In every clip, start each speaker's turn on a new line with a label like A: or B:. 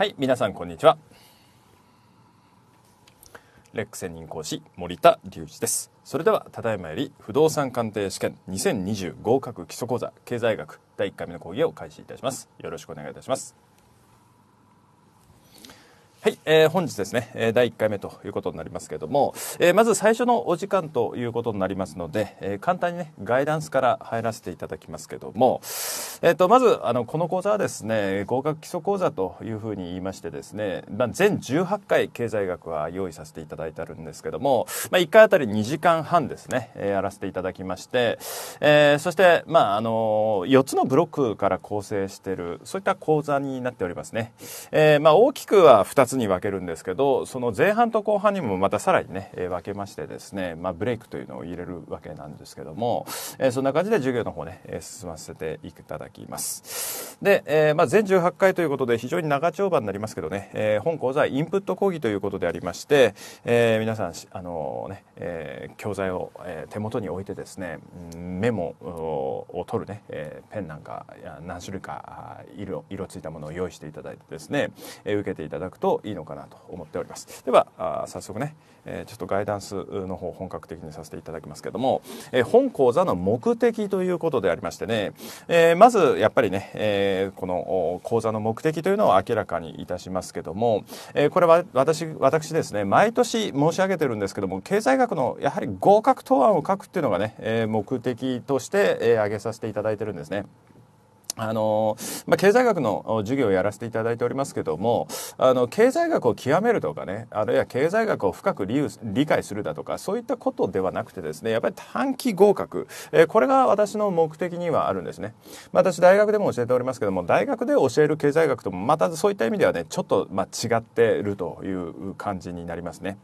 A: はい皆さんこんにちはレック専任講師森田隆一ですそれではただいまより不動産鑑定試験2020合格基礎講座経済学第1回目の講義を開始いたしますよろしくお願いいたしますはい、えー、本日ですね、え第1回目ということになりますけれども、えー、まず最初のお時間ということになりますので、えー、簡単にね、ガイダンスから入らせていただきますけども、えっ、ー、と、まず、あの、この講座はですね、合格基礎講座というふうに言いましてですね、まあ、全18回経済学は用意させていただいてあるんですけども、まあ、1回あたり2時間半ですね、えやらせていただきまして、えそして、まあ、あの4つのブロックから構成している、そういった講座になっておりますね。えまあ、大きくは2つつに分けるんですけどその前半と後半にもまたさらにね、えー、分けましてですね、まあ、ブレイクというのを入れるわけなんですけども、えー、そんな感じで授業の方ね、えー、進ませていただきますで、えーまあ、全18回ということで非常に長丁場になりますけどね、えー、本講座インプット講義ということでありまして、えー、皆さんあのー、ね、えー、教材を、えー、手元に置いてですねメモを取るね、えー、ペンなんか何種類か色色ついたものを用意していただいてですね、えー、受けていただくとといいのかなと思っておりますでは早速ね、えちょっとガイダンスの方本格的にさせていただきますけども、え本講座の目的ということでありましてね、えまずやっぱりね、えこの講座の目的というのを明らかにいたしますけども、えこれは私私ですね毎年申し上げてるんですけども経済学のやはり合格答案を書くっていうのがね、え目的として、え挙げさせていただいてるんですね。あのまあ、経済学の授業をやらせていただいておりますけどもあの経済学を極めるとかねあるいは経済学を深く理解するだとかそういったことではなくてですねやっぱり短期合格、えー、これが私の目的にはあるんですね、まあ、私大学でも教えておりますけども大学で教える経済学ともまたそういった意味ではねちょっとま違ってるという感じになりますね。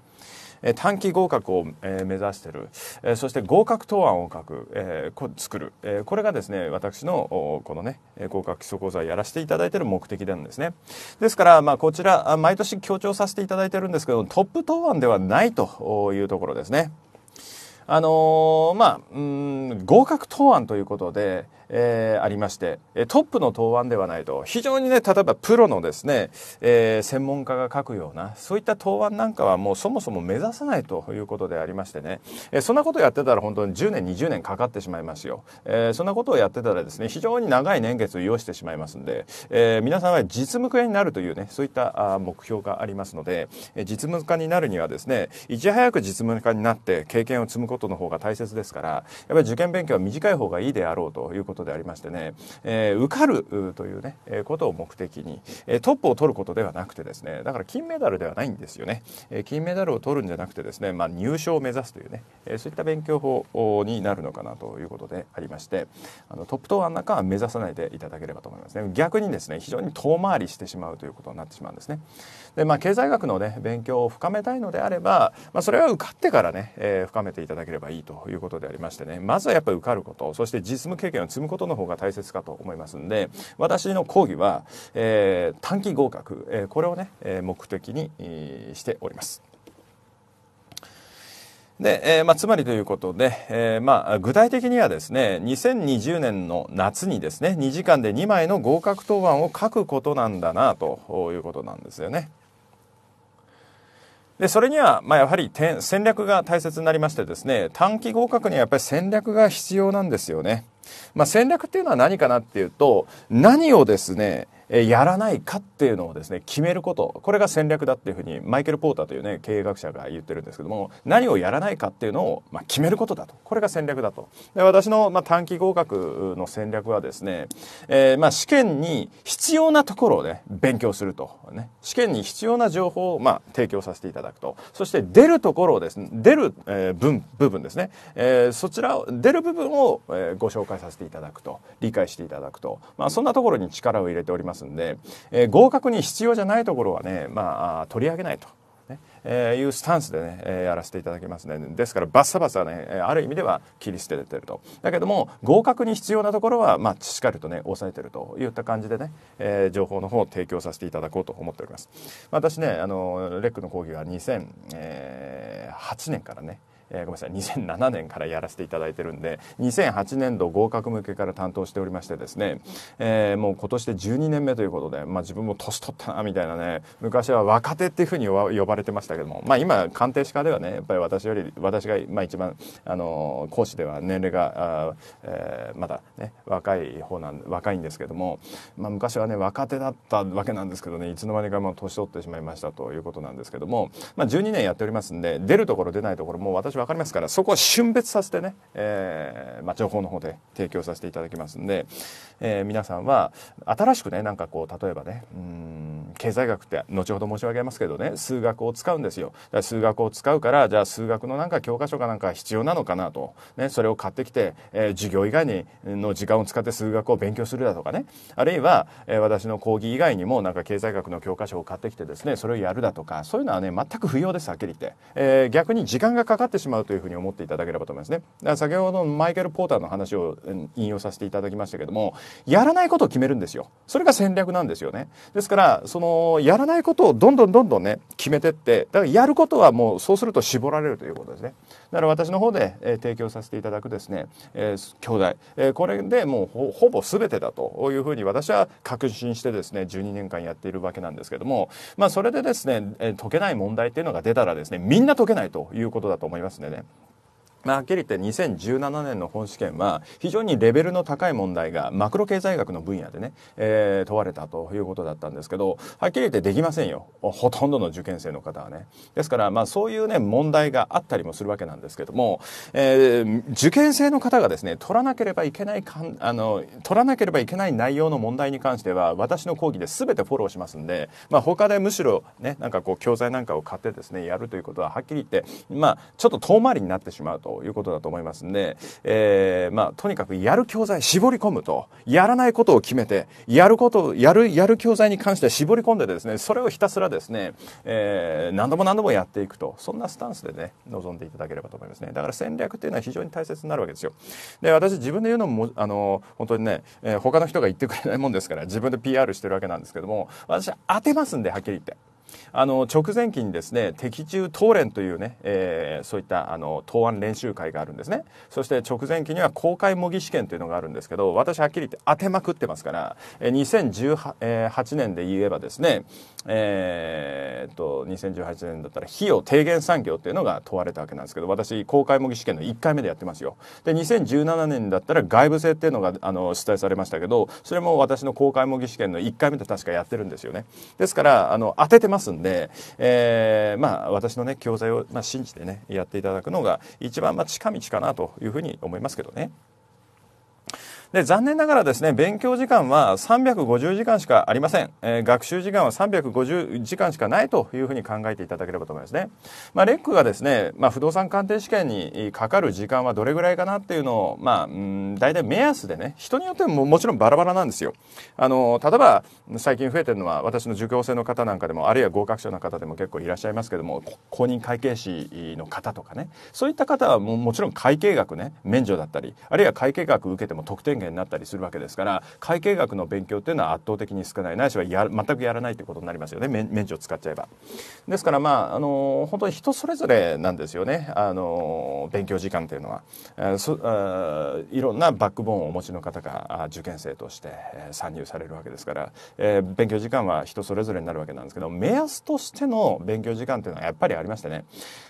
A: え短期合格を、え目指してる、えそして合格答案を書く、えこ作る、えこれがですね私のこのね合格基礎講座をやらせていただいている目的なんですねですから、まあ、こちら毎年強調させていただいてるんですけどトップ答案ではないというところですね。あのー、まあ、うん、合格答案ということで、えー、ありまして、トップの答案ではないと、非常にね、例えばプロのですね、えー、専門家が書くような、そういった答案なんかはもうそもそも目指せないということでありましてね、えー、そんなことやってたら本当に10年、20年かかってしまいますよ。えー、そんなことをやってたらですね、非常に長い年月を要してしまいますんで、えー、皆さんは実務家になるというね、そういったあ目標がありますので、え実務家になるにはですね、いち早く実務家になって経験を積むことの方が大切ですから、やっぱり受験勉強は短い方がいいであろうということことでありましてね、えー、受かるというね、えー、ことを目的に、えー、トップを取ることではなくてですねだから金メダルではないんですよね、えー、金メダルを取るんじゃなくてですね、まあ、入賞を目指すというね、えー、そういった勉強法になるのかなということでありましてあのトップとは中は目指さないでいただければと思いますね逆にですね非常に遠回りしてしまうということになってしまうんですね。で、まあ、経済学のね勉強を深めたいのであれば、まあ、それは受かってからね、えー、深めていただければいいということでありましてねまずはやっぱり受かることそして実務経験を積むことの方が大切かと思いますんで私の講義は、えー、短期合格、えー、これをね目的にしております。で、えー、まあ、つまりということで、えー、まあ、具体的にはですね、2020年の夏にですね、2時間で2枚の合格答案を書くことなんだな、ということなんですよね。で、それには、まあ、やはり戦略が大切になりましてですね、短期合格にはやっぱり戦略が必要なんですよね。まあ、戦略っていうのは何かなっていうと、何をですね、やらないかっていうのをですね決めることこれが戦略だっていうふうにマイケル・ポーターというね経営学者が言ってるんですけども何をやらないかっていうのを、まあ、決めることだとこれが戦略だとで私の、まあ、短期合格の戦略はですね、えー、まあ、試験に必要なところをね勉強すると、ね、試験に必要な情報を、ま提供させていただくとそして出るところをですね出る、えー、分部分ですね、えー、そちらを出る部分を、えご紹介させていただくと理解していただくと、まそんなところに力を入れておりますますんで、えー、合格に必要じゃないところはね、まあ、取り上げないと。ねえー、いうスタンスでね、えー、やらせていただきますねですからバッサバサね、えある意味では切り捨ててるとだけども合格に必要なところは、まあ、しっかりとね抑えてるといった感じでね、えー、情報の方を提供させていただこうと思っております私ねあのレックの講義は2008年からねえー、ごめんなさい2007年からやらせていただいてるんで2008年度合格向けから担当しておりましてですね、えー、もう今年で12年目ということで、まあ、自分も年取ったなみたいなね昔は若手っていうふうに呼ばれてましたけども、まあ、今鑑定士科ではねやっぱり私より私がまあ一番あの講師では年齢があ、えー、まだね若い方なん若いんですけども、まあ、昔はね若手だったわけなんですけどねいつの間にかもう年取ってしまいましたということなんですけども、まあ、12年やっておりますんで出るところ出ないところもう私話分かりますからそこは瞬別させてね、えーまあ、情報の方で提供させていただきますんで、えー、皆さんは新しくねなんかこう例えばねうん経済学って後ほど申し上げますけどね数学を使うんですよ数学を使うからじゃあ数学のなんか教科書かなんか必要なのかなと、ね、それを買ってきて、えー、授業以外にの時間を使って数学を勉強するだとかねあるいは、えー、私の講義以外にもなんか経済学の教科書を買ってきてですねそれをやるだとかそういうのはね全く不要ですはっきり言って、えー、逆に時間がかかってしまうというふうに思っていただければと思いますね。だから先ほどのマイケル・ポーターの話を引用させていただきましたけどもやらないことを決めるんですよ。それが戦略なんですよね。ですから、その、やらないことをどんどんどんどんね、決めてって、だからやることはもうそうすると絞られるということですね。だから私の方で、えー、提供させていただくですね、えー、兄弟、えー、これでもうほほぼ全てだというふうに私は確信してですね、12年間やっているわけなんですけども、まあそれでですね、えー、解けない問題っていうのが出たらですね、みんな解けないということだと思いますんでね。まあ、はっきり言って2017年の本試験は非常にレベルの高い問題がマクロ経済学の分野でね、えー、問われたということだったんですけどはっきり言ってできませんよほとんどの受験生の方はね。ですから、まあ、そういうね問題があったりもするわけなんですけども、えー、受験生の方がですね取らなければいけないかんあの取らなければいけない内容の問題に関しては私の講義で全てフォローしますんで、まあ、他でむしろねなんかこう教材なんかを買ってですねやるということははっきり言って、まあ、ちょっと遠回りになってしまうと。ということだと思いますんで、えー、まあ、とにかくやる教材絞り込むと、やらないことを決めて、やることやる、やる教材に関しては絞り込んでですね、それをひたすらですね、えー、何度も何度もやっていくと、そんなスタンスでね、臨んでいただければと思いますね。だから戦略っていうのは非常に大切になるわけですよ。で、私自分で言うのも、あの、本当にね、えー、他の人が言ってくれないもんですから、自分で PR してるわけなんですけども、私当てますんで、はっきり言って。あの直前期にですね敵中討練というね、えー、そういったあの答案練習会があるんですねそして直前期には公開模擬試験というのがあるんですけど私はっきり言って当てまくってますから2018年で言えばですねえー、っと2018年だったら費用低減産業っていうのが問われたわけなんですけど私公開模擬試験の1回目でやってますよで2017年だったら外部制っていうのがあの出題されましたけどそれも私の公開模擬試験の1回目で確かやってるんですよねですからあの当ててますんでで、えー、まあ私のね教材を、まあ、信じてねやっていただくのが一番まあ近道かなというふうに思いますけどね。で、残念ながらですね、勉強時間は350時間しかありません。えー、学習時間は350時間しかないというふうに考えていただければと思いますね。まあ、レックがですね、まあ、不動産鑑定試験にかかる時間はどれぐらいかなっていうのを、まあ、うん、大体目安でね、人によってももちろんバラバラなんですよ。あの、例えば、最近増えてるのは、私の受講生の方なんかでも、あるいは合格者の方でも結構いらっしゃいますけども、公認会計士の方とかね、そういった方はももちろん会計学ね、免除だったり、あるいは会計学受けても得点源になったりするわけですから会計学の勉強っていうのは圧倒的に少ないないしはや全くやらないってことになりますよね免除を使っちゃえば。ですからまああの本当に人それぞれなんですよねあの勉強時間っていうのは、えー、そあいろんなバックボーンをお持ちの方が受験生として、え参入されるわけですから、えー、勉強時間は人それぞれになるわけなんですけど目安としての勉強時間っていうのはやっぱりありましてね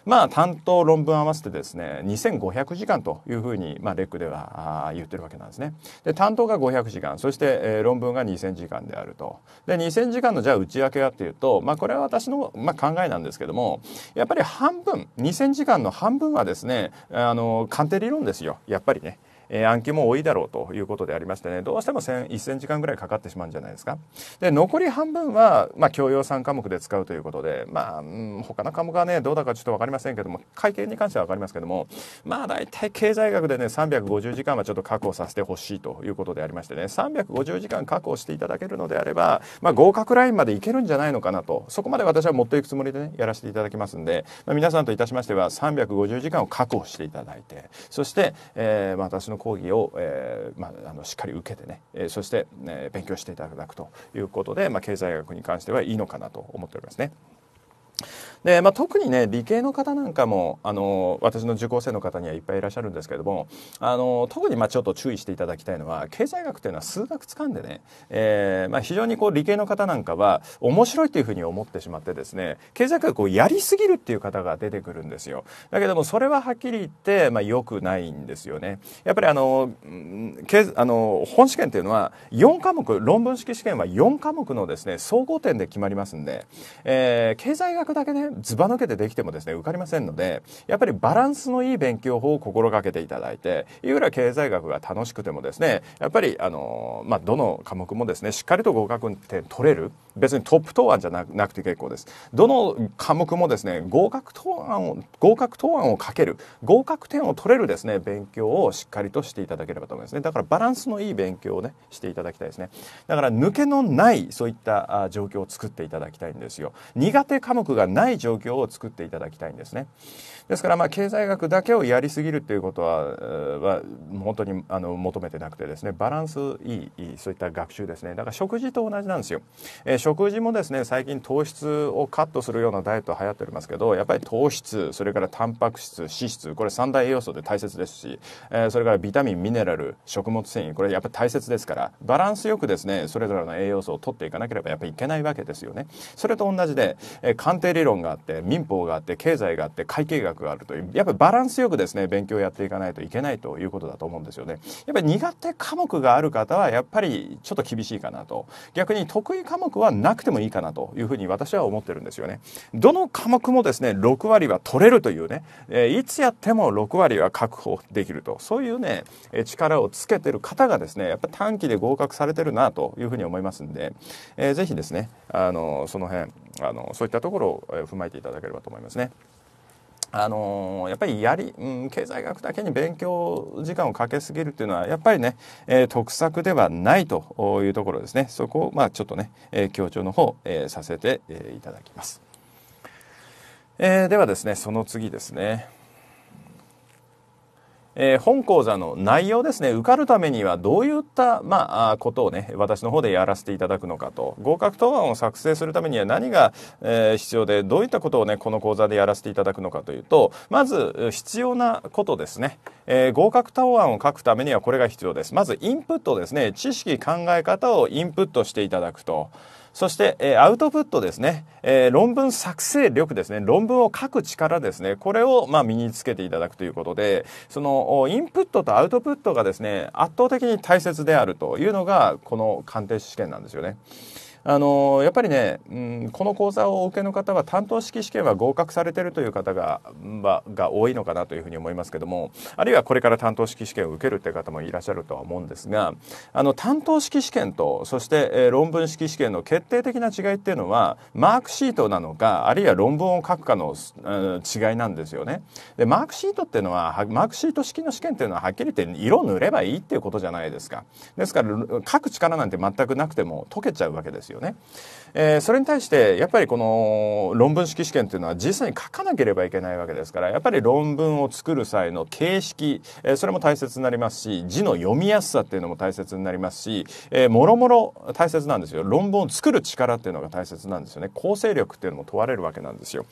A: まあ担当論文合わせてですね2500時間というふうに、まあ、レックでは言ってるわけなんですね。で担当が500時間そして、えー、論文が2000時間であるとで2000時間のじゃあ内訳はっていうと、まあ、これは私の、まあ、考えなんですけどもやっぱり半分2000時間の半分はですねあの鑑定理論ですよやっぱりねえー、暗記も多いだろうということでありましてね、どうしても1000時間ぐらいかかってしまうんじゃないですか。で、残り半分は、まあ、教養3科目で使うということで、まあ、うん、他の科目はね、どうだかちょっとわかりませんけども、会計に関してはわかりますけども、まあ、大体経済学でね、350時間はちょっと確保させてほしいということでありましてね、350時間確保していただけるのであれば、まあ、合格ラインまでいけるんじゃないのかなと、そこまで私は持っていくつもりでね、やらせていただきますんで、まあ、皆さんといたしましては、350時間を確保していただいて、そして、えー、私のの講義を、えーまあ、あのしっかり受けてね、えー、そして、ね、勉強していただくということで、まあ、経済学に関してはいいのかなと思っておりますね。で、まあ、特にね理系の方なんかもあの私の受講生の方にはいっぱいいらっしゃるんですけれどもあの特にまあちょっと注意していただきたいのは経済学というのは数学掴んでね、えーまあ、非常にこう理系の方なんかは面白いというふうに思ってしまってですね経済学をやりすぎるっていう方が出てくるんですよ。だけどもそれははっきり言って、まあ、良くないんですよね。やっぱりあのけあの本試験っていうのは4科目論文式試験は4科目のですね総合点で決まりますんで、えー、経済学だけで、ねずば抜けてできてもですね受かりませんのでやっぱりバランスのいい勉強法を心がけていただいていくら経済学が楽しくてもですねやっぱりあの、まあ、どの科目もですねしっかりと合格点取れる別にトップ答案じゃなくて結構ですどの科目もですね合格答案を合格答案をかける合格点を取れるですね勉強をしっかりとしていただければと思いますねだからバランスのいい勉強をねしていただきたいですねだから抜けのないそういった状況を作っていただきたいんですよ苦手科目がない状況を作っていただきたいんですね。ですから、まあ、経済学だけをやりすぎるということは、は本当にあの求めてなくてですね、バランスいい、そういった学習ですね。だから食事と同じなんですよ。えー、食事もですね、最近糖質をカットするようなダイエット流行っておりますけど、やっぱり糖質、それからタンパク質、脂質、これ三大栄養素で大切ですし、えー、それからビタミン、ミネラル、食物繊維、これやっぱり大切ですから、バランスよくですね、それぞれの栄養素を取っていかなければやっぱりいけないわけですよね。それと同じで、えー、鑑定理論があって、民法があって、経済があって、会計学学があるというやっぱりバランスよくですね勉強をやっていかないといけないということだと思うんですよね。やっぱり苦手科目がある方はやっぱりちょっと厳しいかなと逆に得意科目はなくてもいいかなというふうに私は思ってるんですよね。どの科目もですね6割は取れるというね、えいつやっても6割は確保できるとそういうね力をつけてる方がですねやっぱ短期で合格されてるなというふうに思いますんで、えー、ぜですねあのその辺あのそういったところを踏まえていただければと思いますね。あのー、やっぱりやり、うん、経済学だけに勉強時間をかけすぎるというのはやっぱりね、えー、得策ではないというところですねそこをまあちょっとね、えー、強調の方、えー、させて、えー、いただきます、えー、ではですねその次ですねえー、本講座の内容ですね受かるためにはどういった、まあ、ことをね私の方でやらせていただくのかと合格答案を作成するためには何が、えー、必要でどういったことをねこの講座でやらせていただくのかというとまず必要なことですね、えー、合格答案を書くためにはこれが必要ですまずインプットですね知識考え方をインプットしていただくと。そして、えー、アウトプットですね、えー、論文作成力ですね、論文を書く力ですね、これを、まあ、身につけていただくということで、その、インプットとアウトプットがですね、圧倒的に大切であるというのが、この鑑定試験なんですよね。あのやっぱりね、うん、この講座をお受けの方は担当式試験は合格されてるという方が,、ま、が多いのかなというふうに思いますけどもあるいはこれから担当式試験を受けるという方もいらっしゃるとは思うんですがあの担当式試験とそして、えー、論文式試験の決定的な違いっていうのはマークシートなのかあるいは論文を書くかの、違いなんですよね。でマークシートっていうのはマークシート式の試験っていうのははっきり言って色塗ればいいっていうことじゃないですか。ですから書く力なんて全くなくても解けちゃうわけですよ。よね。えー、それに対してやっぱりこの論文式試験というのは実際に書かなければいけないわけですからやっぱり論文を作る際の形式、えー、それも大切になりますし字の読みやすさっていうのも大切になりますし、えー、もろもろ大切なんですよ論文を作る力っていうのが大切なんですよね構成力っていうのも問われるわけなんですよ。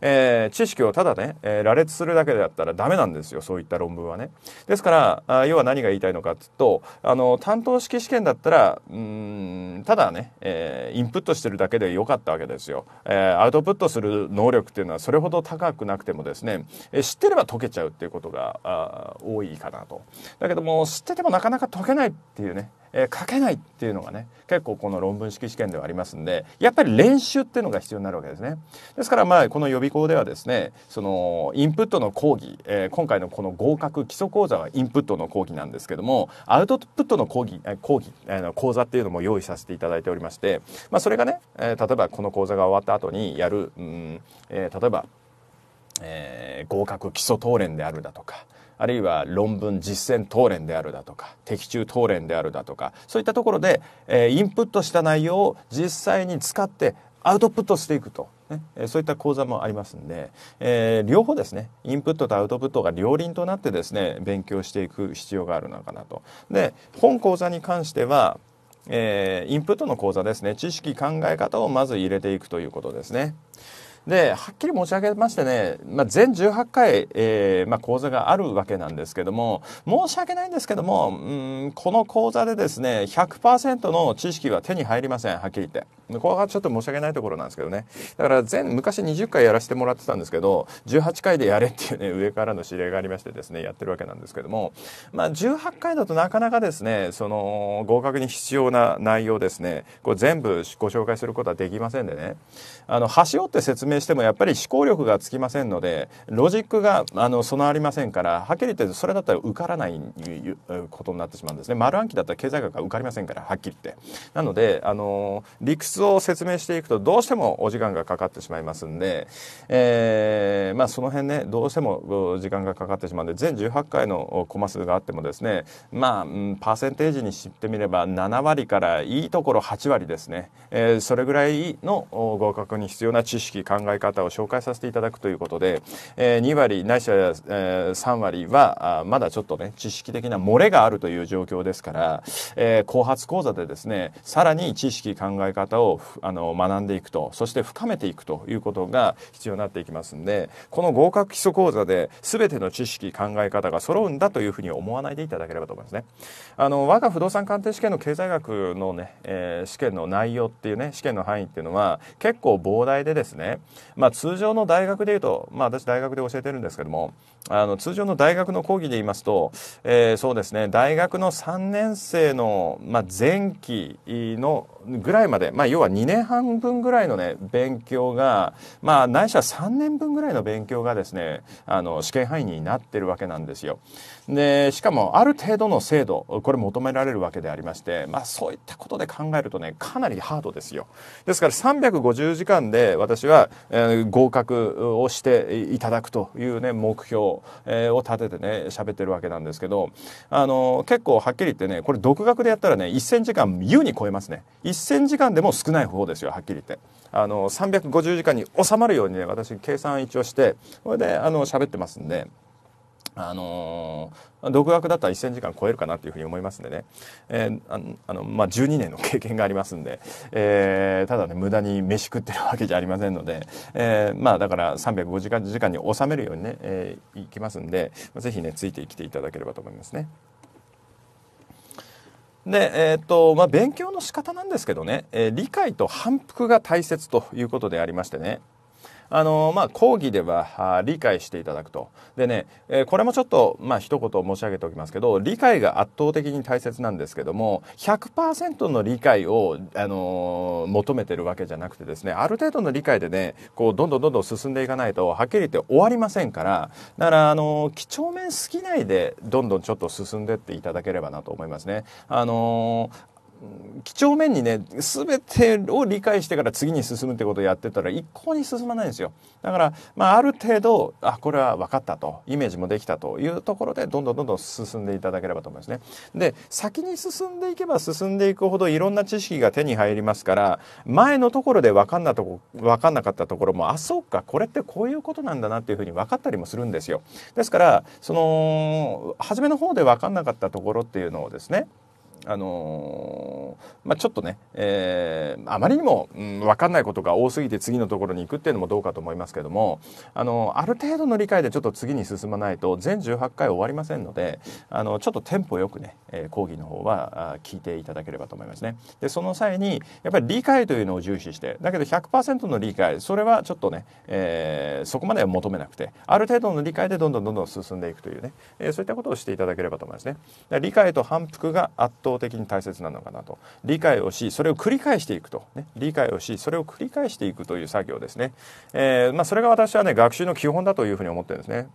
A: えー、知識をただね、えー、羅列するだけだったらダメなんですよそういった論文はね。ですからあ要は何が言いたいのかっていうとあの担当式試験だったらうんただね、えー、インプットしてるだけでよかったわけですよ、えー。アウトプットする能力っていうのはそれほど高くなくてもですね、えー、知ってれば解けちゃうっていうことがあ多いかなと。だけども知っててもなかなか解けないっていうねえー、書けないっていうのがね結構この論文式試験ではありますんでやっぱり練習っていうのが必要になるわけですねですからまあこの予備校ではですねそのインプットの講義、えー、今回のこの合格基礎講座はインプットの講義なんですけどもアウトプットの講義、えー、講義、えー、講座っていうのも用意させていただいておりまして、まあ、それがね、えー、例えばこの講座が終わった後にやる、うんえー、例えばえー、合格基礎答練であるだとか、あるいは論文実践答練であるだとか的中答練であるだとかそういったところで、えー、インプットした内容を実際に使ってアウトプットしていくと、ね、そういった講座もありますんで、えー、両方ですねインプットとアウトプットが両輪となってですね勉強していく必要があるのかなと。で本講座に関してはえー、インプットの講座ですね知識考え方をまず入れていくということですね。ではっきり申し上げましてね、まあ、全18回、えーまあ、講座があるわけなんですけども申し訳ないんですけどもうんこの講座でですね100%の知識は手に入りませんはっきり言って。ここはちょっと申し訳ないところなんですけどねだから全昔20回やらせてもらってたんですけど18回でやれっていうね 上からの指令がありましてですねやってるわけなんですけども、まあ、18回だとなかなかですねその合格に必要な内容ですねこれ全部ご紹介することはできませんでねあの端折って説明明してもやっぱり思考力がつきませんのでロジックがあの備わりませんからはっきり言ってそれだったら受からないことになってしまうんですね丸暗記だったら経済学が受かりませんからはっきり言ってなのであの理屈を説明していくとどうしてもお時間がかかってしまいますんで、えー、まあその辺ねどうしても時間がかかってしまうんで全18回のコマ数があってもですねまあ、パーセンテージにしてみれば7割からいいところ8割ですね、えー、それぐらいの合格に必要な知識考ええ方を紹介させていただくということで、えー、2割ないしは、えー、3割はあまだちょっとね知識的な漏れがあるという状況ですから、えー、後発講座でですねさらに知識考え方をあの学んでいくとそして深めていくということが必要になっていきますんでこの合格基礎講座で全ての知識考え方が揃うんだというふうに思わないでいただければと思いますね。あの我が不動産鑑定試験の経済学のね、えー、試験の内容っていうね試験の範囲っていうのは結構膨大でですねまあ、通常の大学でいうと、まあ、私大学で教えてるんですけどもあの通常の大学の講義で言いますと、えー、そうですね大学の3年生の、まあ、前期のぐらいまで、まあ、要は2年半分ぐらいの、ね、勉強が、まあ、ないしは3年分ぐらいの勉強がですねあの試験範囲になってるわけなんですよ。でしかもある程度の制度これ求められるわけでありまして、まあ、そういったことで考えるとねかなりハードですよ。ですから350時間で私は、えー、合格をしていただくというね目標を、えー、を立ててね喋ってるわけなんですけど、あの結構はっきり言ってねこれ独学でやったらね1,000時間優に超えますね1,000時間でも少ない方ですよはっきり言って。あの350時間に収まるようにね私計算一応してそれであの喋ってますんで。あのー、独学だったら1,000時間超えるかなというふうに思いますんでね、えーあのまあ、12年の経験がありますんで、えー、ただね無駄に飯食ってるわけじゃありませんので、えー、まあだから350時間に収めるようにね、えー、いきますんで、是非ねついてきていただければと思いますね。で、えーとまあ、勉強の仕方なんですけどね、えー、理解と反復が大切ということでありましてねあのまあ、講義では理解していただくと。でね、えー、これもちょっと、まあ、一言申し上げておきますけど、理解が圧倒的に大切なんですけども、100%の理解を、あのー、求めてるわけじゃなくてですね、ある程度の理解でね、こう、どんどんどんどん進んでいかないと、はっきり言って終わりませんから、だから、あのー、几帳面好きないで、どんどんちょっと進んでっていただければなと思いますね。あのー几帳面にね全てを理解してから次に進むってことをやってたら一向に進まないんですよだから、まあ、ある程度あこれは分かったとイメージもできたというところでどんどんどんどん進んでいただければと思いますねで先に進んでいけば進んでいくほどいろんな知識が手に入りますから前のところで分かんなとこ分かんなかったところもあそうかこれってこういうことなんだなっていうふうに分かったりもするんですよですからその初めの方で分かんなかったところっていうのをですねあのー、まあ、ちょっとね、えー、あまりにも、うん、分かんないことが多すぎて次のところに行くっていうのもどうかと思いますけども、あのー、ある程度の理解でちょっと次に進まないと全18回終わりませんので、あのちょっとテンポよくね、えー、講義の方は聞いていただければと思いますね。でその際にやっぱり理解というのを重視してだけど100%の理解それはちょっとね、えー、そこまでは求めなくてある程度の理解でどんどんどんどん進んでいくというね、えー、そういったことをしていただければと思いますね。理解と反復が圧倒倒的に大切なのかなと理解をしそれを繰り返していくと、ね、理解をしそれを繰り返していくという作業ですね、えー、まあ、それが私はね学習の基本だというふうに思ってるんですね。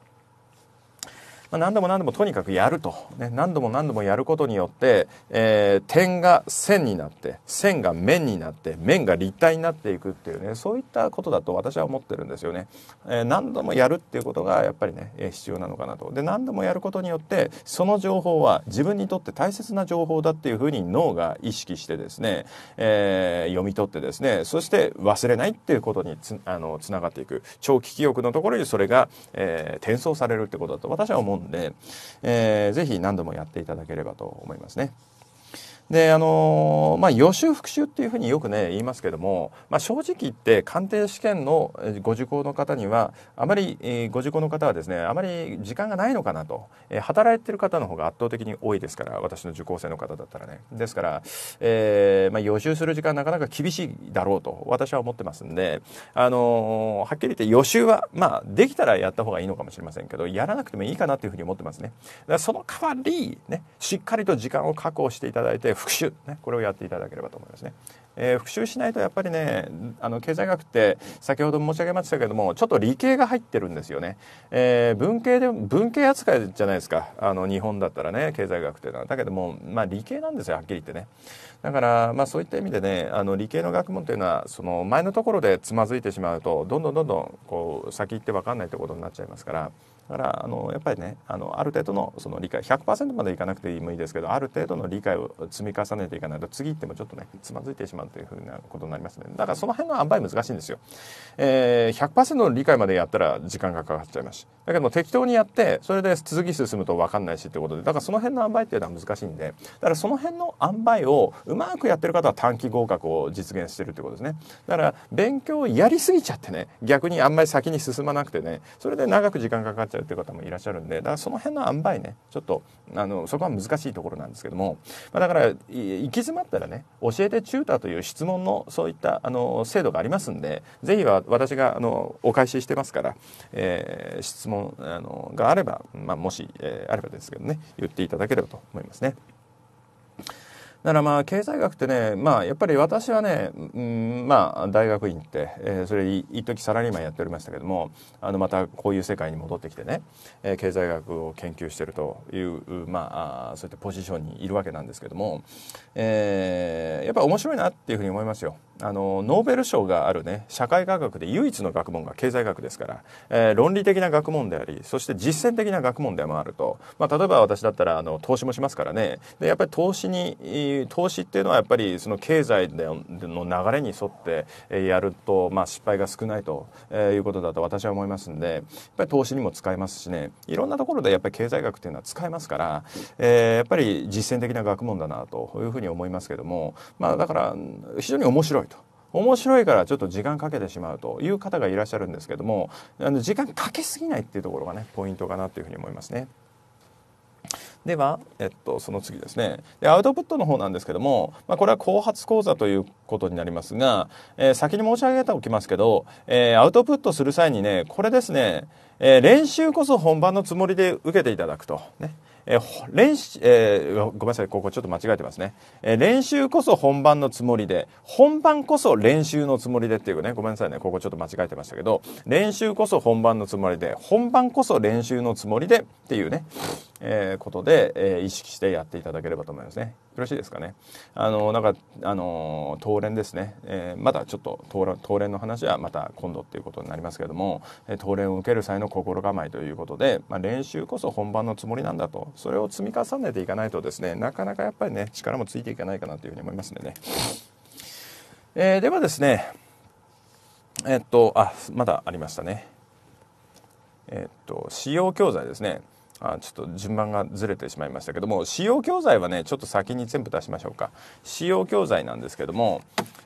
A: まあ、何度も何度もとにかくやると、ね、何度も何度もやることによって、えー、点が線になって線が面になって面が立体になっていくっていうねそういったことだと私は思ってるんですよね。えー、何度もやるっていうことがやっぱりね、え必要なのかなと。で何度もやることによってその情報は自分にとって大切な情報だっていうふうに脳が意識してですね、えー、読み取ってですねそして忘れないっていうことにつあのつながっていく長期記憶のところにそれが、えー、転送されるってことだと私は思うんんで、えー、ぜひ何度もやっていただければと思いますね。であのまあ予習復習っていうふうによくね言いますけども、まあ、正直言って鑑定試験のご受講の方にはあまり、えー、ご受講の方はですねあまり時間がないのかなと、えー、働いてる方の方が圧倒的に多いですから私の受講生の方だったらねですから、えーまあ、予習する時間なかなか厳しいだろうと私は思ってますんで、あのはっきり言って予習は、まあ、できたらやった方がいいのかもしれませんけどやらなくてもいいかなというふうに思ってますね。その代わり、ね、しっかりと時間を確保していただいてー、復習、ね、これをやっていただければと思いますね。えー、復習しないとやっぱりねあの経済学って先ほど申し上げましたけどもちょっと理系が入ってるんですよね、えー、文系で文系扱いじゃないですかあの日本だったらね経済学っていうのはだけども、まあ、理系なんですよはっきり言ってねだから、まあ、そういった意味でねあの理系の学問というのはその前のところでつまずいてしまうとどんどんどんどんこう先行って分かんないってことになっちゃいますから。だからあのやっぱりねあのある程度のその理解100%までいかなくてもいいですけどある程度の理解を積み重ねていかないと次行ってもちょっとねつまずいてしまうというふうなことになりますねだからその辺の塩梅難しいんですよ、えー、100%の理解までやったら時間がかかっちゃいますしだけど適当にやってそれで次進むと分かんないしってことでだからその辺の塩梅っていうのは難しいんでだからその辺の塩梅をうまくやってる方は短期合格を実現してるってことですねだから勉強をやりすぎちゃってね逆にあんまり先に進まなくてねそれで長く時間かかっちゃうという方もいらっしゃるんでだからその辺の塩梅ねちょっとあのそこは難しいところなんですけども、まあ、だから行き詰まったらね教えてチューターという質問のそういったあの制度がありますんで是非は私があのお返ししてますから、えー、質問あのがあれば、まあ、もし、えー、あればですけどね言っていただければと思いますね。だからまあ経済学ってね、まあ、やっぱり私はね、うんまあ、大学院って、えー、それ一時サラリーマンやっておりましたけどもあのまたこういう世界に戻ってきてね、えー、経済学を研究してるという、まあ、そういったポジションにいるわけなんですけども、えー、やっぱ面白いなっていうふうに思いますよ。あのノーベル賞があるね社会科学で唯一の学問が経済学ですから、えー、論理的な学問でありそして実践的な学問でもあると、まあ、例えば私だったらあの投資もしますからねでやっぱり投資に投資っていうのはやっぱりその経済の流れに沿ってやると、まあ、失敗が少ないということだと私は思いますんでやっぱり投資にも使えますしねいろんなところでやっぱり経済学っていうのは使えますから、えー、やっぱり実践的な学問だなというふうに思いますけども、まあ、だから非常に面白いと。面白いからちょっと時間かけてしまうという方がいらっしゃるんですけどもあの時間かけすぎないっていうところがねポイントかなというふうに思いますね。では、えっと、その次ですねでアウトプットの方なんですけども、まあ、これは後発講座ということになりますが、えー、先に申し上げておきますけど、えー、アウトプットする際にねこれですね、えー、練習こそ本番のつもりで受けていただくとね。えー、練習、えー、ごめんなさい、ここちょっと間違えてますね。えー、練習こそ本番のつもりで、本番こそ練習のつもりでっていうね、ごめんなさいね、ここちょっと間違えてましたけど、練習こそ本番のつもりで、本番こそ練習のつもりでっていうね、えー、ことで、えー、意識してやっていただければと思いますね。よろしいですかね。あのなんかあの当連ですね、えー、まだちょっと当連の話はまた今度っていうことになりますけども、え当連を受ける際の心構えということで、まあ、練習こそ本番のつもりなんだとそれを積み重ねていかないとですねなかなかやっぱりね力もついていかないかなというふうに思いますんでね。えー、ではですねえっとあまだありましたね。えっと使用教材ですね。あちょっと順番がずれてしまいましたけども使用教材はねちょっと先に全部出しましょうか使用教材なんですけども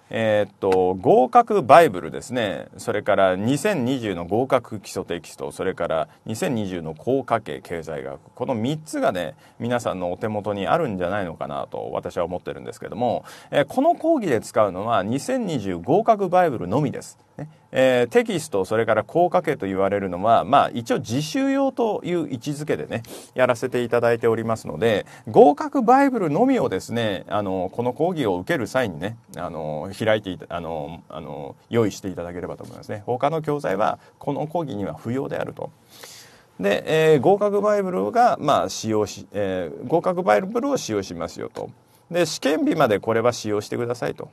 A: えー、っと合格バイブルですねそれから2020の合格基礎テキストそれから2020の高科系経済学この3つがね皆さんのお手元にあるんじゃないのかなと私は思ってるんですけども、えー、この講義で使うのは2020合格バイブルのみですえー、テキストそれから効果形と言われるのは、まあ、一応自習用という位置づけでねやらせていただいておりますので合格バイブルのみをですねあのこの講義を受ける際にねあの開いてあのあの用意していただければと思いますね他の教材はこの講義には不要であると。で、えー、合格バイブルが、まあ、使用し、えー、合格バイブルを使用しますよと。で試験日までこれは使用してくださいと。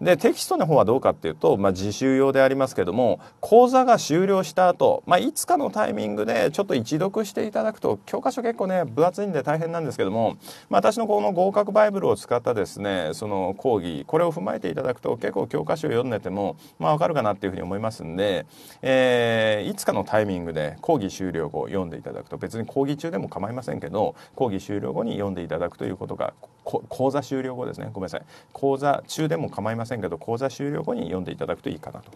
A: でテキストの方はどうかっていうと、まあ、自習用でありますけども講座が終了した後、まあいつかのタイミングでちょっと一読していただくと教科書結構ね分厚いんで大変なんですけども、まあ、私のこの合格バイブルを使ったですねその講義これを踏まえていただくと結構教科書を読んでてもまあ分かるかなっていうふうに思いますんで、えー、いつかのタイミングで講義終了後読んでいただくと別に講義中でも構いませんけど講義終了後に読んでいただくということが講座終了後ですねごめんなさい講座中でも構いませんませんけど講座終了後に読んでいただくといいかなと。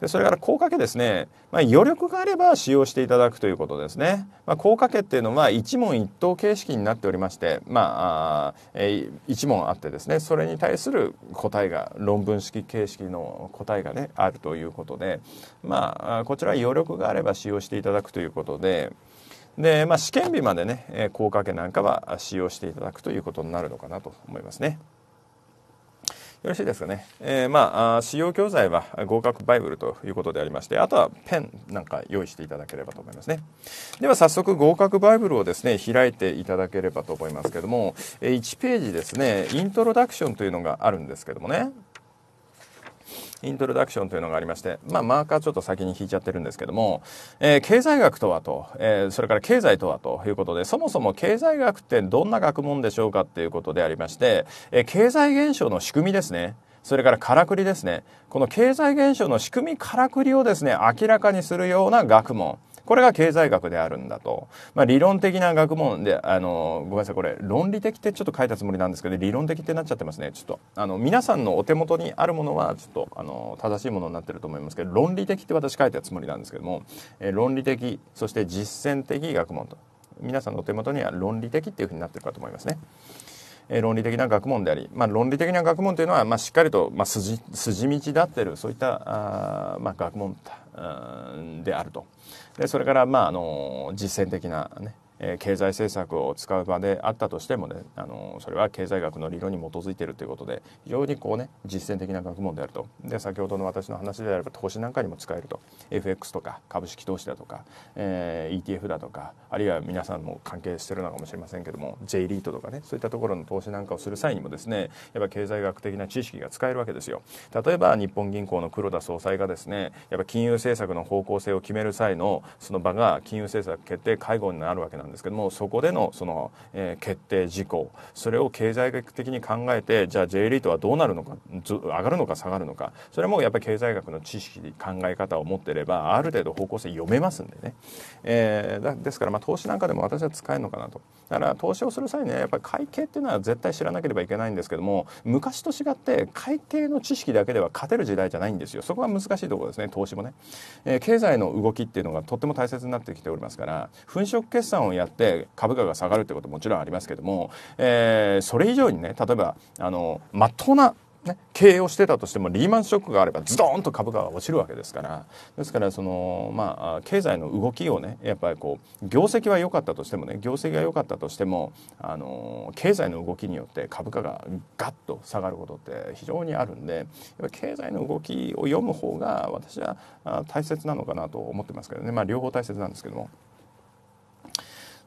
A: でそれから効果けですね、まあ、余力があれば使用していただくということですね。まあ、効果けっていうのは一問一答形式になっておりまして、まあ、えー、一問あってですね、それに対する答えが論文式形式の答えがねあるということで、まあこちらは余力があれば使用していただくということで。でまあ、試験日までね、効果けなんかは使用していただくということになるのかなと思いますね。よろしいですかね、えー、まあ、使用教材は合格バイブルということでありましてあとはペンなんか用意していただければと思いますねでは早速合格バイブルをですね開いていただければと思いますけども1ページですねイントロダクションというのがあるんですけどもねイントロダクションというのがありまして、まあ、マーカーちょっと先に引いちゃってるんですけども、えー、経済学とはと、えー、それから経済とはということで、そもそも経済学ってどんな学問でしょうかっていうことでありまして、えー、経済現象の仕組みですね。それからからくりですね。この経済現象の仕組みからくりをですね、明らかにするような学問。これが経済学であるんだと。まあ、理論的な学問で、あの、ごめんなさい、これ、論理的ってちょっと書いたつもりなんですけど、理論的ってなっちゃってますね。ちょっと、あの、皆さんのお手元にあるものは、ちょっと、あの、正しいものになってると思いますけど、論理的って私書いたつもりなんですけども、え論理的、そして実践的学問と。皆さんのお手元には論理的っていうふうになってるかと思いますね。え論理的な学問であり、まあ、論理的な学問というのは、まあ、しっかりと、まあ筋、筋道だってるそういったあ、まあ、学問であると。でそれからまああの実践的なねえ経済政策を使う場であったとしてもね、あのそれは経済学の理論に基づいているということで非常にこうね実践的な学問であるとで先ほどの私の話であれば投資なんかにも使えると FX とか株式投資だとか、えー、ETF だとかあるいは皆さんも関係してるのかもしれませんけども J リートとかねそういったところの投資なんかをする際にもですねやっぱ経済学的な知識が使えるわけですよ例えば日本銀行の黒田総裁がですねやっぱ金融政策の方向性を決める際のその場が金融政策決定会合になるわけなんんですけどもそこでのその、えー、決定事項それを経済学的に考えてじゃあ J リートはどうなるのか上がるのか下がるのかそれもやっぱり経済学の知識考え方を持ってればある程度方向性読めますんでね、えー、ですからまあ投資なんかでも私は使えるのかなとだから投資をする際にねやっぱり会計っていうのは絶対知らなければいけないんですけども昔と違って会計の知識だけでは勝てる時代じゃないんですよそこが難しいところですね投資もね、えー、経済の動きっていうのがとっても大切になってきておりますから粉飾決算をやって株価が下がるってことももちろんありますけども、えー、それ以上にね例えばあのまっとうなね、経営をしてたとしてもリーマンショックがあればズドーンと株価が落ちるわけですからですからその、まあ、経済の動きをねやっぱりこう業績は良かったとしてもね業績が良かったとしてもあの経済の動きによって株価がガッと下がることって非常にあるんでやっぱ経済の動きを読む方が私は大切なのかなと思ってますけどね、まあ、両方大切なんですけども。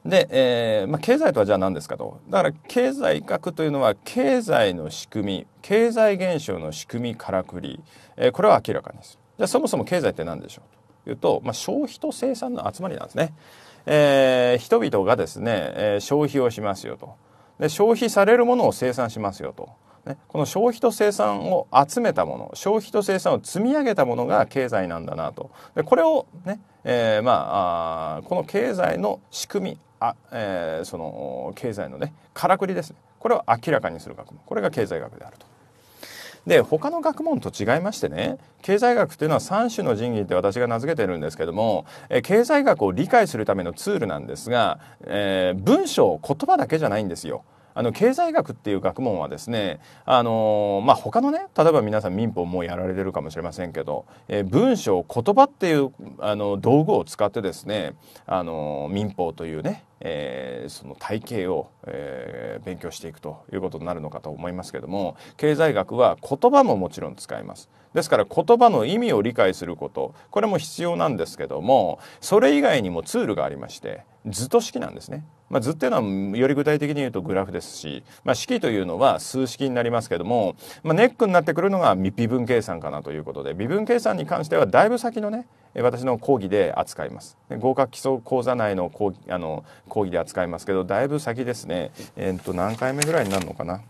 A: で、えーまあ、経済とはじゃあ何ですかとだから経済学というのは経済の仕組み経済現象の仕組みからくり、えー、これは明らかです。じゃあそもそも経済って何でしょうというと、まあ、消費と生産の集まりなんですね。えー、人々がですね、えー、消費をしますよとで消費されるものを生産しますよと。ね、この消費と生産を集めたもの消費と生産を積み上げたものが経済なんだなとでこれをね、えー、まあこの経済の仕組みあ、えー、その経済のねからくりですねこれを明らかにする学問これが経済学であると。で他の学問と違いましてね経済学というのは3種の神器って私が名付けてるんですけどもえ経済学を理解するためのツールなんですが、えー、文章言葉だけじゃないんですよ。あの経済学っていう学問はですねあのまあ他のね例えば皆さん民法もやられてるかもしれませんけど、えー、文章言葉っていうあの道具を使ってですねあの民法というねえー、その体系を、えー、勉強していくということになるのかと思いますけども経済学は言葉ももちろん使いますですから言葉の意味を理解することこれも必要なんですけどもそれ以外にもツールがありまして図と式なんですねまあ、図っていうのはより具体的に言うとグラフですし、まあ、式というのは数式になりますけども、まあ、ネックになってくるのが微分計算かなということで微分計算に関してはだいぶ先のね私の講義で扱います合格基礎講座内の講あの講義で扱いますけどだいぶ先ですねえー、っと何回目ぐらいになるのかな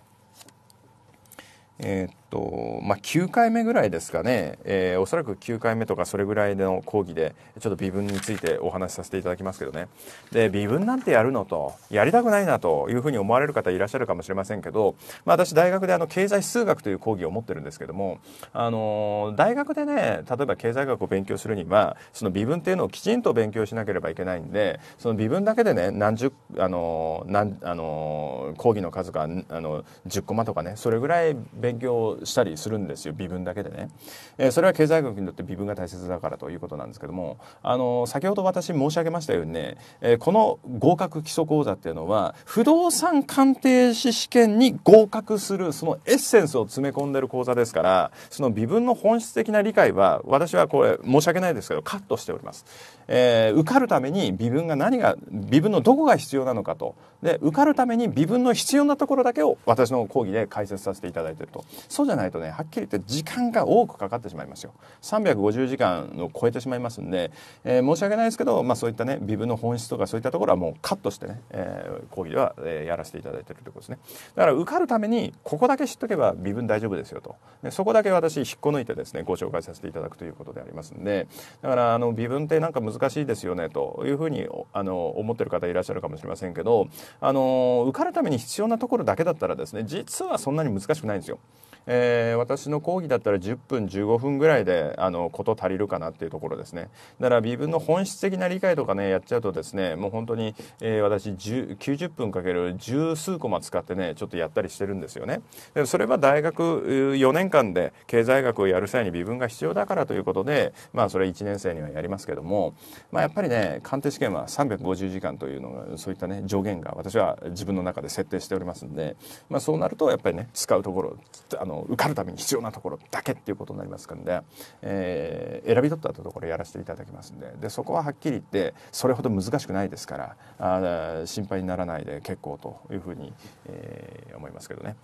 A: えー、と。とまあ、9回目ぐらいですかね、えー、おそらく9回目とかそれぐらいの講義でちょっと微分についてお話しさせていただきますけどねで微分なんてやるのとやりたくないなというふうに思われる方いらっしゃるかもしれませんけど、まあ、私大学であの経済数学という講義を持ってるんですけども、あのー、大学でね例えば経済学を勉強するにはその微分っていうのをきちんと勉強しなければいけないんでその微分だけでね何十、あのー、何あの講義の数が、あの10コマとかねそれぐらい勉強したりするんですよ微分だけでね、えー、それは経済学にとって微分が大切だからということなんですけどもあの先ほど私申し上げましたようにね、えー、この合格基礎講座っていうのは不動産鑑定士試験に合格するそのエッセンスを詰め込んでる講座ですからその微分の本質的な理解は私はこれ申し訳ないですけどカットしております、えー、受かるために微分が何が微分のどこが必要なのかとで受かるために微分の必要なところだけを私の講義で解説させていただいてるとそうじゃないとねはっきり言って時間が多くかかってしまいますよ350時間を超えてしまいますんで、えー、申し訳ないですけど、まあ、そういったね微分の本質とかそういったところはもうカットしてね、えー、講義では、えー、やらせていただいてるということですねだから受かるためにここだけ知っとけば微分大丈夫ですよとでそこだけ私引っこ抜いてですねご紹介させていただくということでありますんでだからあの微分ってなんか難しいですよねというふうにあの思ってる方いらっしゃるかもしれませんけどあの受かるために必要なところだけだったらですね実はそんなに難しくないんですよ。えー、私の講義だったら10分15分ぐらいであのこと足りるかなっていうところですねだから微分の本質的な理解とかねやっちゃうとですねもう本当に、えー、私90分かける十数コマ使ってねちょっとやったりしてるんですよねでそれは大学4年間で経済学をやる際に微分が必要だからということでまあそれは1年生にはやりますけども、まあ、やっぱりね鑑定試験は350時間というのがそういったね上限が私は自分の中で設定しておりますんで、まあ、そうなるとやっぱりね使うところあの受かるために必要なところだけっていうことになりますらね、えー、選び取ったところやらせていただきますんででそこははっきり言ってそれほど難しくないですからあ心配にならないで結構というふうに、えー、思いますけどね。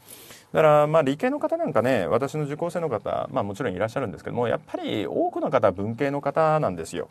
A: だからまあ理系の方なんかね私の受講生の方、まあ、もちろんいらっしゃるんですけどもやっぱり多くの方は文系の方なんですよ。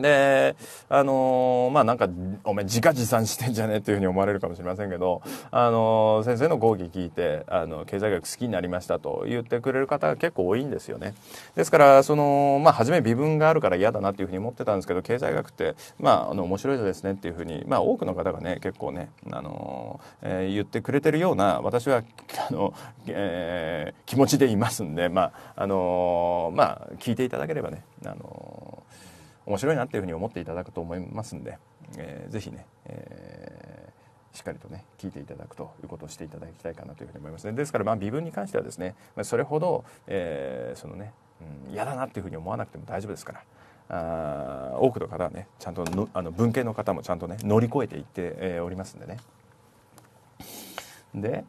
A: で、あのー、まあ、なんか、お前自家自賛してんじゃねえというふうに思われるかもしれませんけど、あのー、先生の講義聞いて、あの、経済学好きになりましたと言ってくれる方が結構多いんですよね。ですから、その、まあ、初め微分があるから嫌だなっていうふうに思ってたんですけど、経済学って、まあ、あの、面白いですねっていうふうに、まあ、多くの方がね、結構ね、あのー、えー、言ってくれてるような、私は、あの、えー、気持ちでいますんで、まあ、あのまあ、聞いていただければね、あの面白いなっていうふうに思っていただくと思いますんで、えー、ぜひね、えー、しっかりとね聞いていただくということをしていただきたいかなというふうに思いますねですからまあ微分に関してはですね、まそれほど、えー、そのね、うん、嫌だなっていうふうに思わなくても大丈夫ですからあ多くの方はねちゃんとあの文系の方もちゃんとね乗り越えていって、えー、おりますんでねで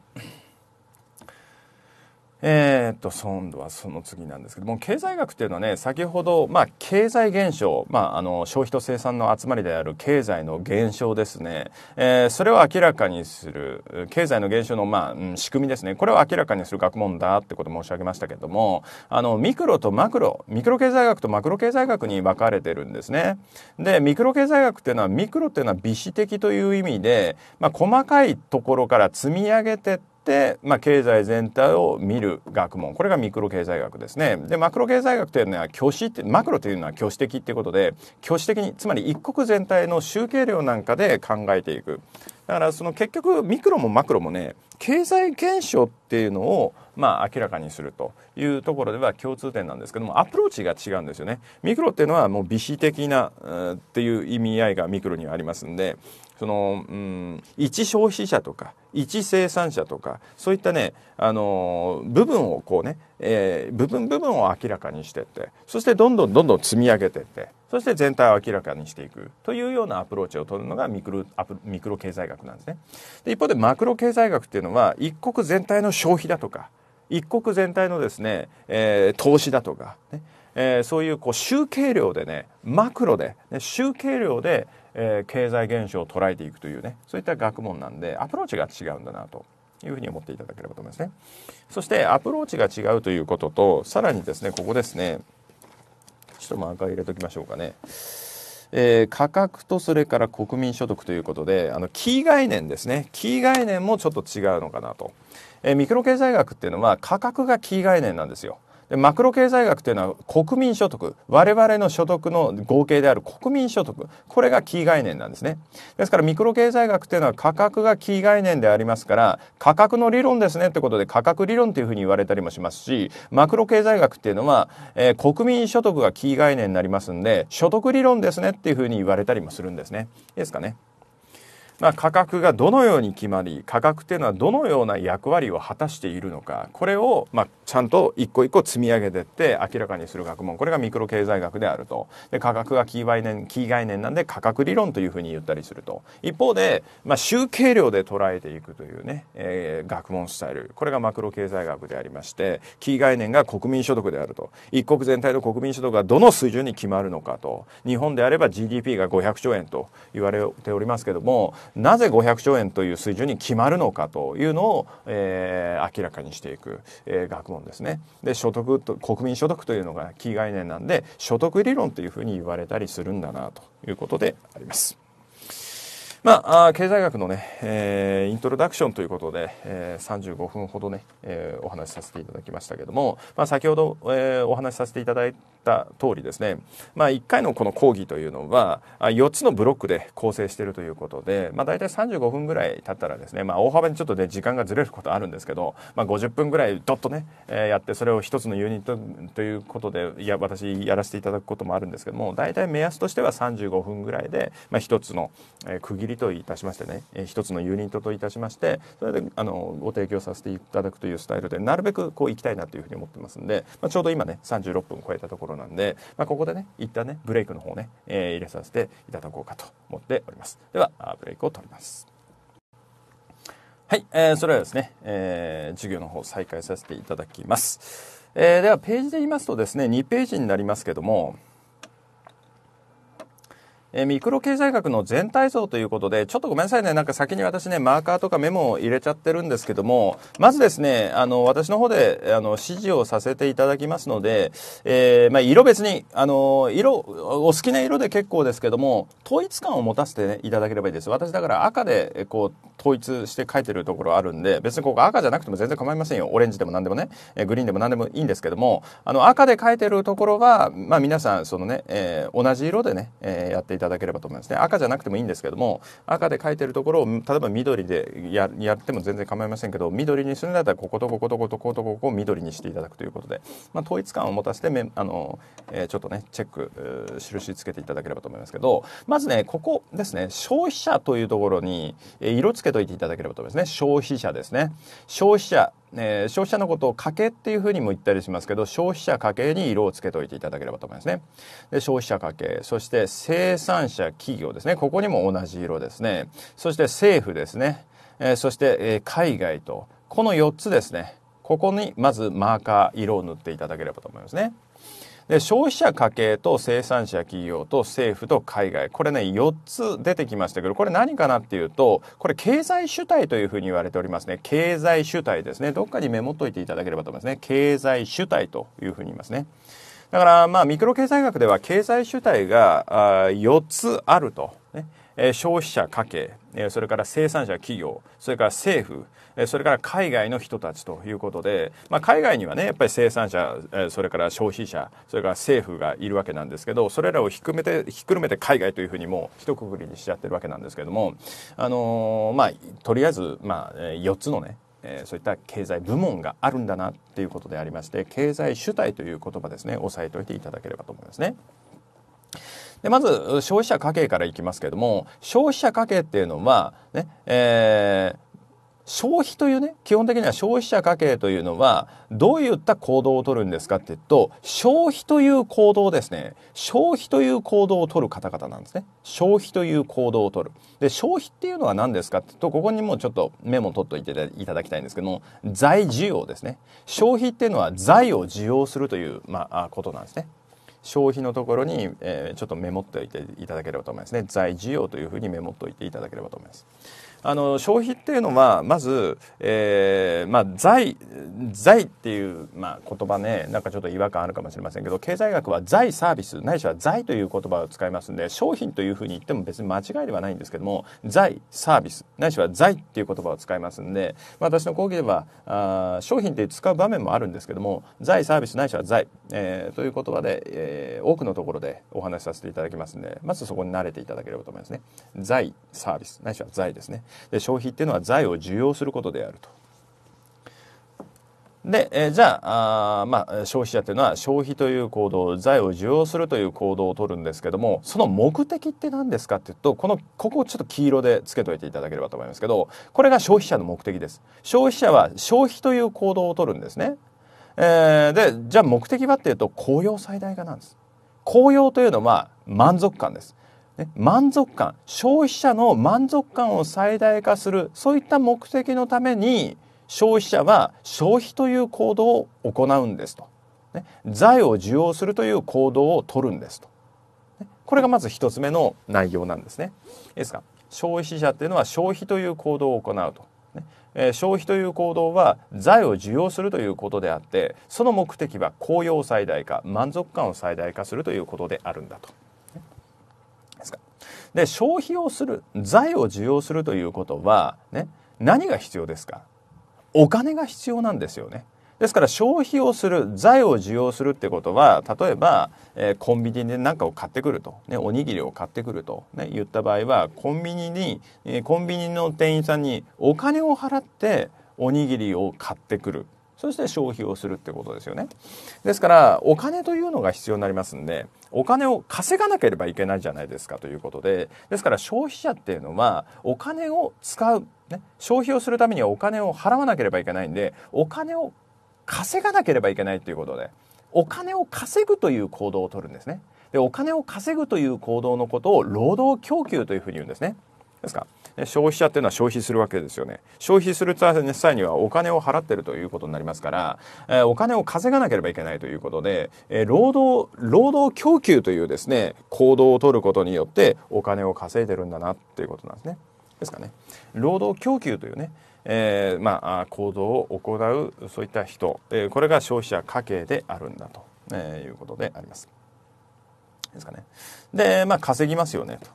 A: えー、っと、今度はその次なんですけども、経済学っていうのはね、先ほど、まあ、経済現象、まあ、あの、消費と生産の集まりである経済の現象ですね。えー、それを明らかにする、経済の現象の、まあ、うん、仕組みですね。これを明らかにする学問だってことを申し上げましたけども、あの、ミクロとマクロ、ミクロ経済学とマクロ経済学に分かれてるんですね。で、ミクロ経済学っていうのは、ミクロっていうのは微視的という意味で、まあ、細かいところから積み上げてって、、まあ、経済全体を見る学問これがミクロ経済学ですねでマクロ経済学というのは虚子ってマクロというのは虚子的っていうことで虚子的につまり一国全体の集計量なんかで考えていくだからその結局ミクロもマクロもね経済検証っていうのをまあ明らかにするというところでは共通点なんですけどもアプローチが違うんですよね。ミクロっていうのはもう微視的なっていう意味合いがミクロにはありますんでその、うん、一消費者とか、一生産者とか、そういったね、あのー、部分をこうね、えー、部分部分を明らかにしてって、そしてどんどんどんどん積み上げてって、そして全体を明らかにしていくというようなアプローチを取るのがミクロミクロ経済学なんですねで。一方でマクロ経済学っていうのは、一国全体の消費だとか、一国全体のですね、えー、投資だとか、ね、えー、そういうこう集計量でねマクロで、ね、集計量で、えー、経済現象を捉えていくというねそういった学問なんでアプローチが違うんだなというふうに思っていただければと思いますね。そしてアプローチが違うということとさらにですねここですねちょっとマーカー入れときましょうかね。えー、価格とそれから国民所得ということであのキー概念ですねキー概念もちょっと違うのかなと、えー、ミクロ経済学っていうのは価格がキー概念なんですよでマクロ経済学というのは国民所得我々の所得の合計である国民所得これがキー概念なんですねですからミクロ経済学というのは価格がキー概念でありますから価格の理論ですねってことで価格理論というふうに言われたりもしますしマクロ経済学というのは、えー、国民所得がキー概念になりますんで所得理論ですねっていうふうに言われたりもするんですねですかねまあ、価格がどのように決まり価格っていうのはどのような役割を果たしているのかこれを、まあ、ちゃんと一個一個積み上げてって明らかにする学問これがミクロ経済学であるとで価格がキー概念キー概念なんで価格理論というふうに言ったりすると一方で、まあ、集計量で捉えていくというね、えー、学問スタイルこれがマクロ経済学でありましてキー概念が国民所得であると一国全体の国民所得がどの水準に決まるのかと日本であれば GDP が500兆円と言われておりますけどもなぜ500兆円という水準に決まるのかというのを、えー、明らかにしていく、えー、学問ですね。で所得と国民所得というのがキー概念なんで所得理論というふうに言われたりするんだなということであります。まあ、経済学のね、えー、イントロダクションということで、えー、35分ほどね、えー、お話しさせていただきましたけども、まあ、先ほど、えー、お話しさせていただいた通りですね、まあ、1回のこの講義というのは4つのブロックで構成しているということで、まあ、大体35分ぐらい経ったらですね、まあ、大幅にちょっとね時間がずれることあるんですけど、まあ、50分ぐらいどっとね、えー、やってそれを1つのユニットということでいや私やらせていただくこともあるんですけども大体目安としては35分ぐらいで、まあ、1つの、えー、区切りといたしましてね、えー、一つのユニットといたしましてそれであのご提供させていただくというスタイルでなるべくこう行きたいなというふうに思ってますんで、まあ、ちょうど今ね36分超えたところなんで、まあ、ここでね一旦ねブレイクの方ね、えー、入れさせていただこうかと思っておりますではブレイクを取りますはい、えー、それではですね、えー、授業の方再開させていただきます、えー、ではページで言いますとですね2ページになりますけどもえー、ミクロ経済学の全体像ということで、ちょっとごめんなさいね、なんか先に私ね、マーカーとかメモを入れちゃってるんですけども、まずですね、あの、私の方で、あの、指示をさせていただきますので、えー、まあ、色別に、あの、色、お好きな色で結構ですけども、統一感を持たせて、ね、いただければいいです。私だから赤で、こう、統一して書いてるところあるんで、別にここ赤じゃなくても全然構いませんよ。オレンジでも何でもね、えー、グリーンでも何でもいいんですけども、あの、赤で書いてるところは、まあ、皆さん、そのね、えー、同じ色でね、えー、やっていただただければと思いますね赤じゃなくてもいいんですけども赤で書いてるところを例えば緑でややっても全然構いませんけど緑にするんだったらこことこことこことこことここを緑にしていただくということで、まあ、統一感を持たせてめあの、えー、ちょっとねチェック印つけていただければと思いますけどまずねここですね消費者というところに、え色つけといていただければと思いますね消費者ですね消費者えー、消費者のことを家計っていうふうにも言ったりしますけど消費者家計に色をつけておいていただければと思いますねで消費者家計そして生産者企業ですねここにも同じ色ですねそして政府ですね、えー、そして、えー、海外とこの4つですねここにまずマーカー色を塗っていただければと思いますね。で消費者家計と生産者企業と政府と海外これね4つ出てきましたけどこれ何かなっていうとこれ経済主体というふうに言われておりますね経済主体ですねどっかにメモっといていただければと思いますね経済主体というふうに言いますねだからまあミクロ経済学では経済主体が4つあると、ね、消費者家計それから生産者企業それから政府それから海外の人たちということで、まあ、海外にはねやっぱり生産者それから消費者それから政府がいるわけなんですけどそれらをひっくめてひっくるめて海外というふうにもう一括りにしちゃってるわけなんですけども、あのー、まあ、とりあえず、まあ、4つのねえそういった経済部門があるんだなっていうことでありまして経済主体という言葉ですね押さえておいていただければと思いますね。でまず消費者家計からいきますけども消費者家計っていうのはね、えー消費というね基本的には消費者家計というのはどういった行動をとるんですかっていうと消費という行動ですね消費という行動をとる方々なんですね消費という行動をとるで消費っていうのは何ですかってうとここにもちょっとメモ取っといていただきたいんですけども財需要ですね消費っていうのは財を需要するという、まあ、ことなんですね消費のところに、えー、ちょっとメモっておいていただければと思いますね財需要というふうにメモっておいていただければと思いますあの消費っていうのはまず、えーまあ、財財っていう、まあ、言葉ねなんかちょっと違和感あるかもしれませんけど経済学は財サービスないしは財という言葉を使いますんで商品というふうに言っても別に間違いではないんですけども財サービスないしは財っていう言葉を使いますんで、まあ、私の講義ではあ商品って使う場面もあるんですけども財サービスないしは財、えー、という言葉で、えー、多くのところでお話しさせていただきますんでまずそこに慣れていただければと思いますね。財サービスないしは財ですね。で消費っていうのは財を受容することであると。で、えー、じゃああ、まあ、消費者というのは消費という行動財を受容するという行動をとるんですけどもその目的って何ですかっていうとこのここをちょっと黄色でつけといていただければと思いますけどこれが消費者の目的です消費者は消費という行動を取るんですね、えー、でじゃあ目的はっていうと紅葉最大化なんです紅葉というのは満足感ですね、満足感消費者の満足感を最大化するそういった目的のために消費者は消費という行動を行うんですと、ね、財を受容するという行動を取るんですと、ね、これがまず一つ目の内容なんですね。ですが消費者っていうのは消費という行動を行うと。ねえー、消費という行動は財を受容するということであってその目的は効用最大化満足感を最大化するということであるんだと。で、消費をする、財を需要するということは、ね、何が必要ですかお金が必要なんですよね。ですから消費をする財を需要するってことは例えば、えー、コンビニで何かを買ってくると、ね、おにぎりを買ってくると、ね、言った場合はコンビニに、えー、コンビニの店員さんにお金を払っておにぎりを買ってくるそして消費をするってことですよね。ですから、お金というのが必要になりますんで、お金を稼がなければいけないじゃないですかということで、ですから消費者っていうのは、お金を使う、ね、消費をするためにはお金を払わなければいけないんで、お金を稼がなければいけないということで、お金を稼ぐという行動をとるんですね。で、お金を稼ぐという行動のことを労働供給というふうに言うんですね。ですかね、消費者っていうのは消費するわけですよね消費する際にはお金を払ってるということになりますから、えー、お金を稼がなければいけないということで、えー、労働労働供給というですね行動をとることによってお金を稼いでるんだなっていうことなんですね。ですかね。労働供給というね、えー、まあ行動を行うそういった人、えー、これが消費者家計であるんだと、えー、いうことであります。ですかね。でまあ稼ぎますよねと。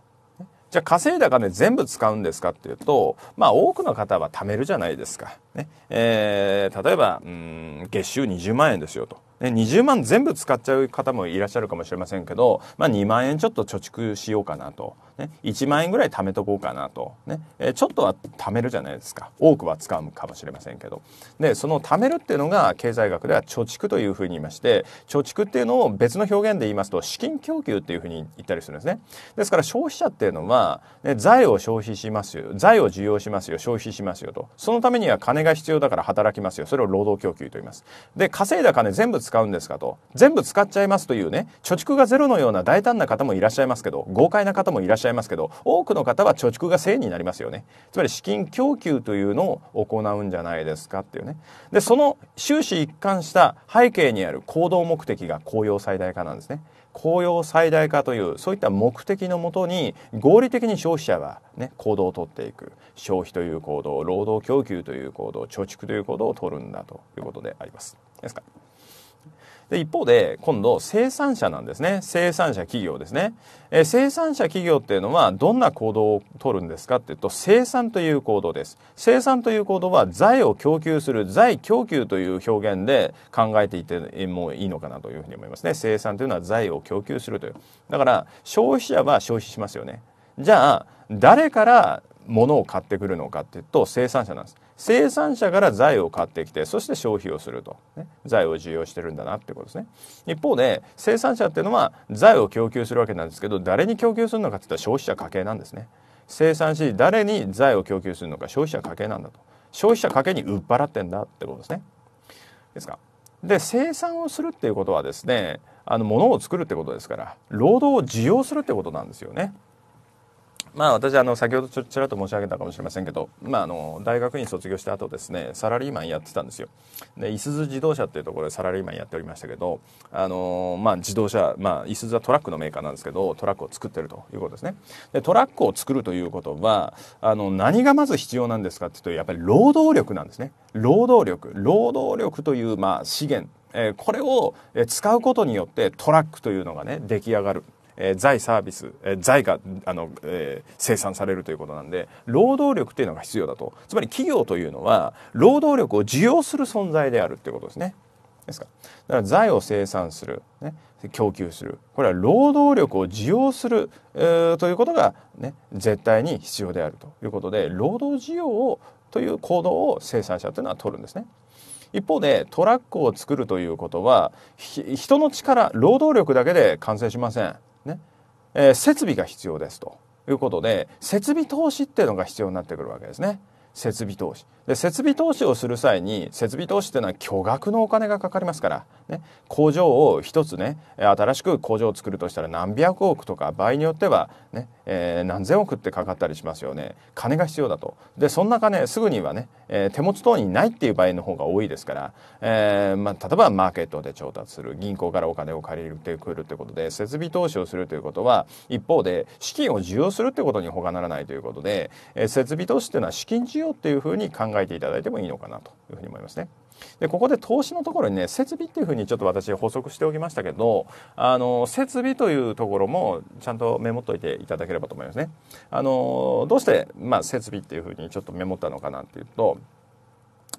A: じゃあ稼いだ金全部使うんですかっていうと、まあ多くの方は貯めるじゃないですか。ねえー、例えばうん月収20万円ですよと。ね、20万全部使っちゃう方もいらっしゃるかもしれませんけど、まあ、2万円ちょっと貯蓄しようかなと、ね、1万円ぐらい貯めとこうかなと、ねえー、ちょっとは貯めるじゃないですか多くは使うかもしれませんけどでその貯めるっていうのが経済学では貯蓄というふうに言いまして貯蓄っていうのを別の表現で言いますと資金供給っていうふうに言ったりするんですねですから消費者っていうのは、ね、財を消費しますよ財を需要しますよ消費しますよとそのためには金金が必要だから働きますよそれを労働供給と言いますで稼いだ金全部使うんですかと全部使っちゃいますというね貯蓄がゼロのような大胆な方もいらっしゃいますけど豪快な方もいらっしゃいますけど多くの方は貯蓄が正になりますよねつまり資金供給というのを行うんじゃないですかっていうねでその終始一貫した背景にある行動目的が公用最大化なんですね雇用最大化というそういった目的のもとに合理的に消費者は、ね、行動をとっていく消費という行動労働供給という行動貯蓄という行動をとるんだということであります。ですかで、一方で、今度、生産者なんですね。生産者企業ですね。えー、生産者企業っていうのは、どんな行動を取るんですかっていうと、生産という行動です。生産という行動は、財を供給する、財供給という表現で考えていてもいいのかなというふうに思いますね。生産というのは、財を供給するという。だから、消費者は消費しますよね。じゃあ、誰から物を買ってくるのかっていうと生産者なんです。生産者から財を買ってきてそして消費をすると、ね、財を需要してるんだなってことですね一方で生産者っていうのは財を供給するわけなんですけど誰に供給するのかっていったら消費者家計なんですね生産し誰に財を供給するのか消費者家計なんだと消費者家計に売っ払ってんだってことですねですかで生産をするっていうことはですねあの物を作るってことですから労働を需要するってことなんですよねまあ、私あの先ほどちらっと申し上げたかもしれませんけど、まあ、あの大学院卒業した後ですねサラリーマンやってたんですよでいすゞ自動車っていうところでサラリーマンやっておりましたけど、あのまあ、自動車、まあ、いすゞはトラックのメーカーなんですけどトラックを作ってるということですねでトラックを作るということはあの何がまず必要なんですかっていうとやっぱり労働力なんですね労働力労働力という、まあ、資源、えー、これを使うことによってトラックというのがね出来上がるえー、財サービス、えー、財があの、えー、生産されるということなんで労働力というのが必要だとつまり企業というのは労働力を需要する存在であるということですね。ですかだから財を生産する、ね、供給するこれは労働力を需要する、えー、ということが、ね、絶対に必要であるということで労働需要をという行動を生産者というのは取るんですね。一方でトラックを作るということは人の力労働力だけで完成しません。ねえー、設備が必要ですということで設備投資っていうのが必要になってくるわけですね。設備投資で設備投資をする際に設備投資っていうのは巨額のお金がかかりますから、ね、工場を一つね新しく工場を作るとしたら何百億とか場合によってはね、えー、何千億ってかかったりしますよね金が必要だとでそんな金すぐにはね、えー、手持ち等にないっていう場合の方が多いですから、えーまあ、例えばマーケットで調達する銀行からお金を借りてくるということで設備投資をするということは一方で資金を需要するってことに他ならないということで、えー、設備投資っていうのは資金需要ようっていうふうに考えていただいてもいいのかなというふうに思いますね。でここで投資のところにね設備っていうふうにちょっと私補足しておきましたけどあの設備というところもちゃんとメモっといていただければと思いますね。あのどうして、まあ、設備っていうふうにちょっとメモったのかなっていうと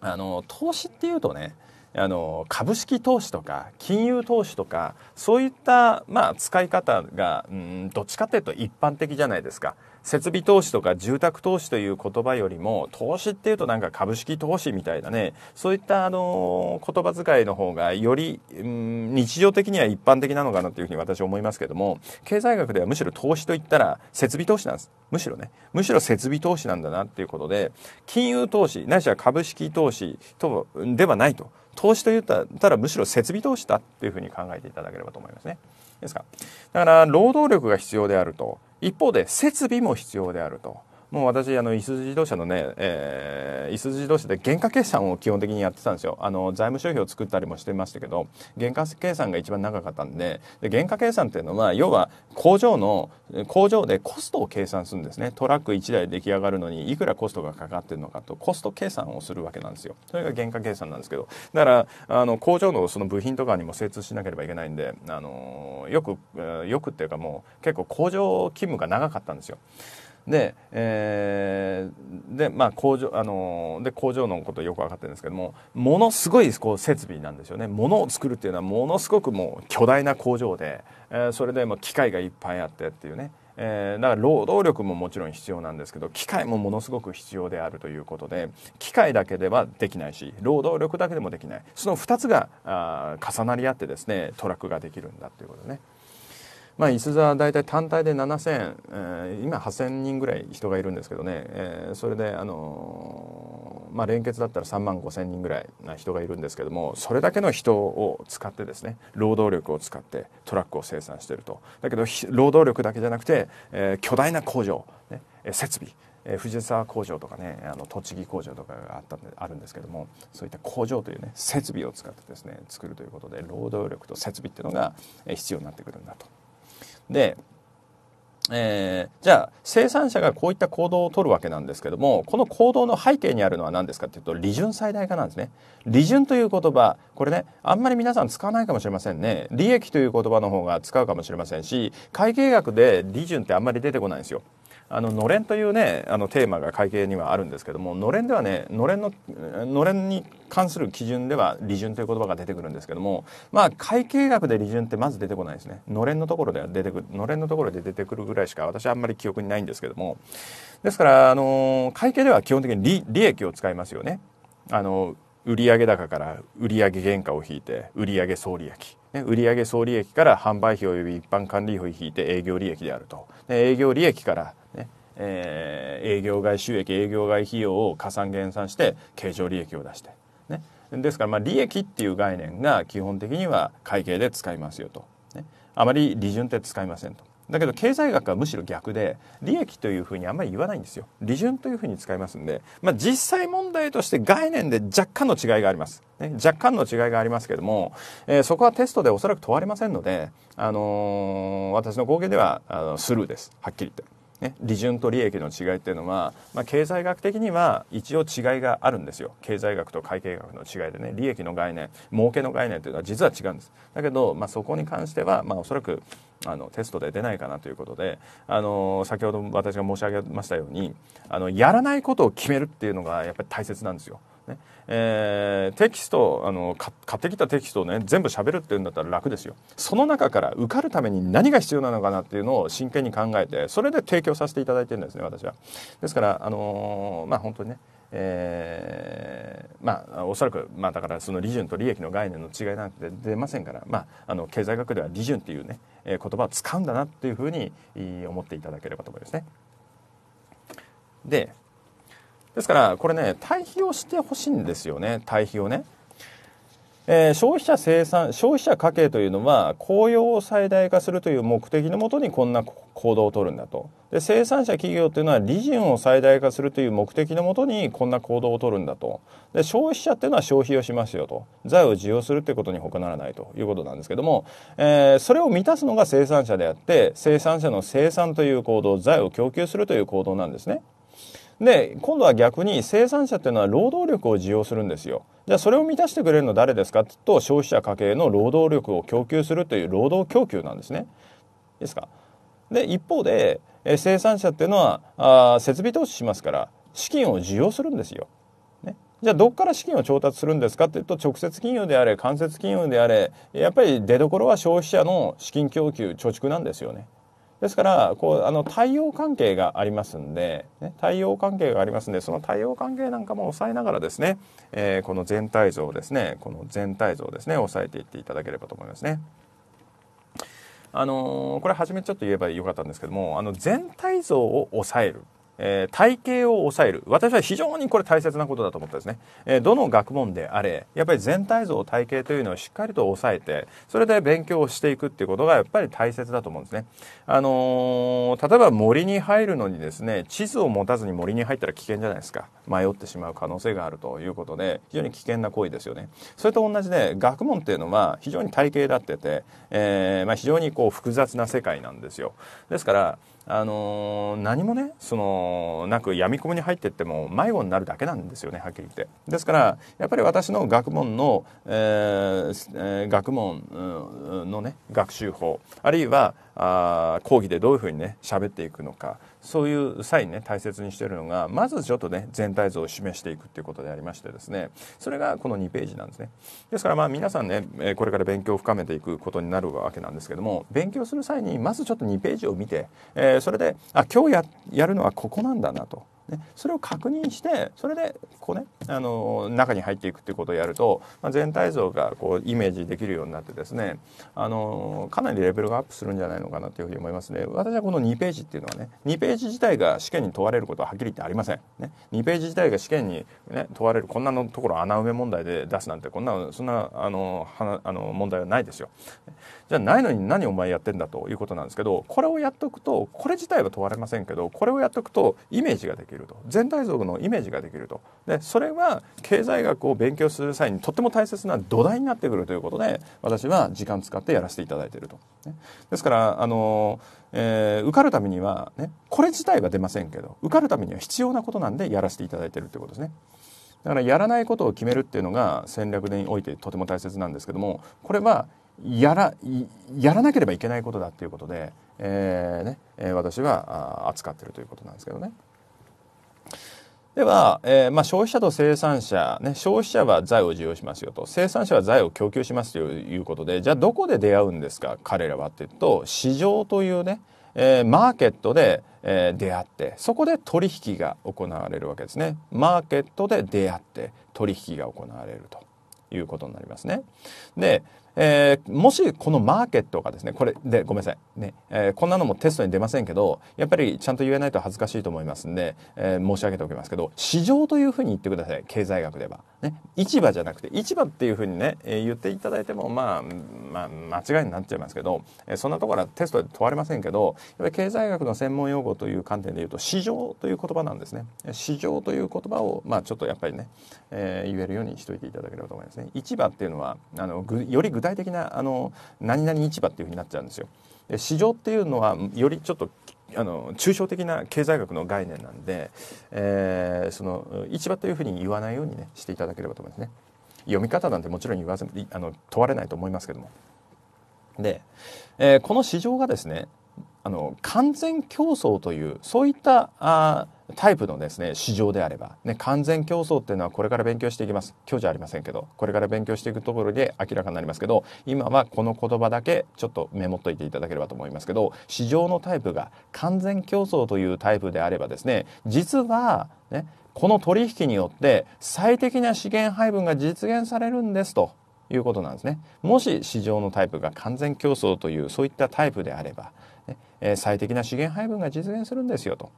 A: あの投資っていうとねあの株式投資とか金融投資とかそういった、まあ、使い方がうんどっちかっていうと一般的じゃないですか。設備投資とか住宅投資という言葉よりも投資っていうとなんか株式投資みたいなねそういったあの言葉遣いの方がより、うん、日常的には一般的なのかなというふうに私は思いますけども経済学ではむしろ投資といったら設備投資なんですむしろねむしろ設備投資なんだなっていうことで金融投資ないしは株式投資とではないと投資といったらむしろ設備投資だっていうふうに考えていただければと思いますね。ですかだから労働力が必要であると一方で設備も必要であると。もう私あのいす自動車のね、えー、いす自動車で原価計算を基本的にやってたんですよあの財務諸表を作ったりもしてましたけど原価計算が一番長かったんでで原価計算っていうのは要は工場の工場でコストを計算するんですねトラック1台出来上がるのにいくらコストがかかってるのかとコスト計算をするわけなんですよそれが原価計算なんですけどだからあの工場のその部品とかにも精通しなければいけないんであのよくよくっていうかもう結構工場勤務が長かったんですよで,、えーでまあ、工場あので工場のことよく分かってるんですけどもものすごいこう設備なんですよねものを作るっていうのはものすごくもう巨大な工場で、えー、それでも機械がいっぱいあってっていうね、えー、だから労働力ももちろん必要なんですけど機械もものすごく必要であるということで機械だけではできないし労働力だけでもできないその2つがあ重なり合ってですねトラックができるんだということね。まあ、伊豆座は大体単体で7000、えー、今8000人ぐらい人がいるんですけどね、えー、それで、あのー、まあ、連結だったら3万5000人ぐらいな人がいるんですけどもそれだけの人を使ってですね労働力を使ってトラックを生産してるとだけど労働力だけじゃなくて、えー、巨大な工場、ね、設備え藤沢工場とかねあの栃木工場とかがあったあるんですけどもそういった工場というね設備を使ってですね作るということで労働力と設備っていうのが必要になってくるんだと。で、えー、じゃあ生産者がこういった行動をとるわけなんですけどもこの行動の背景にあるのは何ですかっていうと利潤最大化なんですね利潤という言葉これねあんまり皆さん使わないかもしれませんね利益という言葉の方が使うかもしれませんし会計学で利潤ってあんまり出てこないんですよあののれんというねあのテーマが会計にはあるんですけどものれんではねのれんののれんに関する基準では利潤という言葉が出てくるんですけどもまあ会計学で利潤ってまず出てこないですねのれんのところでは出てくるのれんのところで出てくるぐらいしか私はあんまり記憶にないんですけどもですからあの会計では基本的に利利益を使いますよねあの売上高から売上原価を引いて売上総利益ね、売上総利益から販売費及び一般管理費を引いて営業利益であると。営業利益からえー、営業外収益営業外費用を加算減算して経常利益を出して、ね、ですからまあ利益っていう概念が基本的には会計で使いますよと、ね、あまり利潤って使いませんと。だけど経済学はむしろ逆で利益というふうにあんまり言わないんですよ利潤というふうに使いますんで、まあ、実際問題として概念で若干の違いがあります、ね、若干の違いがありますけども、えー、そこはテストでおそらく問われませんので、あのー、私の合計ではあのスルーですはっきり言って。ね、利潤と利益の違いっていうのは、まあ、経済学的には一応違いがあるんですよ経済学と会計学の違いでね利益の概念儲けの概念というのは実は違うんですだけど、まあ、そこに関しては、まあ、おそらくあのテストで出ないかなということで、あの先ほど私が申し上げましたようにあのやらないことを決めるっていうのがやっぱり大切なんですよ。えー、テキストあの買ってきたテキストをね全部喋るっていうんだったら楽ですよその中から受かるために何が必要なのかなっていうのを真剣に考えてそれで提供させていただいてるんですね私はですからあのー、まあ本当にねえー、まあおそらく、まあ、だからその利潤と利益の概念の違いなんて出ませんから、まあ、あの経済学では利潤っていうね、えー、言葉を使うんだなっていうふうに思っていただければと思いますね。でですからこれね対比をしてほしいんですよね対比をね。えー、消費者生産消費者家計というのは雇用を最大化するという目的のもとにこんな行動をとるんだとで生産者企業というのは利潤を最大化するという目的のもとにこんな行動をとるんだとで消費者っていうのは消費をしますよと財を需要するということに他ならないということなんですけども、えー、それを満たすのが生産者であって生産者の生産という行動財を供給するという行動なんですね。で今度は逆に生産者っていうのは労働力を需要するんですよ。じゃあそれを満たしてくれるの誰ですかって言うと消費者家計の労働力を供給するという労働供給なんですね。ですか。で一方で生産者っていうのはあ設備投資しますから資金を需要するんですよ。ね、じゃあどっから資金を調達するんですかっていうと直接金融であれ間接金融であれやっぱり出どころは消費者の資金供給貯蓄なんですよね。ですからこうあの対応関係がありますんで、ね、対応関係がありますんでその対応関係なんかも抑えながらですね、えー、この全体像ですねこの全体像ですね抑えていっていただければと思いますね。あのー、これ初めちょっと言えばよかったんですけどもあの全体像を抑えるえー、体型を抑える私は非常にこれ大切なことだと思ったんですね、えー、どの学問であれやっぱり全体像体系というのをしっかりと抑えてそれで勉強をしていくっていうことがやっぱり大切だと思うんですねあのー、例えば森に入るのにですね地図を持たずに森に入ったら危険じゃないですか迷ってしまう可能性があるということで非常に危険な行為ですよねそれと同じで学問っていうのは非常に体系だってて、えーまあ、非常にこう複雑な世界なんですよですからあの何もねそのなくやみこもに入ってっても迷子になるだけなんですよねはっきり言って。ですからやっぱり私の学問の、えー、学問のね学習法あるいはあ講義でどういうふうにね喋っていくのか。そういう際にね大切にしてるのがまずちょっとね全体像を示していくっていうことでありましてですねそれがこの2ページなんですねですからまあ皆さんねこれから勉強を深めていくことになるわけなんですけども勉強する際にまずちょっと2ページを見て、えそれであ今日やるのはここなんだなとそれを確認してそれでこうねあの中に入っていくっていうことをやると、まあ、全体像がこうイメージできるようになってですねあのかなりレベルがアップするんじゃないのかなというふうに思いますね私はこの2ページっていうのはね2ページ自体が試験に問われることははっきり言ってありません、ね、2ページ自体が試験に、ね、問われるこんなのところ穴埋め問題で出すなんてこんなそんなあのはあの問題はないですよ。じゃないのに何お前やってんだということなんですけどこれをやっとくとこれ自体は問われませんけどこれをやっとくとイメージができると全体像のイメージができるとでそれは経済学を勉強する際にとっても大切な土台になってくるということで私は時間使ってやらせていただいていると、ですからあの、えー、受かるためには、ね、これ自体は出ませんけど受かるためには必要なことなんでやらせていただいているということですね。だからやらないことを決めるっていうのが戦略においてとても大切なんですけどもこれはやらやらなければいけないことだっていうことで、えーねえ私は扱ってるということなんですけどね。では、えーまあ、消費者と生産者、ね、消費者は財を需要しますよと生産者は財を供給しますということでじゃあどこで出会うんですか彼らはっていうと市場というね、えー、マーケットで、えー、出会ってそこで取引が行われるわけですねマーケットで出会って取引が行われるということになりますね。で、えー、もしこのマーケットがですねこれでごめんなさいね、えー、こんなのもテストに出ませんけどやっぱりちゃんと言えないと恥ずかしいと思いますんで、えー、申し上げておきますけど市場というふうに言ってください経済学では、ね、市場じゃなくて市場っていうふうにね、えー、言っていただいても、まあ、まあ間違いになっちゃいますけど、えー、そんなところはテストで問われませんけどやっぱり経済学の専門用語という観点で言うと市場という言葉なんですね市場という言葉を、まあ、ちょっとやっぱりね、えー、言えるようにしておいていただければと思いますね市場っていうのはあのより具体的なあの何々市場っていうふうになっちゃうんですよ。で市場っていうのはよりちょっとあの抽象的な経済学の概念なんで、えー、その市場というふうに言わないようにねしていただければと思いますね。読み方なんてもちろん言わずあの問われないと思いますけども。で、えー、この市場がですねあの完全競争というそういったあタイプのですね市場であれば、ね、完全競争っていうのはこれから勉強していきます今日じゃありませんけどこれから勉強していくところで明らかになりますけど今はこの言葉だけちょっとメモっといていただければと思いますけど市場のタイプが完全競争というタイプであればですね実はねこの取引によって最適な資源配分が実現されるんですということなんですね。もし市場のタイプが完全競争というそういったタイプであれば、ね、最適な資源配分が実現するんですよと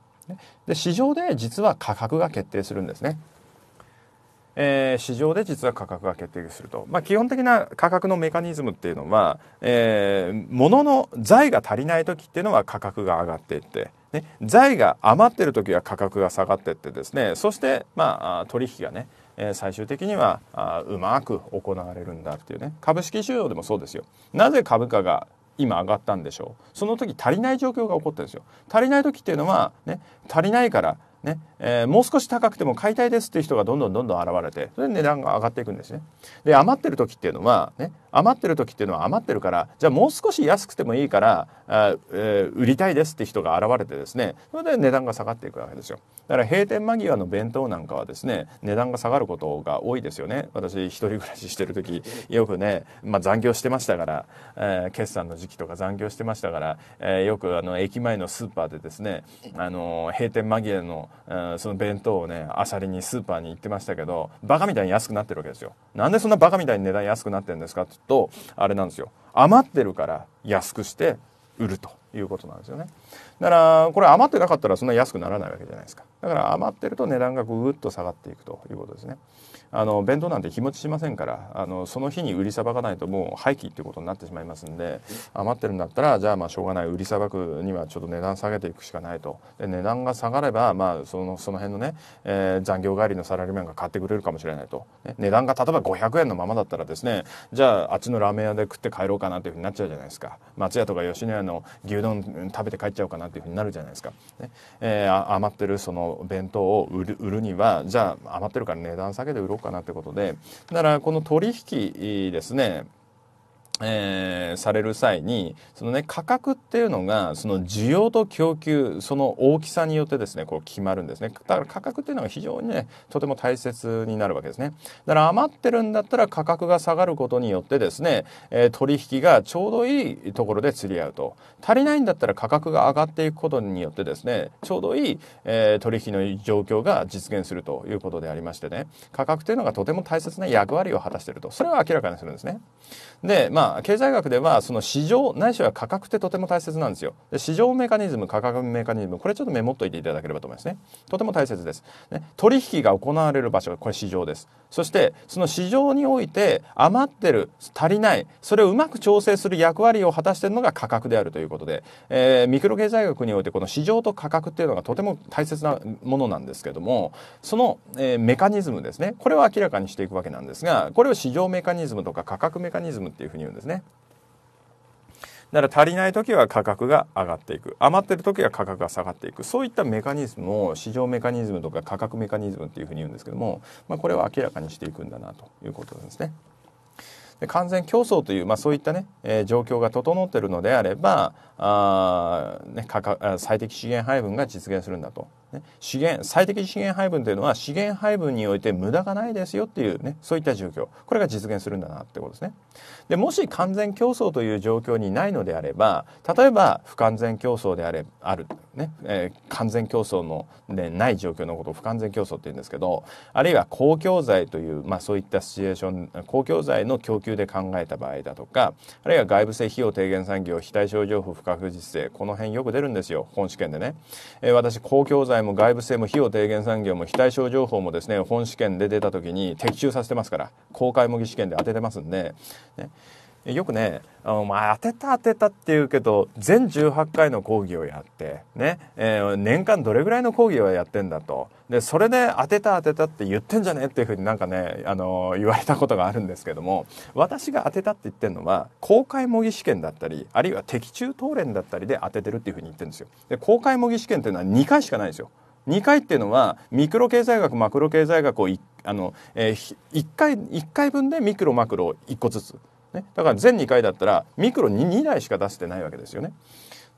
A: で市場で実は価格が決定するんですね。えー、市場で実は価格が決定すると、まあ、基本的な価格のメカニズムっていうのは、えー、物の財が足りない時っていうのは価格が上がっていって、ね、財が余ってる時は価格が下がっていってですねそして、まあ、取引がね最終的にはうまく行われるんだっていうね株式市場でもそうですよなぜ株価が今上がったんでしょうその時足りない状況が起こったんですよ足りない時っていうのはね足りないからねえー、もう少し高くても買いたいですっていう人がどんどんどんどん現れてそれで値段が上がっていくんですね。で余ってる時っていうのは、ね、余ってる時っていうのは余ってるからじゃあもう少し安くてもいいからあ、えー、売りたいですって人が現れてですねそれで値段が下がっていくわけですよ。だから閉店間際の弁当なんかはですね値段が下がることが多いですよね。私一人暮らししてる時よくね、まあ、残業してましたから、えー、決算の時期とか残業してましたから、えよくあの駅前のスーパーでですねあの閉店間際のうん、その弁当をねあさりにスーパーに行ってましたけどバカみたいに安くなってるわけですよなんでそんなバカみたいに値段安くなってるんですかって言うとあれなんですよ余ってるから安くして売るということなんですよねだからこれ余ってなかったらそんな安くならないわけじゃないですかだから余ってると値段がぐーっと下がっていくということですねあの弁当なんて日持ちしませんからあのその日に売りさばかないともう廃棄っていうことになってしまいますんで余ってるんだったらじゃあまあしょうがない売りさばくにはちょっと値段下げていくしかないとで値段が下がれば、まあ、そのその辺のね、えー、残業帰りのサラリーマンが買ってくれるかもしれないと、ね、値段が例えば500円のままだったらですねじゃああっちのラーメン屋で食って帰ろうかなというふうになっちゃうじゃないですか松屋とか吉野家の牛丼食べて帰っちゃおうかなというふうになるじゃないですか、ねえー、余ってるその弁当を売る売るにはじゃあ余ってるから値段下げて売ろうかなということでだからこの取引ですねえー、される際にその、ね、価格っていうのがその需要と供給その大きさによってですねこう決まるんですねだから価格っていうのが非常にねとても大切になるわけですねだから余ってるんだったら価格が下がることによってですね、えー、取引がちょうどいいところで釣り合うと足りないんだったら価格が上がっていくことによってですねちょうどいい、えー、取引の状況が実現するということでありましてね価格というのがとても大切な役割を果たしているとそれは明らかにするんですねで、まあ、経済学では、その市場、ないしは価格ってとても大切なんですよ。で市場メカニズム、価格メカニズム、これちょっとメモっといていただければと思いますね。とても大切です。ね、取引が行われる場所、これ市場です。そして、その市場において余ってる、足りない、それをうまく調整する役割を果たしているのが価格であるということで、えー、ミクロ経済学において、この市場と価格っていうのがとても大切なものなんですけども、その、えー、メカニズムですね、これを明らかにしていくわけなんですが、これを市場メカニズムとか価格メカニズムっていうふうに言うんですね。だから足りない時は価格が上がっていく余ってる時は価格が下がっていくそういったメカニズムを市場メカニズムとか価格メカニズムっていうふうに言うんですけども、まあ、これは明らかにしていくんだなということですね。で完全競争という、まあ、そういったね、えー、状況が整っているのであればあ、ね、最適資源配分が実現するんだと資源最適資源配分というのは資源配分において無駄がないですよっていうねそういった状況これが実現するんだなってことですね。でもし完全競争という状況にないのであれば例えば不完全競争であれある、ねえー、完全競争の、ね、ない状況のことを不完全競争って言うんですけどあるいは公共財という、まあ、そういったシチュエーション公共財の供給で考えた場合だとかあるいは外部性費用低減産業非対症情報不確実性この辺よく出るんですよ本試験でね。えー、私公共財も外部性も費用低減産業も非対称情報もですね本試験で出た時に的中させてますから公開模擬試験で当ててますんで、ねよくね、あの、まあ、当てた当てたって言うけど、全18回の講義をやって、ね、えー、年間どれぐらいの講義をやってんだと。で、それで当てた当てたって言ってんじゃねえっていうふうになんかね、あのー、言われたことがあるんですけども、私が当てたって言ってるのは、公開模擬試験だったり、あるいは的中答練だったりで当ててるっていうふうに言ってるんですよ。で、公開模擬試験っていうのは2回しかないんですよ。2回っていうのはミクロ経済学マクロ経済学をあの、えー、1, 回1回分でミクロマクロを1個ずつね、だから全2回だったらミクロに2台しか出してないわけですよね。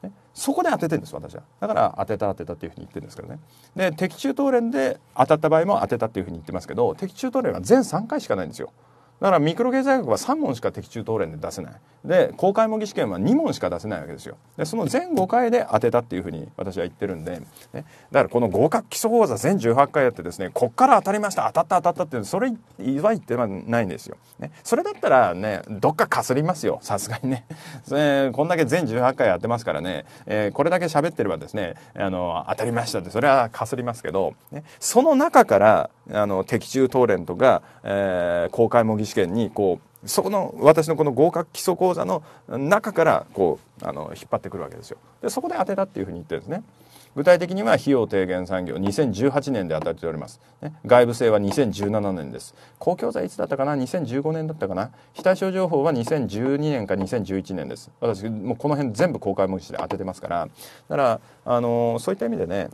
A: ねそこで当ててんです私はだから当てた当てたっていうふうに言ってるんですけどねで的中当連で当たった場合も当てたっていうふうに言ってますけど的中当連は全3回しかないんですよだからミクロ経済学は3問しか的中当連で出せないで公開模擬試験は2問しか出せないわけですよでその全5回で当てたっていうふうに私は言ってるんで、ね、だからこの合格基礎講座全18回やってですねこっから当たりました当たった当たったっていうそれは言ってはないんですよ、ね、それだったらねどっかかすりますよさすがにね、えー、こんだけ全18回やってますからね、えー、これだけ喋ってればですねあの当たりましたってそれはかすりますけど、ね、その中からあの的中答練とか、えー、公開模擬試験にこうそこの私のこの合格基礎講座の中からこうあの引っ張ってくるわけですよでそこで当てたっていうふうに言ってるんですね具体的には費用低減産業2018年で当たっております、ね、外部性は2017年です公共財いつだったかな2015年だったかな非対称情報は2012年か2011年です私もうこの辺全部公開無視で当ててますからだからあのそういった意味でね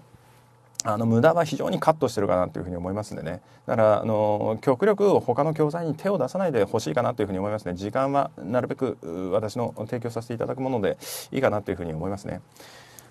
A: あの無駄は非常にカットしてるかなというふうに思いますんでねだからあの極力他の教材に手を出さないでほしいかなというふうに思いますね時間はなるべく私の提供させていただくものでいいかなというふうに思いますね。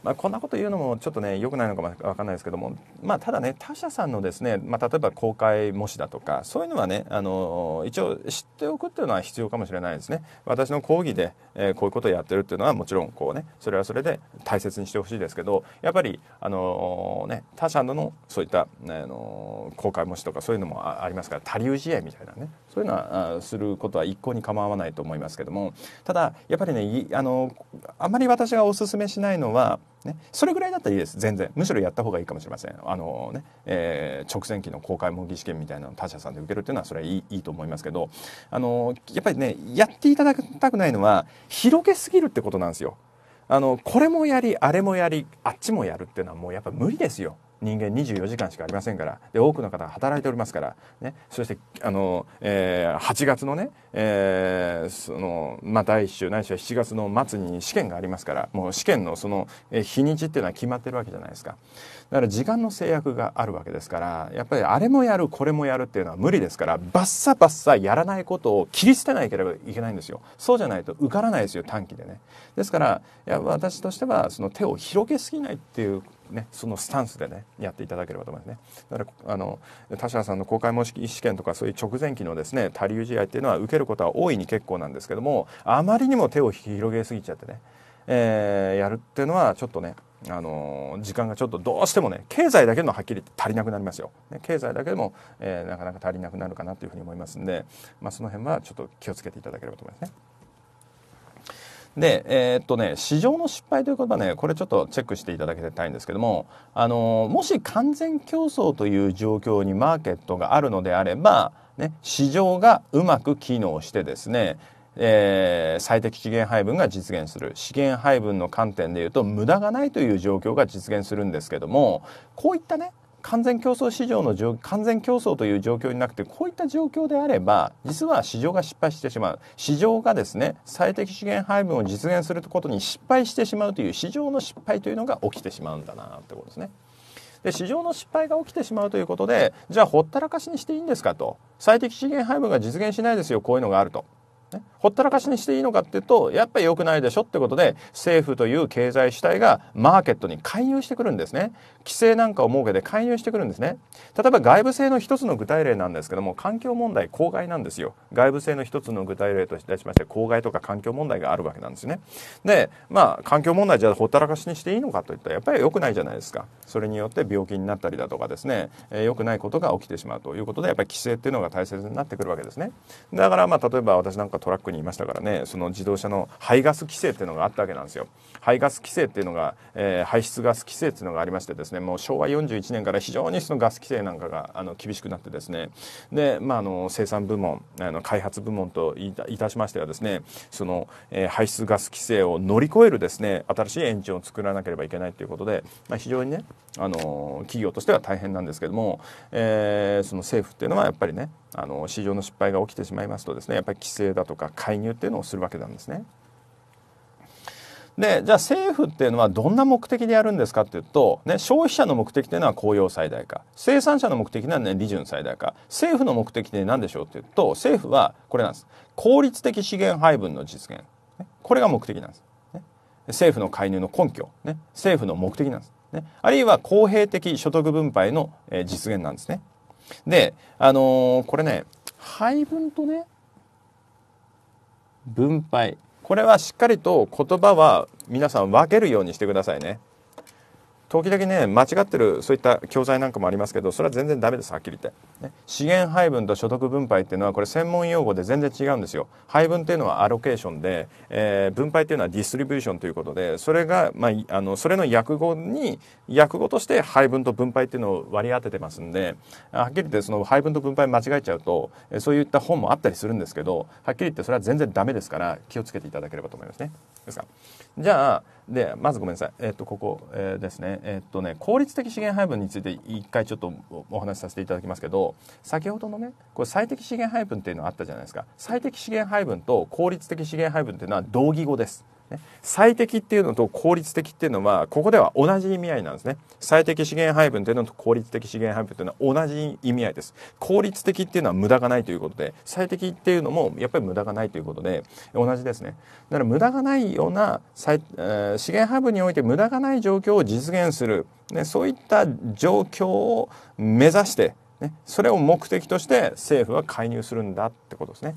A: まあ、こんなこと言うのもちょっとね良くないのかも分かんないですけども、まあ、ただね他社さんのですね、まあ、例えば公開模試だとかそういうのはねあの一応知っておくっていうのは必要かもしれないですね私の講義で、えー、こういうことをやってるっていうのはもちろんこうねそれはそれで大切にしてほしいですけどやっぱりあの、ね、他社のそういった、ね、あの公開模試とかそういうのもありますから他流試合みたいなねそういうのはすることは一向に構わないと思いますけどもただやっぱりねあのあまり私がおすすめしないのは、ね、それぐらいだったらいいです全然むしろやった方がいいかもしれませんあのね、えー、直前期の公開模擬試験みたいなのを他社さんで受けるっていうのはそれはいいいいと思いますけどあのやっぱりねやっていただきたくないのは広げすぎるってことなんですよ。あのこれもやりあれもやりあっちもやるっていうのはもうやっぱ無理ですよ。人間24時間しかありませんからで多くの方が働いておりますから、ね、そしてあの、えー、8月のね、えーそのまあ、第1週ないしは7月の末に試験がありますからもう試験のその、えー、日にちっていうのは決まってるわけじゃないですか。だから時間の制約があるわけですからやっぱりあれもやるこれもやるっていうのは無理ですからバッサバッサやらないことを切り捨てなければいけないんですよそうじゃないと受からないですよ短期でねですからいや私としてはその手を広げすぎないっていうね、そのスタンスでねやっていただければと思いますねだからあの田代さんの公開模試験とかそういう直前期のですね他流試合っていうのは受けることは大いに結構なんですけどもあまりにも手を広げすぎちゃってね、えー、やるっていうのはちょっとねあの時間がちょっとどうしてもね経済だけのはっきり足りなくなりますよ、ね、経済だけでも、えー、なかなか足りなくなるかなというふうに思いますんで、まあ、その辺はちょっと気をつけていただければと思いますね。で、えー、っとね、市場の失敗ということはね、これちょっとチェックしていただきたいんですけども、あの、もし完全競争という状況にマーケットがあるのであれば、ね、市場がうまく機能してですね、えー、最適資源配分が実現する資源配分の観点でいうと無駄がないという状況が実現するんですけどもこういったね完全競争市場の完全競争という状況になくてこういった状況であれば実は市場が失敗してしまう市場がですね最適資源配分を実現することに失敗してしまうという市場の失敗というのが起きてしまうんだなってことですね。で市場の失敗が起きてしまうということでじゃあほったらかしにしていいんですかと最適資源配分が実現しないですよこういうのがあるとね、ほったらかしにしていいのかっていうとやっぱり良くないでしょってことで政府という経済主体がマーケットに介入してくるんですね規制なんかを設けて介入してくるんですね例えば外部性の一つの具体例なんですけども環境問題公害なんですよ外部性の一つの具体例としまして公害とか環境問題があるわけなんですねでまあ環境問題じゃほったらかしにしていいのかといったらやっぱり良くないじゃないですかそれによって病気になったりだとかですね良、えー、くないことが起きてしまうということでやっぱり規制っていうのが大切になってくるわけですねだからまあ例えば私なんかトラックにいましたからねその自動車の排ガス規制っていうのがあったわけなんですよ排ガス規制っていうのが、えー、排出ガス規制っていうのがありましてですねもう昭和41年から非常にそのガス規制なんかがあの厳しくなってですねで、まあ、あの生産部門あの開発部門といたしましてはですねその、えー、排出ガス規制を乗り越えるですね新しいエンジンを作らなければいけないということで、まあ、非常にねあの企業としては大変なんですけども、えー、その政府っていうのはやっぱりねあの市場の失敗が起きてしまいますとですねやっぱり規制だとか介入っていうのをするわけなんですね。でじゃあ政府っていうのはどんな目的でやるんですかっていうと、ね、消費者の目的っていうのは公用最大化生産者の目的なのは、ね、利潤最大化政府の目的って何でしょうっていうと政府はこれなんです効率的資源配分の実現、ね、これが目的なんです、ね、政府の介入の根拠、ね、政府の目的なんです、ね、あるいは公平的所得分配の、え実現なんですねで、あのー、これね、配分とね、分配。これはしっかりと言葉は皆さん分けるようにしてくださいね。時々ね間違ってるそういった教材なんかもありますけどそれは全然ダメですはっきり言って、ね、資源配分と所得分配っていうのはこれ専門用語で全然違うんですよ配分っていうのはアロケーションで、えー、分配っていうのはディストリビューションということでそれが、まあ、あのそれの訳語に訳語として配分と分配っていうのを割り当ててますんではっきり言ってその配分と分配間違えちゃうとそういった本もあったりするんですけどはっきり言ってそれは全然ダメですから気をつけていただければと思いますね。ですかじゃあでまずごめんなさい、えっとここ、えー、ですね,、えっとね効率的資源配分について一回ちょっとお話しさせていただきますけど先ほどのねこれ最適資源配分っていうのあったじゃないですか最適資源配分と効率的資源配分っていうのは同義語です。ね最適っていうのと効率的っていうのはここでは同じ意味合いなんですね最適資源配分というのと効率的資源配分というのは同じ意味合いです効率的っていうのは無駄がないということで最適っていうのもやっぱり無駄がないということで同じですねだから無駄がないような、え資源配分において無駄がない状況を実現する、ね、そういった状況を目指して、ね、それを目的として政府は介入するんだってことですね。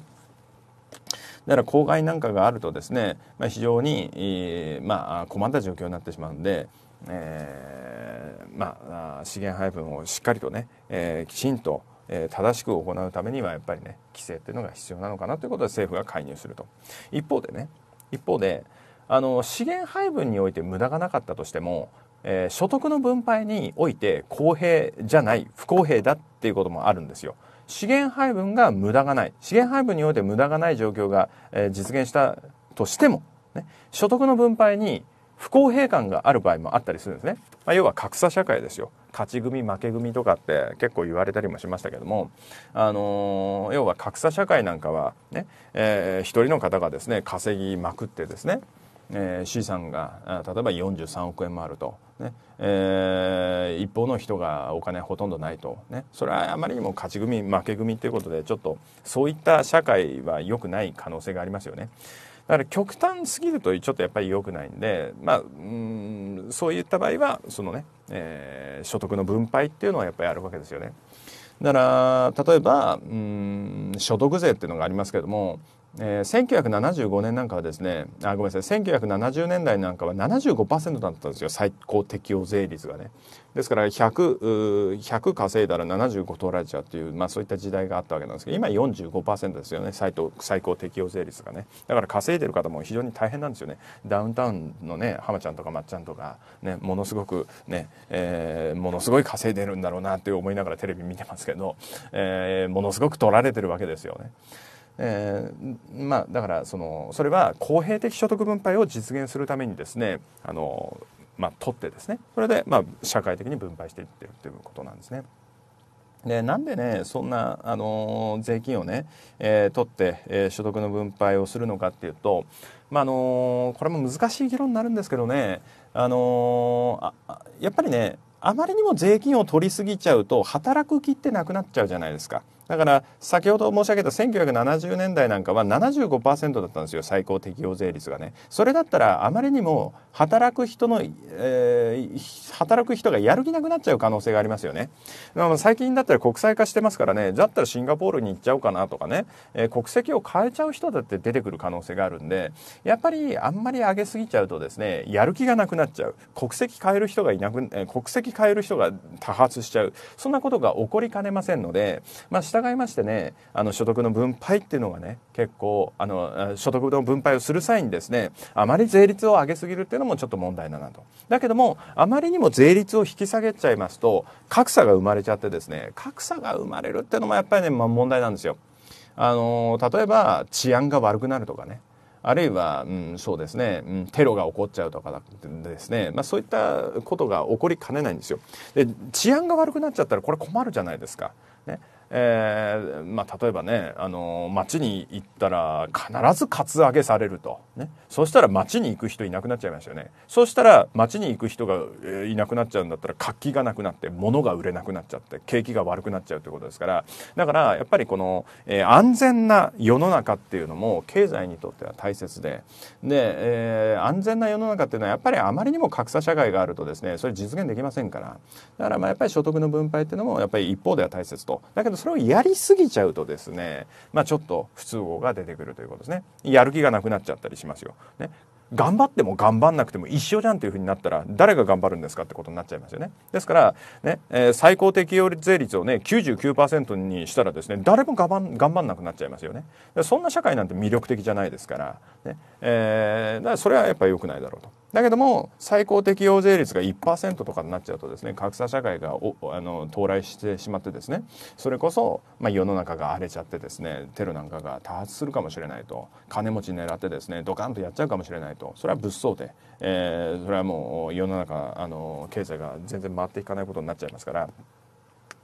A: だから公害なんかがあるとですね、まあ、非常に、えー、まあ、困った状況になってしまうんで。えー、まあ資源配分をしっかりとね、えー、きちんとえー、正しく行うためにはやっぱりね規制っていうのが必要なのかなということで政府が介入すると一方でね一方であの資源配分において無駄がなかったとしても、えー、所得の分配において公平じゃない不公平だっていうこともあるんですよ資源配分が無駄がない資源配分において無駄がない状況が、えー、実現したとしても、ね、所得の分配に不公平感がある場合もあったりするんですね、まあ、要は格差社会ですよ勝ち組負け組とかって結構言われたりもしましたけども、あのー、要は格差社会なんかはね、えー、一人の方がですね稼ぎまくってですねえー、C が例えば43億円もあると、ねえー、一方の人がお金ほとんどないと、ね、それはあまりにも勝ち組負け組ということでちょっとそういった社会は良くない可能性がありますよね。だから極端すぎるとちょっとやっぱり良くないんで、まあ、うんそういった場合はそのね、ねえー、所得の分配っていうのはやっぱりあるわけですよね。だから例えばうん所得税っていうのがありますけどもえー、1975年なんかはですねあごめんなさい1970年代なんかは75%だったんですよ最高適用税率がねですから 100, 100稼いだら75取られちゃうという、まあ、そういった時代があったわけなんですけど今45%ですよね最最高適用税率がねだから稼いでる方も非常に大変なんですよねダウンタウンのね浜ちゃんとかまっちゃんとか、ね、ものすごくね、えー、ものすごい稼いでるんだろうなって思いながらテレビ見てますけど、えー、ものすごく取られてるわけですよね。えー、まあだからそのそれは公平的所得分配を実現するためにですねあのまあ、取ってですねそれで、まあ、社会的に分配していってるということなんですね。でなんでねそんな、あのー、税金をね、えー、取って、えー、所得の分配をするのかっていうと、まあ、あのこれも難しい議論になるんですけどね、あのやっぱりねあまりにも税金を取りすぎちゃうと働く気ってなくなっちゃうじゃないですか。だから先ほど申し上げた1970年代なんかは75%だったんですよ最高適用税率がね。それだったらあまりにも働く人の、えー、働く人がやる気なくなっちゃう可能性がありますよね。最近だったら国際化してますからねだったらシンガポールに行っちゃおうかなとかね、えー、国籍を変えちゃう人だって出てくる可能性があるんでやっぱりあんまり上げすぎちゃうとですねやる気がなくなっちゃう国籍変える人がいなく、えー、国籍変える人が多発しちゃうそんなことが起こりかねませんので、まあ従いましてねあの所得の分配っていうのがね結構あの所得の分配をする際にですねあまり税率を上げすぎるっていうのもちょっと問題だなとだけどもあまりにも税率を引き下げちゃいますと格差が生まれちゃってですね格差が生まれるっていうのもやっぱりね、ま問題なんですよ。あの例えば治安が悪くなるとかねあるいは、うん、そうですね、うん、テロが起こっちゃうとかですね、まあ、そういったことが起こりかねないんですよ。で治安が悪くなっちゃったらこれ困るじゃないですか。ね、えー、まあ、例えばね、あのー、町に行ったら必ずカツアゲされると、ね、そしたら町に行く人いなくなっちゃいますよねそしたら町に行く人が、えいなくなっちゃうんだったら活気がなくなって物が売れなくなっちゃって景気が悪くなっちゃうということですからだからやっぱりこの、えー、安全な世の中っていうのも経済にとっては大切でで、えー、安全な世の中っていうのはやっぱりあまりにも格差社会があるとですねそれ実現できませんからだからまあやっぱり所得の分配っていうのもやっぱり一方では大切とだけどそれをやりすぎちゃうとですね、まあ、ちょっと不都合が出てくるということですねやる気がなくなっちゃったりしますよ、ね、頑張っても頑張んなくても一緒じゃんっていうふうになったら誰が頑張るんですかってことになっちゃいますよねですからね、えー、最高適用税率をね99%にしたらですね誰も頑張頑張んなくなっちゃいますよねそんな社会なんて魅力的じゃないですから,、ねえー、だからそれはやっぱり良くないだろうと。だけども最高適用税率が1%とかになっちゃうとですね格差社会があの到来してしまってですねそれこそ、まあ、世の中が荒れちゃってですねテロなんかが多発するかもしれないと金持ち狙ってですねドカンとやっちゃうかもしれないとそれは物騒で、えー、それはもう世の中あの経済が全然回っていかないことになっちゃいますから。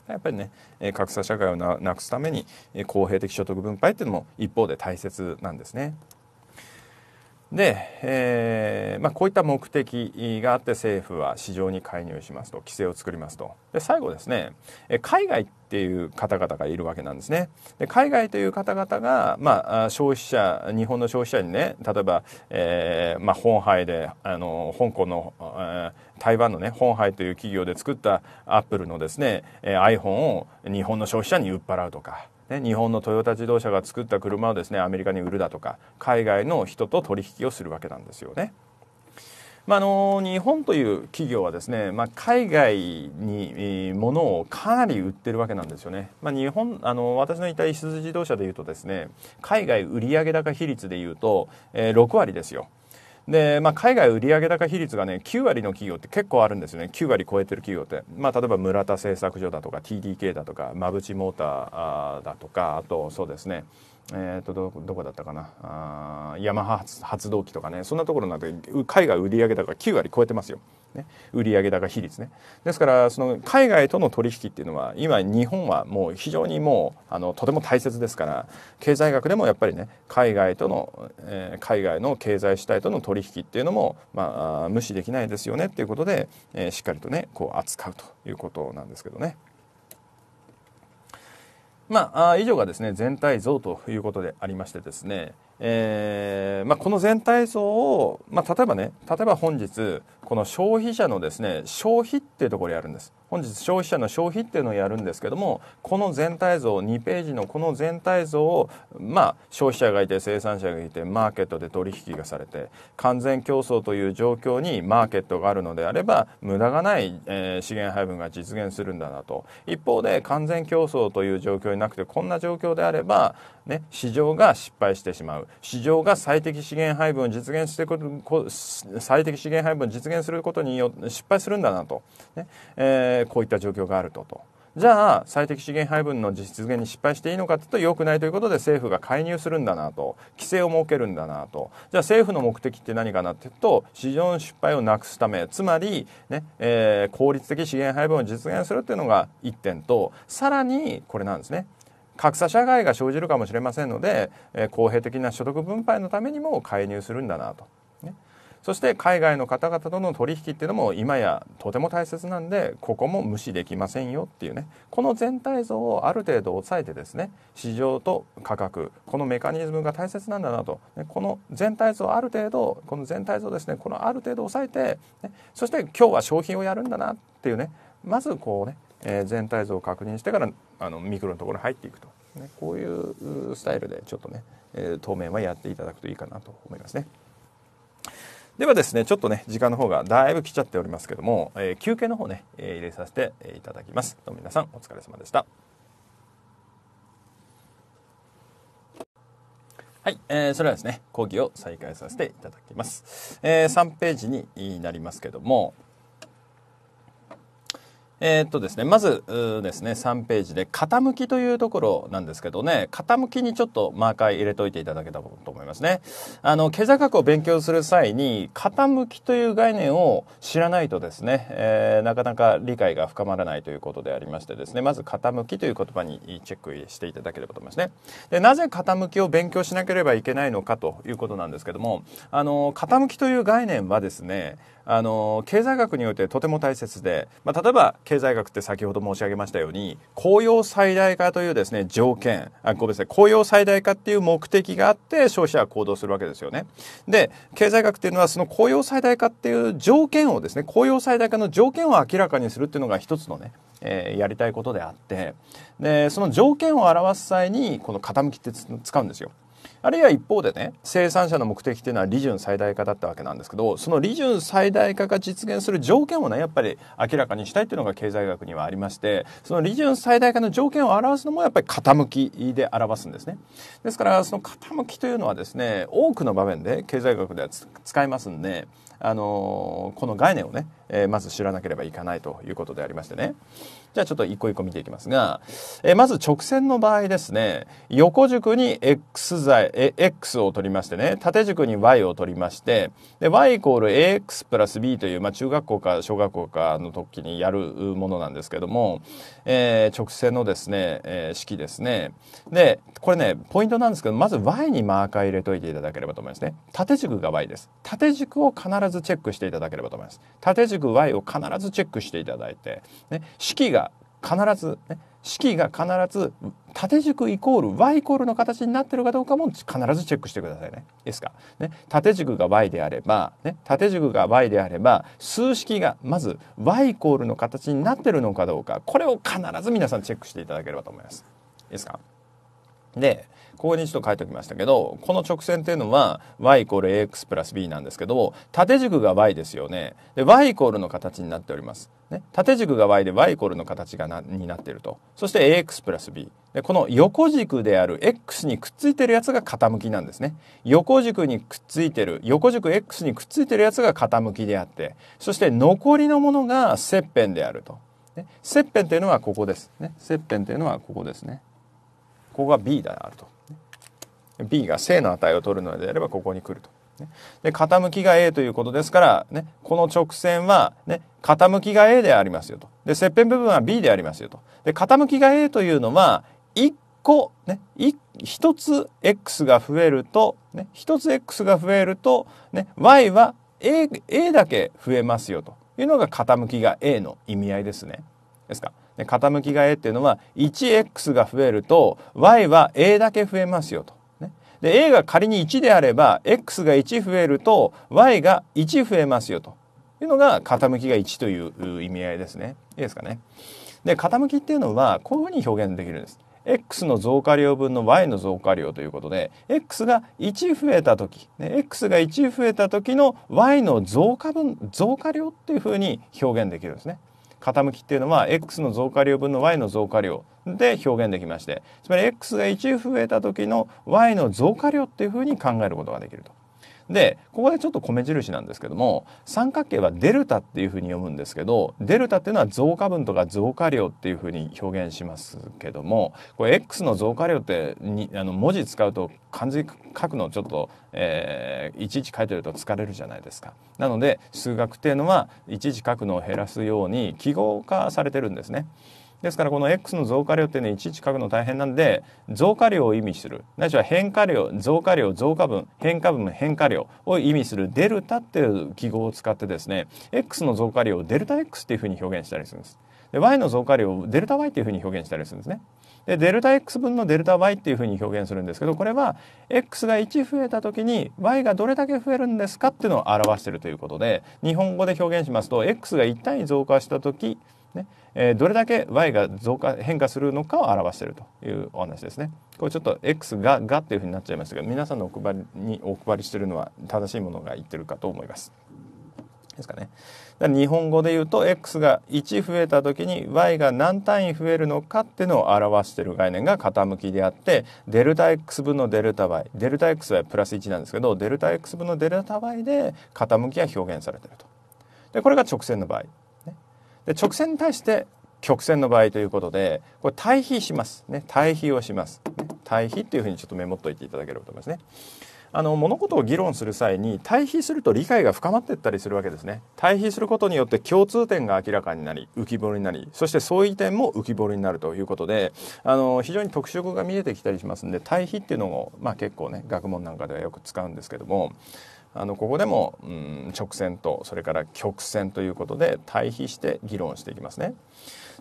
A: やっぱりね格差社会をなくすために公平的所得分配っていうのも一方で大切なんですね。で、えーまあ、こういった目的があって政府は市場に介入しますと規制を作りますとで最後ですね海外っていう方々がいるわけなんですねで海外という方々が、まあ、消費者日本の消費者にね例えば、えーまあ、本杯であの香港の、えー、台湾のね本杯という企業で作ったアップルのですね iPhone を日本の消費者に売っ払うとか。ね、日本のトヨタ自動車が作った車をですねアメリカに売るだとか海外の人と取引をするわけなんですよね。まあの、日本という企業はですね、まあ、海外に物をかなり売ってるわけなんですよね、まあ、日本あの私のいた石す自動車でいうとですね海外売上高比率でいうと、えー、6割ですよで、まあ、海外売上高比率がね9割の企業って結構あるんですよね9割超えてる企業って、まあ、例えば村田製作所だとか TDK だとか馬淵モーターだとかあとそうですねえーと、とどこだったかなあヤマハ発動機とかねそんなところなんて海外売上高が9割超えてますよ。ね、売上高比率ねですからその海外との取引っていうのは今日本はもう非常にもうあのとても大切ですから経済学でもやっぱりね海外との、えー、海外の経済主体との取引っていうのも、まあ、無視できないですよねっていうことで、えー、しっかりとねこう扱うということなんですけどね。まあ、以上がですね全体像ということでありましてですねえーまあ、この全体像を、まあ、例えばね例えば本日この消費者のですね消費っていうところにあるんです本日消費者の消費っていうのをやるんですけどもこの全体像2ページのこの全体像をまあ消費者がいて生産者がいてマーケットで取引がされて完全競争という状況にマーケットがあるのであれば無駄がない、えー、資源配分が実現するんだなと一方で完全競争という状況になくてこんな状況であれば、ね、市場が失敗してしまう市場が最適資源配分を実現してくる最適資源配分を実現することによって失敗するんだなと、ねえーー、こういった状況があるとと。じゃあ最適資源配分の実現に失敗していいのかというと良くないということで政府が介入するんだなと規制を設けるんだなとじゃあ政府の目的って何かなっていうと市場の失敗をなくすためつまりね、えー、効率的資源配分を実現するっていうのが1点とさらにこれなんですね格差社会が生じるかもしれませんので、えー、公平的な所得分配のためにも介入するんだなと。そして海外の方々との取引っていうのも今やとても大切なんでここも無視できませんよっていうねこの全体像をある程度抑えてですね市場と価格このメカニズムが大切なんだなと、この全体像ある程度この全体像ですねこのある程度抑えて、そして今日は商品をやるんだなっていうねまずこうね、全体像を確認してからあのミクロのところに入っていくと、こういうスタイルでちょっとね、当面はやっていただくといいかなと思いますね。ではですね、ちょっとね、時間の方がだいぶ来ちゃっておりますけども、えー、休憩の方ね、えー、入れさせていただきます。どうも皆さん、お疲れ様でした。はい、えー、それはですね、講義を再開させていただきます。えー、3ページになりますけども、えー、っとですね、まずですね、3ページで傾きというところなんですけどね、傾きにちょっとマーカー入れといていただけたらと思いますね。あの、経済学を勉強する際に、傾きという概念を知らないとですね、えー、なかなか理解が深まらないということでありましてですね、まず傾きという言葉にチェックしていただければと思いますね。で、なぜ傾きを勉強しなければいけないのかということなんですけども、あの、傾きという概念はですね、あの経済学においてとても大切で、まあ、例えば経済学って先ほど申し上げましたように雇用最大化というですね条件あごめんなさい雇用最大化っていう目的があって消費者は行動するわけですよね。で経済学っていうのはその雇用最大化っていう条件をですね雇用最大化の条件を明らかにするっていうのが一つのねえー、やりたいことであってでその条件を表す際にこの傾きって使うんですよ。あるいは一方でね生産者の目的っていうのは利潤最大化だったわけなんですけどその利潤最大化が実現する条件をねやっぱり明らかにしたいっていうのが経済学にはありましてその利潤最大化の条件を表すのもやっぱり傾きで表すんですね。ですからその傾きというのはですね多くの場面で経済学では使いますんであのこの概念をね、えまず知らなければいかないということでありましてね。じゃあちょっと一個一個見ていきますが、えまず直線の場合ですね横軸に x, 材 x を取りましてね縦軸に y を取りましてで y イコール ax プラス b という、まあ、中学校か小学校かの時にやるものなんですけども、えー、直線のですね、えー、式ですねでこれねポイントなんですけどまず y にマーカー入れといていただければと思いますね縦軸が y です縦軸を必ずチェックしていただければと思います縦軸 y を必ずチェックしていただいて、ね、式が必ず、ね、式が必ず縦軸イコール y イコールの形になってるかどうかも必ずチェックしてくださいね。いいですか、ね、縦軸が y であれば、ね、縦軸が y であれば数式がまず y イコールの形になってるのかどうかこれを必ず皆さんチェックしていただければと思います。いいですかでここにちょっと書いておきましたけどこの直線っていうのは y イコール ax プラス b なんですけど縦軸が y ですよねで y イコールの形になっております、ね、縦軸が y で y イコールの形がなになってるとそして ax プラス b でこの横軸である x にくっついてるやつが傾きなんですね横軸にくっついてる横軸 x にくっついてるやつが傾きであってそして残りのものが切片であると、ね、切片というのはここですね切片というのはここですねここが B であると B が正の値を取るのであればここに来ると。で傾きが A ということですから、ね、この直線は、ね、傾きが A でありますよとで切片部分は B でありますよとで傾きが A というのは1個、ね、1つ X が増えると、ね、1つ X が増えると、ね、Y は A, A だけ増えますよというのが傾きが A の意味合いですね。ですかで傾きが A っていうのは 1X が増えると Y は A だけ増えますよと。で A が仮に1であれば X が1増えると Y が1増えますよというのが傾きが1という意味合いですね。いいですかね。で傾きっていうのはこういうふうに表現できるんです。X の増加量分の Y の増加量ということで X が1増えた時、ね、X が1増えた時の Y の増加分増加量っていうふうに表現できるんですね。傾きっていうのは x の増加量分の y の増加量で表現できましてつまり x が1増えた時の y の増加量っていうふうに考えることができると。でここでちょっと米印なんですけども三角形はデルタっていうふうに読むんですけどデルタっていうのは増加分とか増加量っていうふうに表現しますけどもこれ X の増加量ってにあの文字使うと漢字書くのちょっと、えー、いちいち書いてると疲れるじゃないですか。なので数学っていうのはいちいち書くのを減らすように記号化されてるんですね。ですからこの x の増加量っていうのはいちいち書くの大変なんで増加量を意味するないしは変化量増加量増加分変化分変化量を意味するデルタっていう記号を使ってですね x の増加量をデルタ x っていうふうに表現したりするんです。で y の増加量をデルタ y っていうふうに表現したりするんですね。でデルタ x 分のデルタ y っていうふうに表現するんですけどこれは x が1増えた時に y がどれだけ増えるんですかっていうのを表してるということで日本語で表現しますと x が1単位増加した時ねえー、どれだけ y が増加変化するのかを表しているというお話ですね。これちょっと x ががっていうふうになっちゃいましたけど皆さんのお配りにお配りしてるのは正しいものが言ってるかと思います。ですかね。か日本語で言うと x が1増えた時に y が何単位増えるのかっていうのを表してる概念が傾きであってデルタ x 分のデルタ y デルタ x はプラス1なんですけどデルタ x 分のデルタ y で傾きが表現されてると。でこれが直線の場合で直線に対して曲線の場合ということでこれ対比しますね対比をします、対比っていうふうにちょっとメモっといていただければと思いますねあの物事を議論する際に対比すると理解が深まっていったりするわけですね対比することによって共通点が明らかになり浮き彫りになりそして相違点も浮き彫りになるということであの非常に特色が見えてきたりしますんで対比っていうのも、まあ、結構ね学問なんかではよく使うんですけどもあのここでも、うん、直線とそれから曲線ということで対比して議論していきますね。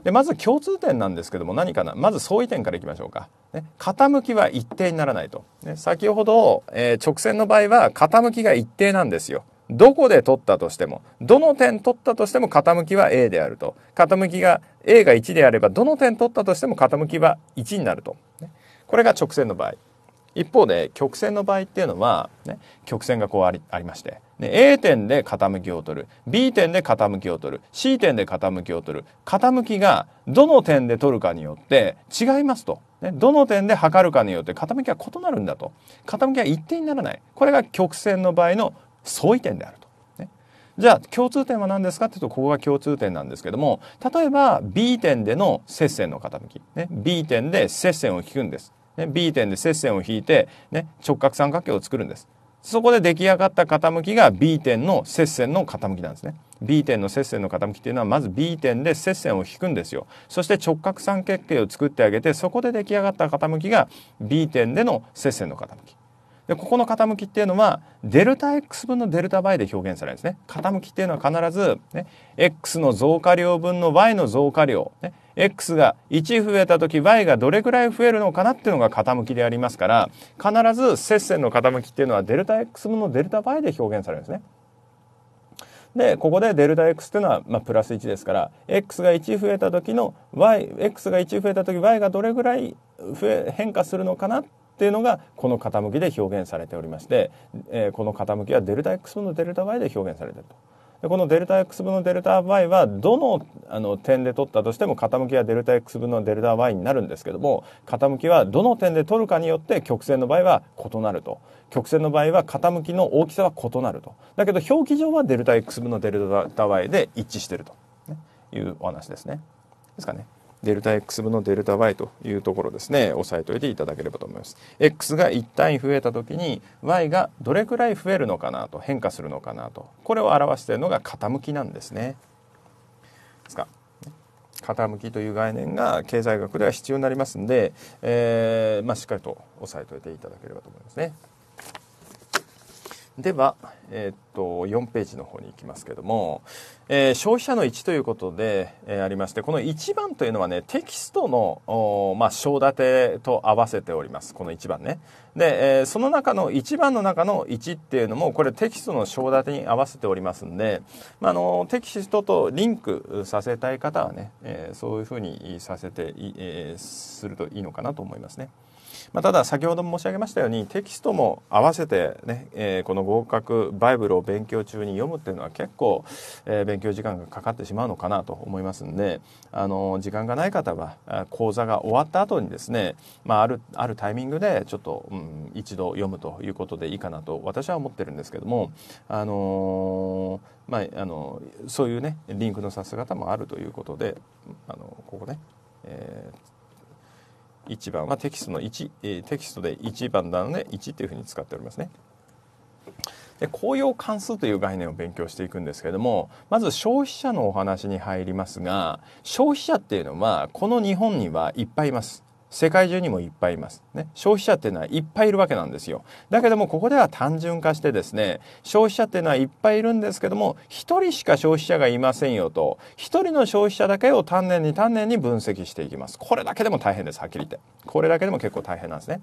A: でまず共通点なんですけども何かなまず相違点からいきましょうか、ね、傾きは一定にならないと、ね、先ほど、えー、直線の場合は傾きが一定なんですよどこで取ったとしてもどの点取ったとしても傾きは A であると傾きが A が1であればどの点取ったとしても傾きは1になると、ね、これが直線の場合一方で曲線の場合っていうのは、ね、曲線がこうありありまして、ね、A 点で傾きを取る B 点で傾きを取る C 点で傾きを取る傾きがどの点で取るかによって違いますと、ね、どの点で測るかによって傾きは異なるんだと傾きは一定にならないこれが曲線の場合の相違点であると。じゃあ共通点は何ですかっていうとここが共通点なんですけども例えば B 点での接線の傾き、ね、B 点で接線を引くんですね、B 点で接線を引いて、ね、直角三角形を作るんです。そこで出来上がった傾きが B 点の接線の傾きなんですね。B 点の接線の傾きっていうのはまず B 点で接線を引くんですよ。そして直角三角形を作ってあげてそこで出来上がった傾きが B 点での接線の傾き。でここの傾きっていうのはデルタ x 分のデルタ y で表現されるんですね。傾きっていうのは必ず、ね、x の増加量分の y の増加量、ね、x が1増えた時 y がどれぐらい増えるのかなっていうのが傾きでありますから必ず接線の傾きっていうのはデルタ x 分のデルタ y で表現されるんですね。でここでデルタ x ていうのは、まあ、プラス1ですから x が1増えた時の yx が1増えた時 y がどれぐらい増え変化するのかなっていうのがこの傾きで表現されておりまして、えー、この傾きはデルタ x 分のデルタ y で表現されていると。このデルタ X 分のデルタ Y はどのあの点で取ったとしても傾きはデルタ X 分のデルタ Y になるんですけども傾きはどの点で取るかによって曲線の場合は異なると曲線の場合は傾きの大きさは異なるとだけど表記上はデルタ X 分のデルタ Y で一致してるというお話ですねですかね。デルタ X 分のデルタ Y というところですね、押さえておいていただければと思います。X が1単位増えた時に Y がどれくらい増えるのかなと、変化するのかなと、これを表しているのが傾きなんですね。ですか。傾きという概念が経済学では必要になりますんで、えー、まあ、しっかりと押さえておいていただければと思いますね。では、えー、っと4ページの方に行きますけども、えー、消費者の1ということで、えー、ありまして、この1番というのはね、テキストの、まあ、章立てと合わせております。この1番ね。で、えー、その中の1番の中の1っていうのも、これテキストの章立てに合わせておりますんで、まあ、あの、テキストとリンクさせたい方はね、えそういうふうにさせて、えするといいのかなと思いますね。まあ、ただ先ほども申し上げましたようにテキストも合わせてね、えー、この合格バイブルを勉強中に読むっていうのは結構、えー、勉強時間がかかってしまうのかなと思いますんで、あの時間がない方は講座が終わった後にですね、まあ、あるあるタイミングでちょっと、うん、一度読むということでいいかなと私は思ってるんですけども、あのーまあ、あのそういうねリンクのさせ方もあるということであのここね、え1番はテキストの1、えー、テキストで1番なので1というふうに使っておりますね。で公用関数という概念を勉強していくんですけれどもまず消費者のお話に入りますが消費者っていうのはこの日本にはいっぱいいます。世界中にもいっぱいいますね消費者っていうのはいっぱいいるわけなんですよだけどもここでは単純化してですね消費者っていうのはいっぱいいるんですけども1人しか消費者がいませんよと1人の消費者だけを丹念に丹念に分析していきますこれだけでも大変ですはっきり言ってこれだけでも結構大変なんですね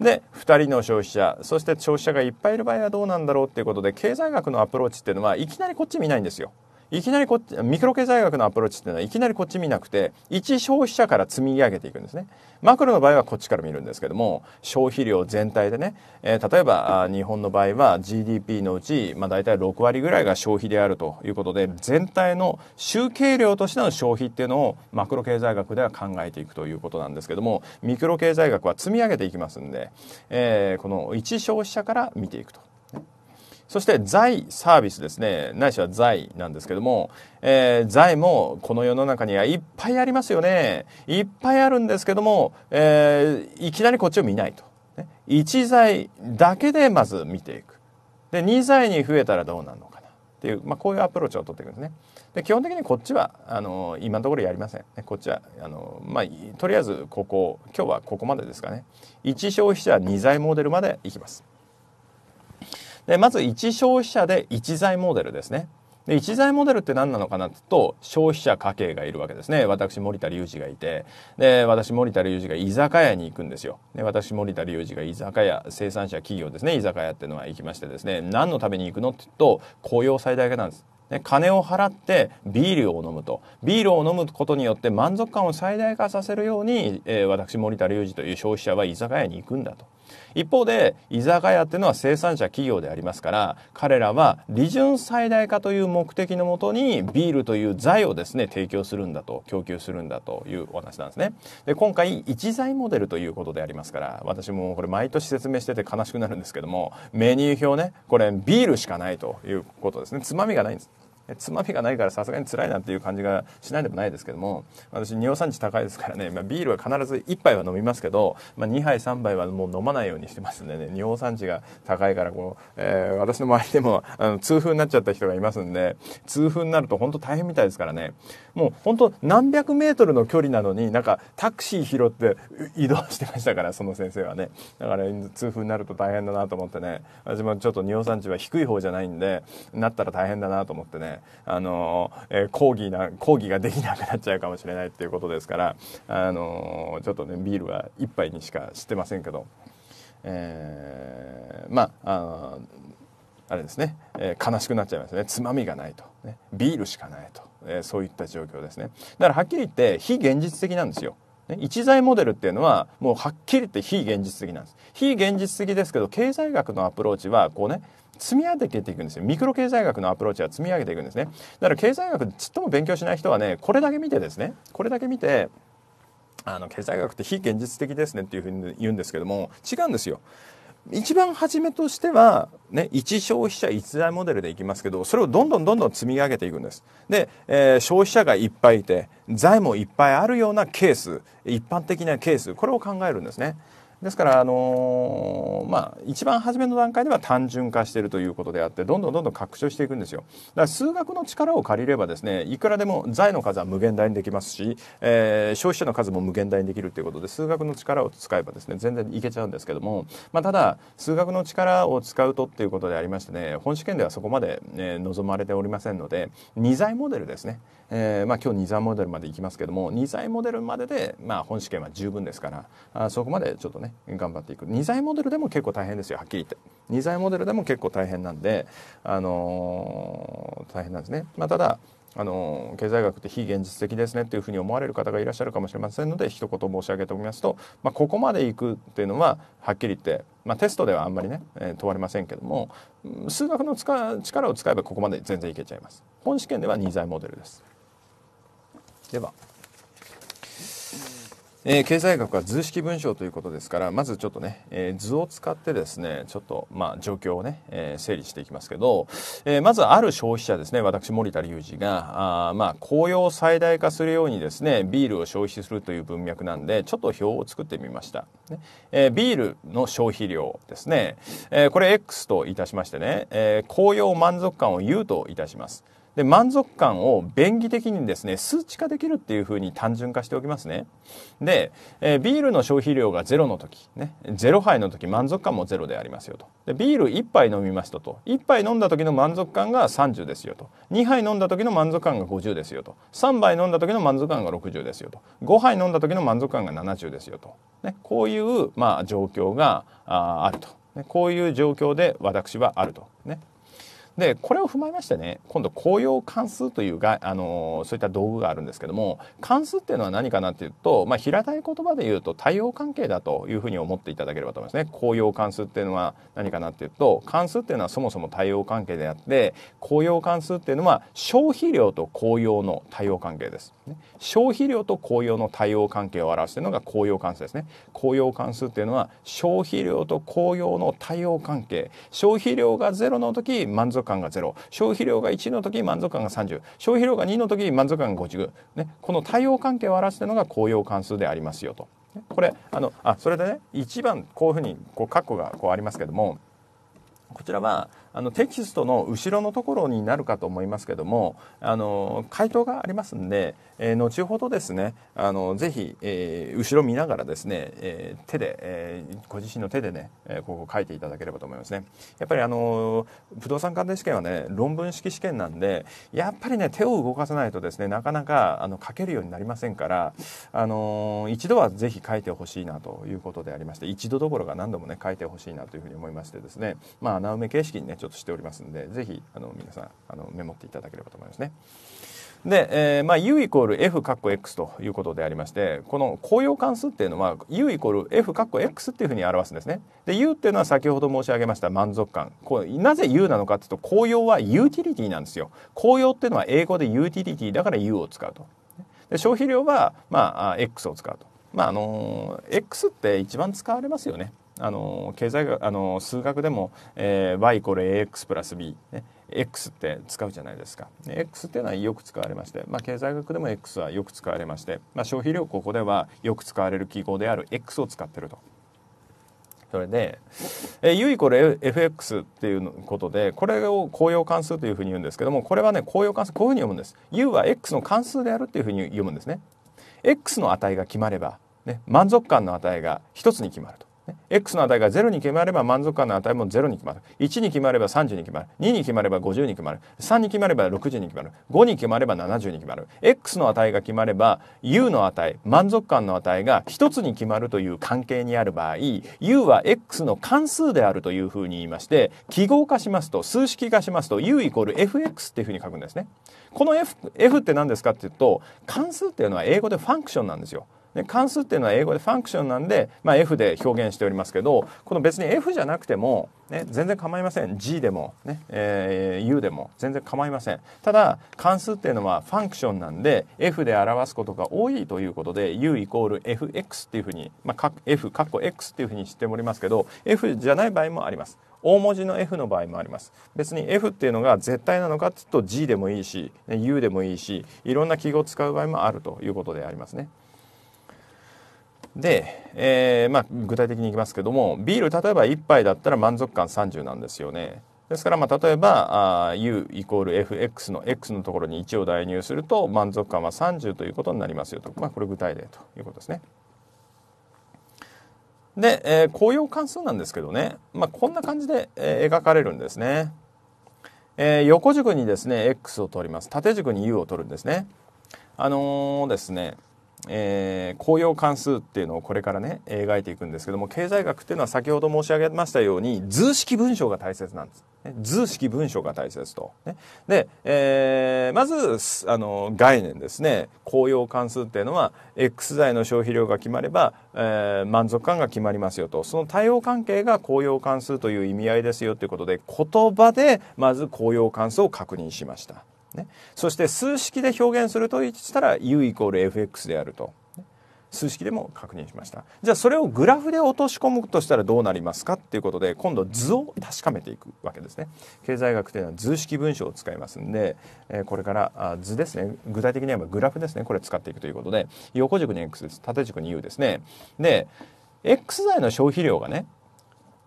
A: で2人の消費者そして消費者がいっぱいいる場合はどうなんだろうっていうことで経済学のアプローチっていうのはいきなりこっち見ないんですよいきなりこっちミクロ経済学のアプローチっていうのはいきなりこっち見なくて一消費者から積み上げていくんですねマクロの場合はこっちから見るんですけども消費量全体でね、えー、例えば日本の場合は GDP のうち、まあ、大体6割ぐらいが消費であるということで全体の集計量としての消費っていうのをマクロ経済学では考えていくということなんですけどもミクロ経済学は積み上げていきますんで、えー、この一消費者から見ていくとそして財サービスですねないしは財なんですけども、えー、財もこの世の中にはいっぱいありますよねいっぱいあるんですけども、えー、いきなりこっちを見ないと、1財だけでまず見ていくで2財に増えたらどうなるのかなっていう、まあ、こういうアプローチを取っていくんですね。で基本的にこっちはあの今のところやりません、こっちはあの、まあ、とりあえずここ今日はここまでですかね1消費者2財モデルまでいきます。でまず1消費者で1財モデルですねで一財モデルって何なのかなってと消費者家計がいるわけですね私森田隆二がいてで私森田隆二が居酒屋に行くんですよで私森田隆二が居酒屋生産者企業ですね居酒屋っていうのは行きましてですね何のために行くのって言うと雇用最大化なんですで金を払ってビールを飲むとビールを飲むことによって満足感を最大化させるように、えー、私森田隆二という消費者は居酒屋に行くんだと一方で居酒屋っていうのは生産者企業でありますから彼らは利潤最大化という目的のもとにビールという財をですね提供するんだと供給するんだというお話なんですねで今回一財モデルということでありますから私もこれ毎年説明してて悲しくなるんですけどもメニュー表ねこれビールしかないということですねつまみがないんですつまみがないからさすがに辛いなっていう感じがしないでもないですけども私尿酸値高いですからね、まあ、ビールは必ず1杯は飲みますけど、まあ、2杯3杯はもう飲まないようにしてますんでね尿酸値が高いからこう、えー、私の周りでもあの痛風になっちゃった人がいますんで痛風になると本当大変みたいですからねもう本当何百メートルの距離なのになんかタクシー拾って移動してましたからその先生はねだから痛風になると大変だなと思ってね私もちょっと尿酸値は低い方じゃないんでなったら大変だなと思ってねあの、えー、講義な講義ができなくなっちゃうかもしれないっていうことですからあのちょっとねビールは1杯にしかしてませんけど、えー、まああれですね、えー、悲しくなっちゃいますねつまみがないと、ね、ビールしかないと、えー、そういった状況ですねだからはっきり言って非現実的なんですよ、ね、一材モデルっていうのはもうはっきり言って非現実的なんです非現実的ですけど経済学のアプローチはこうね積み上げていくんですよミクロ経済学のアプローチは積み上げていくんですねだから経済学ちっとも勉強しない人はねこれだけ見てですねこれだけ見てあの経済学って非現実的ですねっていうふうに言うんですけども違うんですよ一番初めとしては、ね、一消費者一大モデルでいきますけど、それをどんどんどんどん積み上げていくんです。で、えー、消費者がいっぱいいて、財もいっぱいあるようなケース、一般的なケース、これを考えるんですね。ですからあのー、まあ一番初めの段階では単純化しているということであってどんどんどんどん拡張していくんですよだから数学の力を借りればですねいくらでも財の数は無限大にできますし、えー、消費者の数も無限大にできるということで数学の力を使えばですね全然いけちゃうんですけども、まあ、ただ数学の力を使うとっていうことでありましてね本試験ではそこまで、ね、望まれておりませんので2材モデルですね、えー、まあ今日2材モデルまでいきますけども2材モデルまでで、まあ、本試験は十分ですからあそこまでちょっとねね頑張っていく2剤モデルでも結構大変ですよはっきり言って2剤モデルでも結構大変なんで、あのー、大変なんですね、まあ、ただあの経済学って非現実的ですねっていうふうに思われる方がいらっしゃるかもしれませんので一言申し上げておきますと、まあ、ここまでいくっていうのははっきり言って、まあ、テストではあんまりね、えー、問われませんけども数学の力を使えばここまで全然いけちゃいます。本試験では2剤モデルですではえー、経済学は図式文章ということですからまずちょっとね、えー、図を使ってですねちょっとまあ状況をね、えー、整理していきますけど、えまずある消費者ですね私森田隆二があまあ紅葉を最大化するようにですねビールを消費するという文脈なんでちょっと表を作ってみました、ねえビールの消費量ですね、えこれ X といたしましてね、え紅葉満足感を U といたします。で満足感を便宜的にですね数値化できるっていうふうに単純化しておきますねで、えー、ビールの消費量がゼロの時ねゼロ杯の時満足感もゼロでありますよとでビール1杯飲みますとと1杯飲んだ時の満足感が30ですよと2杯飲んだ時の満足感が50ですよと3杯飲んだ時の満足感が60ですよと5杯飲んだ時の満足感が70ですよと、ね、こういう、まあ、状況があると、ね、こういう状況で私はあると、ね、で、これを踏まえましてね、今度、紅葉関数というが、あのー、そういった道具があるんですけども、関数っていうのは何かなっていうと、まあ、平たい言葉で言うと、対応関係だというふうに思っていただければと思いますね。紅葉関数っていうのは何かなっていうと、関数っていうのはそもそも対応関係であって、紅葉関数っていうのは、消費量と紅葉の対応関係です。消費量と紅葉の対応関係を表しているのが紅葉関数ですね。紅葉関数っていうのは、消費量と紅葉の対応関係。消費量がゼロの時、満足感が0消費量が1の時満足感が30消費量が2の時満足感が50、ね、この対応関係を表しているのが公用関数でありますよと。これあのあそれでね1番こういうふうにこう括弧がこうありますけどもこちらはあのテキストの後ろのところになるかと思いますけどもあの回答がありますんで、えー、後ほどですねあのぜひ、えー、後ろ見ながらですね、えー、手で、えー、ご自身の手でね、えー、ここ書いていただければと思いますねやっぱりあの不動産鑑定試験はね論文式試験なんでやっぱりね手を動かさないとですねなかなかあの書けるようになりませんからあの一度はぜひ書いてほしいなということでありまして一度どころか何度もね書いてほしいなというふうに思いましてですねまあ穴埋め形式にねちょょっとしておりますんで、ぜひ、あの、皆さん、あの、メモっていただければと思いますね。で、えー、まあ、u イコール f カッコ x ということでありまして、この公用関数っていうのは、u イコール f カッコ x っていうふうに表すんですね。で、u っていうのは先ほど申し上げました満足感。こうなぜ u なのかっていうと、公用はユーティリティなんですよ。公用っていうのは英語でユーティリティだから u を使うと。で消費量は、まあ、x を使うと。まあ、あのー、x って一番使われますよね。あの経済学あの数学でも、えー、y イコール ax プラス b、ね、x って使うじゃないですか。x っていうのはよく使われまして、まあ、経済学でも x はよく使われまして、まあ、消費量ここではよく使われる記号である x を使ってると。それで、えー、u イコール fx っていうことでこれを公用関数というふうに言うんですけどもこれはね公用関数こういうふうに読むんです u は x の関数であるっていうふうに読むんですね x の値が決まれば、ね、満足感の値が一つに決まると x の値が0に決まれば満足感の値も0に決まる1に決まれば30に決まる2に決まれば50に決まる3に決まれば60に決まる5に決まれば70に決まる x の値が決まれば u の値満足感の値が1つに決まるという関係にある場合 u は x の関数であるというふうに言いまして記号化しますと数式化しますと u イコール fx っていうふうに書くんですねこの f, f って何ですかっていうと関数っていうのは英語でファンクションなんですよで関数っていうのは英語でファンクションなんで、まあ、F で表現しておりますけどこの別に F じゃなくても、ね、全然構いません G でもね、えー、U でも全然構いませんただ関数っていうのはファンクションなんで F で表すことが多いということで U イコール FX っていうふうに、まあ、F かっこ X っていうふうにっておりますけど F じゃない場合もあります大文字の F の場合もあります別に F っていうのが絶対なのかっていうと G でもいいし U でもいいしいろんな記号を使う場合もあるということでありますね。で、えー、まあ、具体的にいきますけどもビール例えば1杯だったら満足感30なんですよねですから、まあ、例えばあ U イコール FX の X のところに1を代入すると満足感は30ということになりますよと、まあ、これ具体例ということですね。で、えー、紅葉関数なんですけどね、まあ、こんな感じで、えー、描かれるんですね、えー、横軸にですね X を取ります縦軸に U を取るんですねあのー、ですねえー、用関数っていうのをこれからね描いていくんですけども経済学っていうのは先ほど申し上げましたように図式文章が大切なんです。図式文章が大切と。ね、で、えー、まずあの概念ですね公用関数っていうのは X 材の消費量が決まれば、えー、満足感が決まりますよとその対応関係が公用関数という意味合いですよということで言葉でまず公用関数を確認しました。ね、そして数式で表現するとしたら u イコール fx であると数式でも確認しましたじゃあそれをグラフで落とし込むとしたらどうなりますかっていうことで今度図を確かめていくわけですね経済学というのは図式文章を使いますんで、えー、これから図ですね具体的に言えばグラフですねこれ使っていくということで横軸に x です縦軸に u ですねで x 剤の消費量がね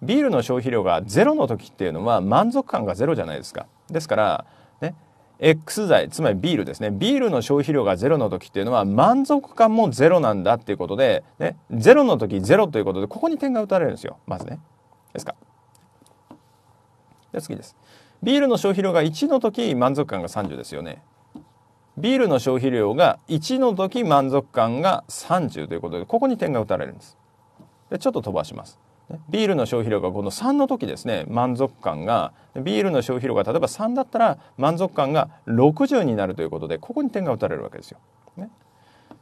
A: ビールの消費量がゼロの時っていうのは満足感がゼロじゃないですかですからね X 剤つまりビールですねビールの消費量がゼロの時っていうのは満足感もゼロなんだっていうことで、ね、ゼロの時ゼロということでここに点が打たれるんですよまずね。ですか。で次です。ビールの消費量が1の時満足感が30ですよね。ビールの消費量が1の時満足感が30ということでここに点が打たれるんです。でちょっと飛ばします。ビールの消費量がこの3の時ですね満足感がビールの消費量が例えば3だったら満足感が60になるということでここに点が打たれるわけですよ。ね、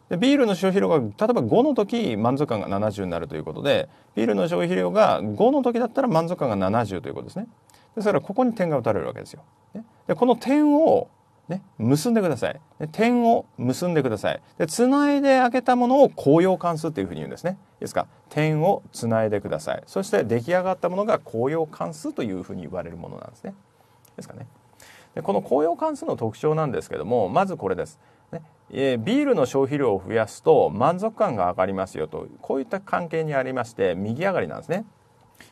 A: でビールの消費量が例えば5の時満足感が70になるということでビールの消費量が5の時だったら満足感が70ということですね。ですからここに点が打たれるわけですよ。ね、でこの点をね、結んでください。点を結んでください。で、つないで開けたものを紅葉関数というふうに言うんですね。いいですか点をつないでください。そして出来上がったものが紅葉関数というふうに言われるものなんですね。ですかね。でこの紅葉関数の特徴なんですけども、まずこれです。ねえー、ビールの消費量を増やすと満足感が上がりますよとこういった関係にありまして右上がりなんですね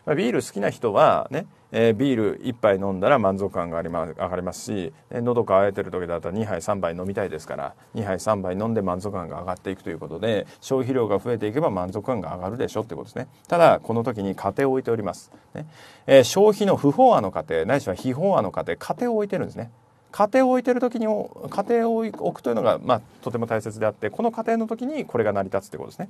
A: まビール好きな人はね、えー、ビール1杯飲んだら満足感があり、ま、上がりますし、えー、喉乾いてる時だったら2杯3杯飲みたいですから2杯3杯飲んで満足感が上がっていくということで消費量が増えていけば満足感が上がるでしょってことですねただこの時に家庭を置いております、ねえー、消費の不飽和の家庭ないしは非飽和の家庭家庭を置いてるんですね家庭を置いてる時に家庭を置くというのが、まあ、とても大切であってこの家庭の時にこれが成り立つってことですね。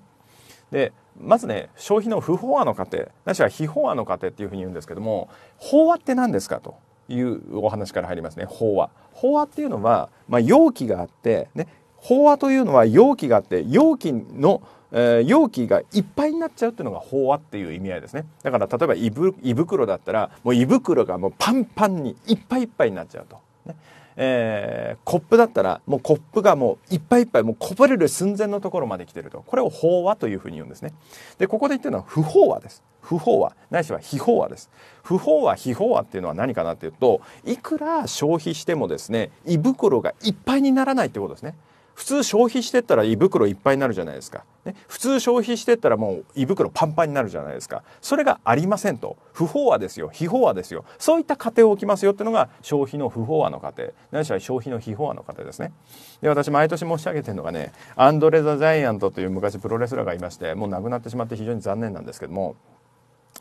A: でまずね消費の不飽和の過程なしは非飽和の過程っていうふうに言うんですけども飽和って何ですかというお話から入りますね飽和飽和っていうのは、まあ、容器があって、ね、飽和というのは容器があって容器のえー、容器がいっぱいになっちゃうっていうのが飽和っていう意味合いですねだから例えば胃袋だったらもう胃袋がもうパンパンにいっぱいいっぱいになっちゃうと、ね、えー、コップだったらもうコップがもういっぱいいっぱいもうこぼれる寸前のところまで来てるとこれを飽和というふうに言うんですねでここで言ってるのは不飽和です不飽和ないしは非飽和です不飽和非飽和っていうのは何かなっていうといくら消費してもですね胃袋がいっぱいにならないってことですね普通消費してったら胃袋いっぱいになるじゃないですか、ね、普通消費してったらもう胃袋パンパンになるじゃないですかそれがありませんと不飽和ですよ非飽和ですよそういった過程を置きますよっていうのが消費の不飽和の過程何しろ消費の非飽和の過程ですねで私毎年申し上げてるのがねアンドレ・ザ・ジャイアントという昔プロレスラーがいましてもう亡くなってしまって非常に残念なんですけども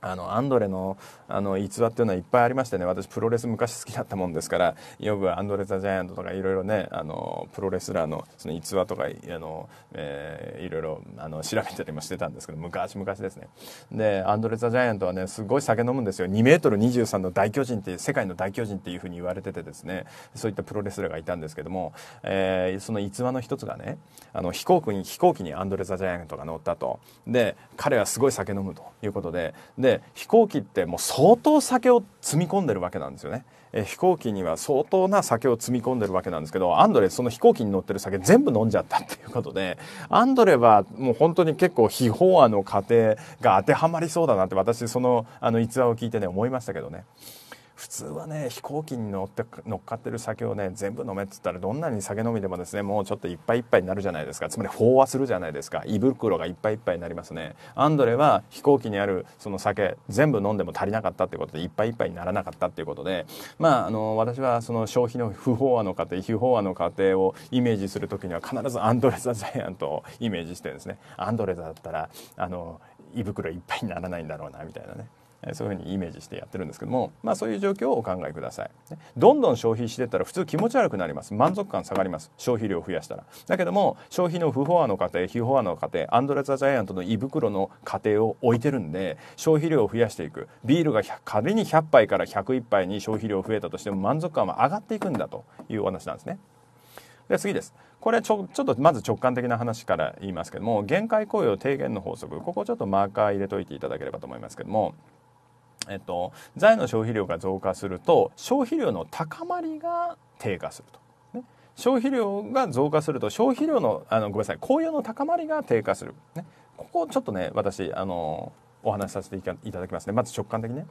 A: あのアンドレのあの逸話っていうのはいっぱいありましてね私プロレス昔好きだったもんですからよくアンドレ・ザ・ジャイアントとかいろいろねあのプロレスラーのその逸話とかあの、えー、いろいろあの調べたりもしてたんですけど昔々ですねでアンドレ・ザ・ジャイアントはねすごい酒飲むんですよ2メートル2 3の大巨人って世界の大巨人っていうふうに言われててですねそういったプロレスラーがいたんですけども、えー、その逸話の一つがねあの飛行機に飛行機にアンドレ・ザ・ジャイアントが乗ったとで彼はすごい酒飲むということででで飛行機ってもう相当酒を積み込んでるわけなんですよね。え飛行機には相当な酒を積み込んでるわけなんですけどアンドレその飛行機に乗ってる酒全部飲んじゃったっていうことでアンドレはもう本当に結構非法案の過程が当てはまりそうだなって私そのあの逸話を聞いてね思いましたけどね。普通はね飛行機に乗って乗っかってる酒をね全部飲めっつったらどんなに酒飲みでもですねもうちょっといっぱいいっぱいになるじゃないですかつまり飽和するじゃないですか胃袋がいっぱいいっぱいになりますねアンドレは飛行機にあるその酒全部飲んでも足りなかったってことでいっぱいいっぱいにならなかったっていうことでまああの私はその消費の不飽和の過程非飽和の過程をイメージする時には必ずアンドレ・ザ・ジャイアントをイメージしてですねアンドレザだったらあの胃袋いっぱいにならないんだろうなみたいなね。そういうふうにイメージしてやってるんですけども、まあ、そういう状況をお考えくださいどんどん消費してったら普通気持ち悪くなります満足感下がります消費量を増やしたらだけども消費の不飽和の過程非飽和の過程アンドレザ・ジャイアントの胃袋の過程を置いてるんで消費量を増やしていくビールが仮に100杯から101杯に消費量増えたとしても満足感は上がっていくんだというお話なんですねで次ですこれちょちょっとまず直感的な話から言いますけども限界雇用低減の法則ここちょっとマーカー入れといていただければと思いますけどもえっと、財の消費量が増加すると消費量の高まりが低下すると。消費量が増加すると消費量のあのごめんなさい紅葉の高まりが低下する、ね、ここちょっとね私あのお話しさせていただきますねまず直感的ね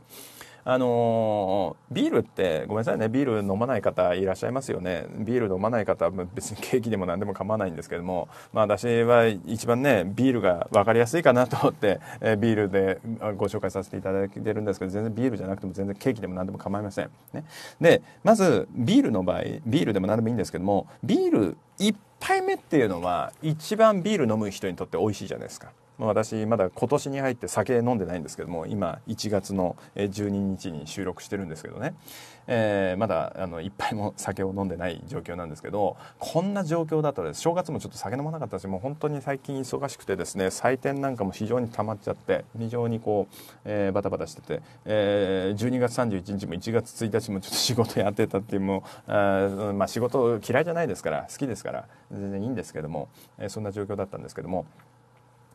A: あのー、ビールってごめんなさいねビール飲まない方いらっしゃいますよねビール飲まない方は別にケーキでも何でも構わないんですけども、まあ、私は一番ねビールが分かりやすいかなと思って、えー、ビールでご紹介させていただいてるんですけど全然ビールじゃなくても全然ケーキでも何でも構いません、ね、でまずビールの場合ビールでも何でもいいんですけどもビール1杯目っていうのは一番ビール飲む人にとって美味しいじゃないですか。私まだ今年に入って酒飲んでないんですけども今1月の12日に収録してるんですけどね、えー、まだあの一杯も酒を飲んでない状況なんですけどこんな状況だったら正月もちょっと酒飲まなかったしもう本当に最近忙しくてですね採点なんかも非常に溜まっちゃって非常にこう、えー、バタバタしてて、えー、12月31日も1月1日もちょっと仕事やってたっていうもうあ、まあ、仕事嫌いじゃないですから好きですから全然いいんですけども、えー、そんな状況だったんですけども。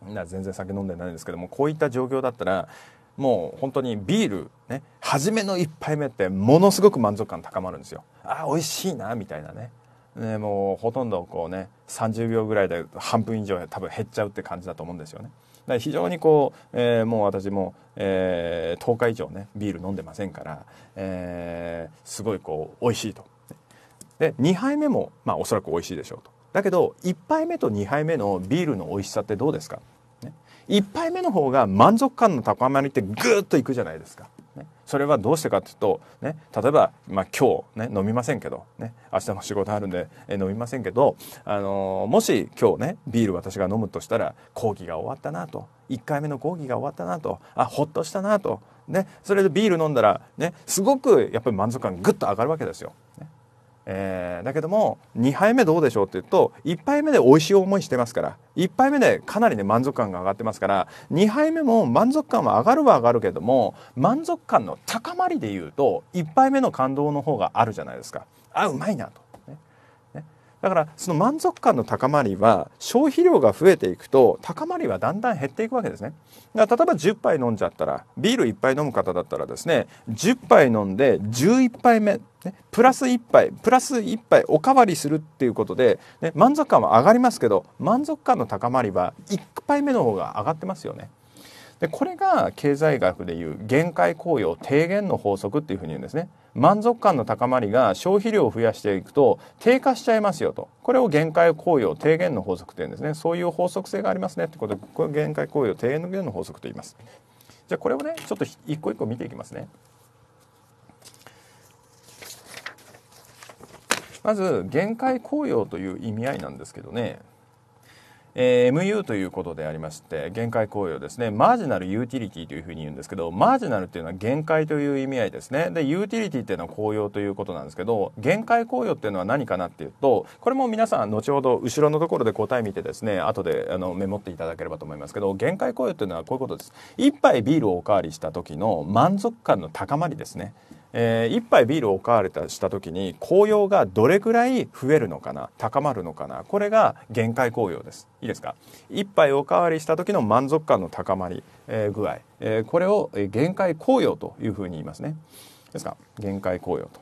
A: な全然酒飲んでないんですけどもこういった状況だったらもう本当にビールね初めの1杯目ってものすごく満足感高まるんですよあ美味しいなみたいなねねもうほとんどこうね30秒ぐらいで半分以上多分減っちゃうって感じだと思うんですよねだから非常にこう、えー、もう私も、えー、10日以上ねビール飲んでませんから、えー、すごいこう美味しいとで2杯目もまあおそらく美味しいでしょうとだけど1杯目と2杯目のビールの美味しさってどうですか、ね、1杯目の方が満足感の高まりってグッといくじゃないですか。ね、それはどうしてかというと、ね、例えば、まあ、今日、ね、飲みませんけど、ね、明日も仕事あるんで、飲みませんけど、あのー、もし今日ねビール私が飲むとしたら講義が終わったなと1回目の講義が終わったなとあほっとしたなと、ね、それでビール飲んだら、ね、すごくやっぱり満足感ぐっと上がるわけですよ。えー、だけども2杯目どうでしょうって言うと1杯目で美味しい思いしてますから1杯目でかなりね満足感が上がってますから2杯目も満足感は上がるは上がるけども満足感の高まりで言うと1杯目の感動の方があるじゃないですかあうまいなとだからその満足感の高まりは消費量が増えていくと高まりはだんだん減っていくわけですねだから例えば10杯飲んじゃったらビール1杯飲む方だったらですね10杯飲んで11杯目、ね、プラス1杯プラス1杯おかわりするっていうことで、ね、満足感は上がりますけど満足感の高まりは1杯目の方が上がってますよねでこれが経済学でいう限界雇用低減の法則っていうふうに言うんですね満足感の高まりが消費量を増やしていくと低下しちゃいますよとこれを限界雇用低減の法則って言うんですねそういう法則性がありますねってことでこれ限界雇用低減の法則と言いますじゃあこれをねちょっと一個一個見ていきますねまず限界雇用という意味合いなんですけどねえー、MU ということでありまして限界公用ですねマージナルユーティリティというふうに言うんですけどマージナルっていうのは限界という意味合いですねでユーティリティっていうのは公用ということなんですけど限界公用っていうのは何かなっていうとこれも皆さん後ほど後ろのところで答え見てですね後であのメモっていただければと思いますけど限界公用っていうのはこういうことです一杯ビールをおかわりした時の満足感の高まりですねえー、1杯ビールを買われたした時に紅葉がどれぐらい増えるのかな高まるのかなこれが限界紅葉ですいいですか一杯おかわりした時の満足感の高まり、えー、具合、えー、これを限界紅葉というふうに言いますねですか限界紅葉と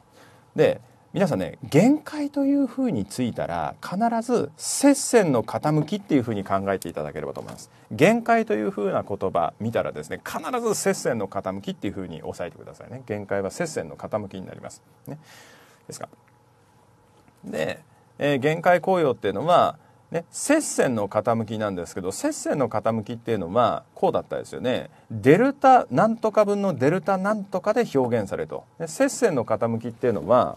A: で皆さんね限界というふうについたら必ず接線の傾きっていうふうに考えていただければと思います限界というふうな言葉見たらですね必ず接線の傾きっていうふうに押さえてくださいね限界は接線の傾きになりますねですかで、えー、限界紅葉っていうのはね、接線の傾きなんですけど接線の傾きっていうのはこうだったですよねデルタなんとか分のデルタなんとかで表現されると接線の傾きっていうのは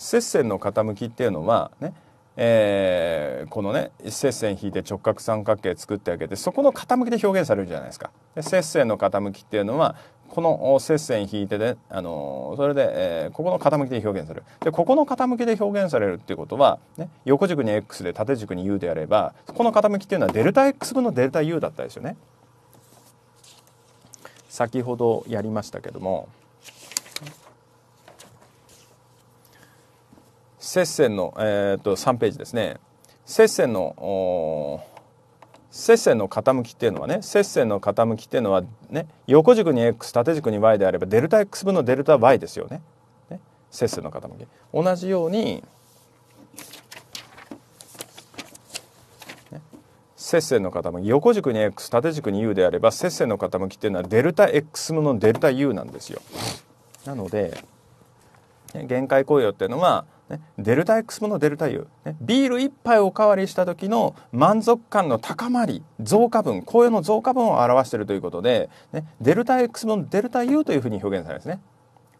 A: 接線の傾きっていうのはね、えー、このね接線引いて直角三角形作ってあげてそこの傾きで表現されるじゃないですか。で接線の傾きっていうのはこの接線引いてで、あのー、それで、えー、ここの傾きで表現されるでここの傾きで表現されるっていうことは、ね、横軸に x で縦軸に u であればこの傾きっていうのはデルタ x 分のデルタ u だったですよね。先ほどやりましたけども。接戦の、えー、と3ページですね接戦の接線の傾きっていうのはね接線の傾きっていうのはね横軸に x 縦軸に y であればデルタ x 分のデルタ y ですよねね接線の傾き同じように、ね、接線の傾き横軸に x 縦軸に u であれば接線の傾きっていうのはデルタ x 分のデルタ u なんですよなので、ね、限界雇用っていうのはね、デルタ X ものデルタ U、ね、ビール1杯おかわりした時の満足感の高まり増加分こうの増加分を表しているということで、ね、デルタ X 分デルタ U というふうに表現されるんですね。で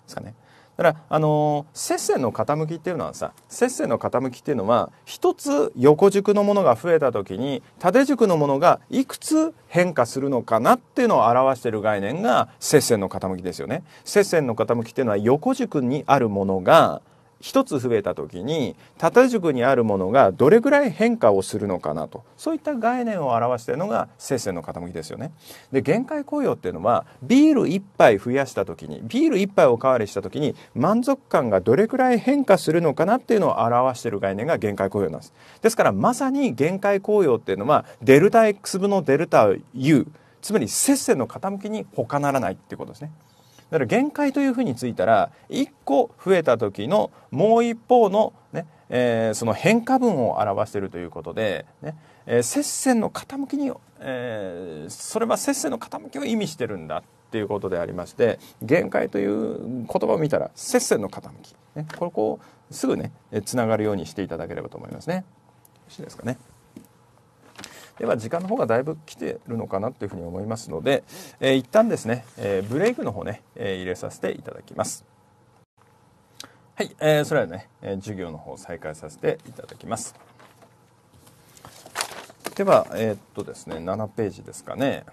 A: すかね。だからあのー、接線の傾きっていうのはさ接線の傾きっていうのは一つ横軸のものが増えた時に縦軸のものがいくつ変化するのかなっていうのを表している概念が接線の傾きですよね。接線の傾きっていうのは横軸にあるものが一つ増えた時に縦軸にあるものがどれぐらい変化をするのかなとそういった概念を表しているのが節制の傾きですよね。で限界雇用っていうのはビール1杯増やした時にビール1杯おかわりした時に満足感がどれくらい変化するのかなっていうのを表している概念が限界雇用なんです。ですからまさに限界雇用っていうのはデルタ X 分のデルタ U つまり節制の傾きに他ならないっていうことですね。だから限界というふうについたら1個増えた時のもう一方のね、えー、その変化分を表しているということでね、えー、接線の傾きに、えー、それは接線の傾きを意味してるんだっていうことでありまして限界という言葉を見たら接線の傾き、ね、これこうすぐねつながるようにしていただければと思いますね。よろしいですかね。では時間の方がだいぶ来てるのかなというふうに思いますので、えー、一旦ですね、えー、ブレイクの方ね、えー、入れさせていただきます。はい、えー、それではね、えー、授業の方再開させていただきます。では、えー、っとですね、7ページですかね。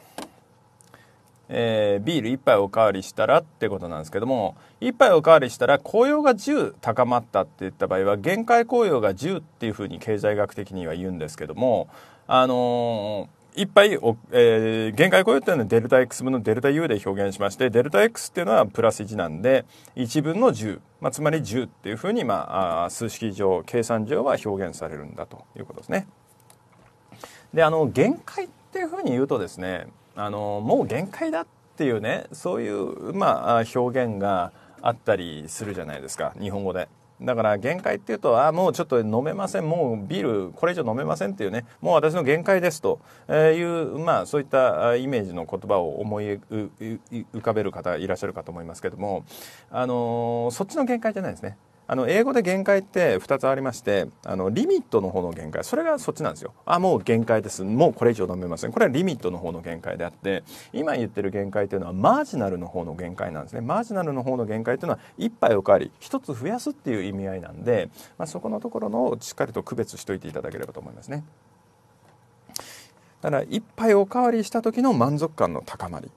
A: えー、ビール1杯おかわりしたらってことなんですけども1杯おかわりしたら紅葉が10高まったって言った場合は限界紅葉が10っていうふうに経済学的には言うんですけどもあのいっぱいお、えー、限界雇用っていうのはデルタ X 分のデルタ U で表現しまして、デルタ X っていうのはプラス1なんで、1分の10、まあ、つまり10っていうふうに、まあ、数式上、計算上は表現されるんだということですね。で、あの、限界っていうふうに言うとですね、あの、もう限界だっていうね、そういう、まあ、表現があったりするじゃないですか、日本語で。だから限界っていうと、ああ、もうちょっと飲めません、もうビールこれ以上飲めませんっていうね、もう私の限界ですという、まあそういったイメージの言葉を思い浮かべる方いらっしゃるかと思いますけども、あのー、そっちの限界じゃないですね。あの英語で限界って2つありましてあのリミットの方の限界それがそっちなんですよあもう限界ですもうこれ以上飲めませんこれはリミットの方の限界であって今言ってる限界というのはマージナルの方の限界なんですねマージナルの方の限界というのは1杯おかわり1つ増やすっていう意味合いなんで、まあ、そこのところのしっかりと区別しておいていただければと思いますねだから1杯おかわりした時の満足感の高まり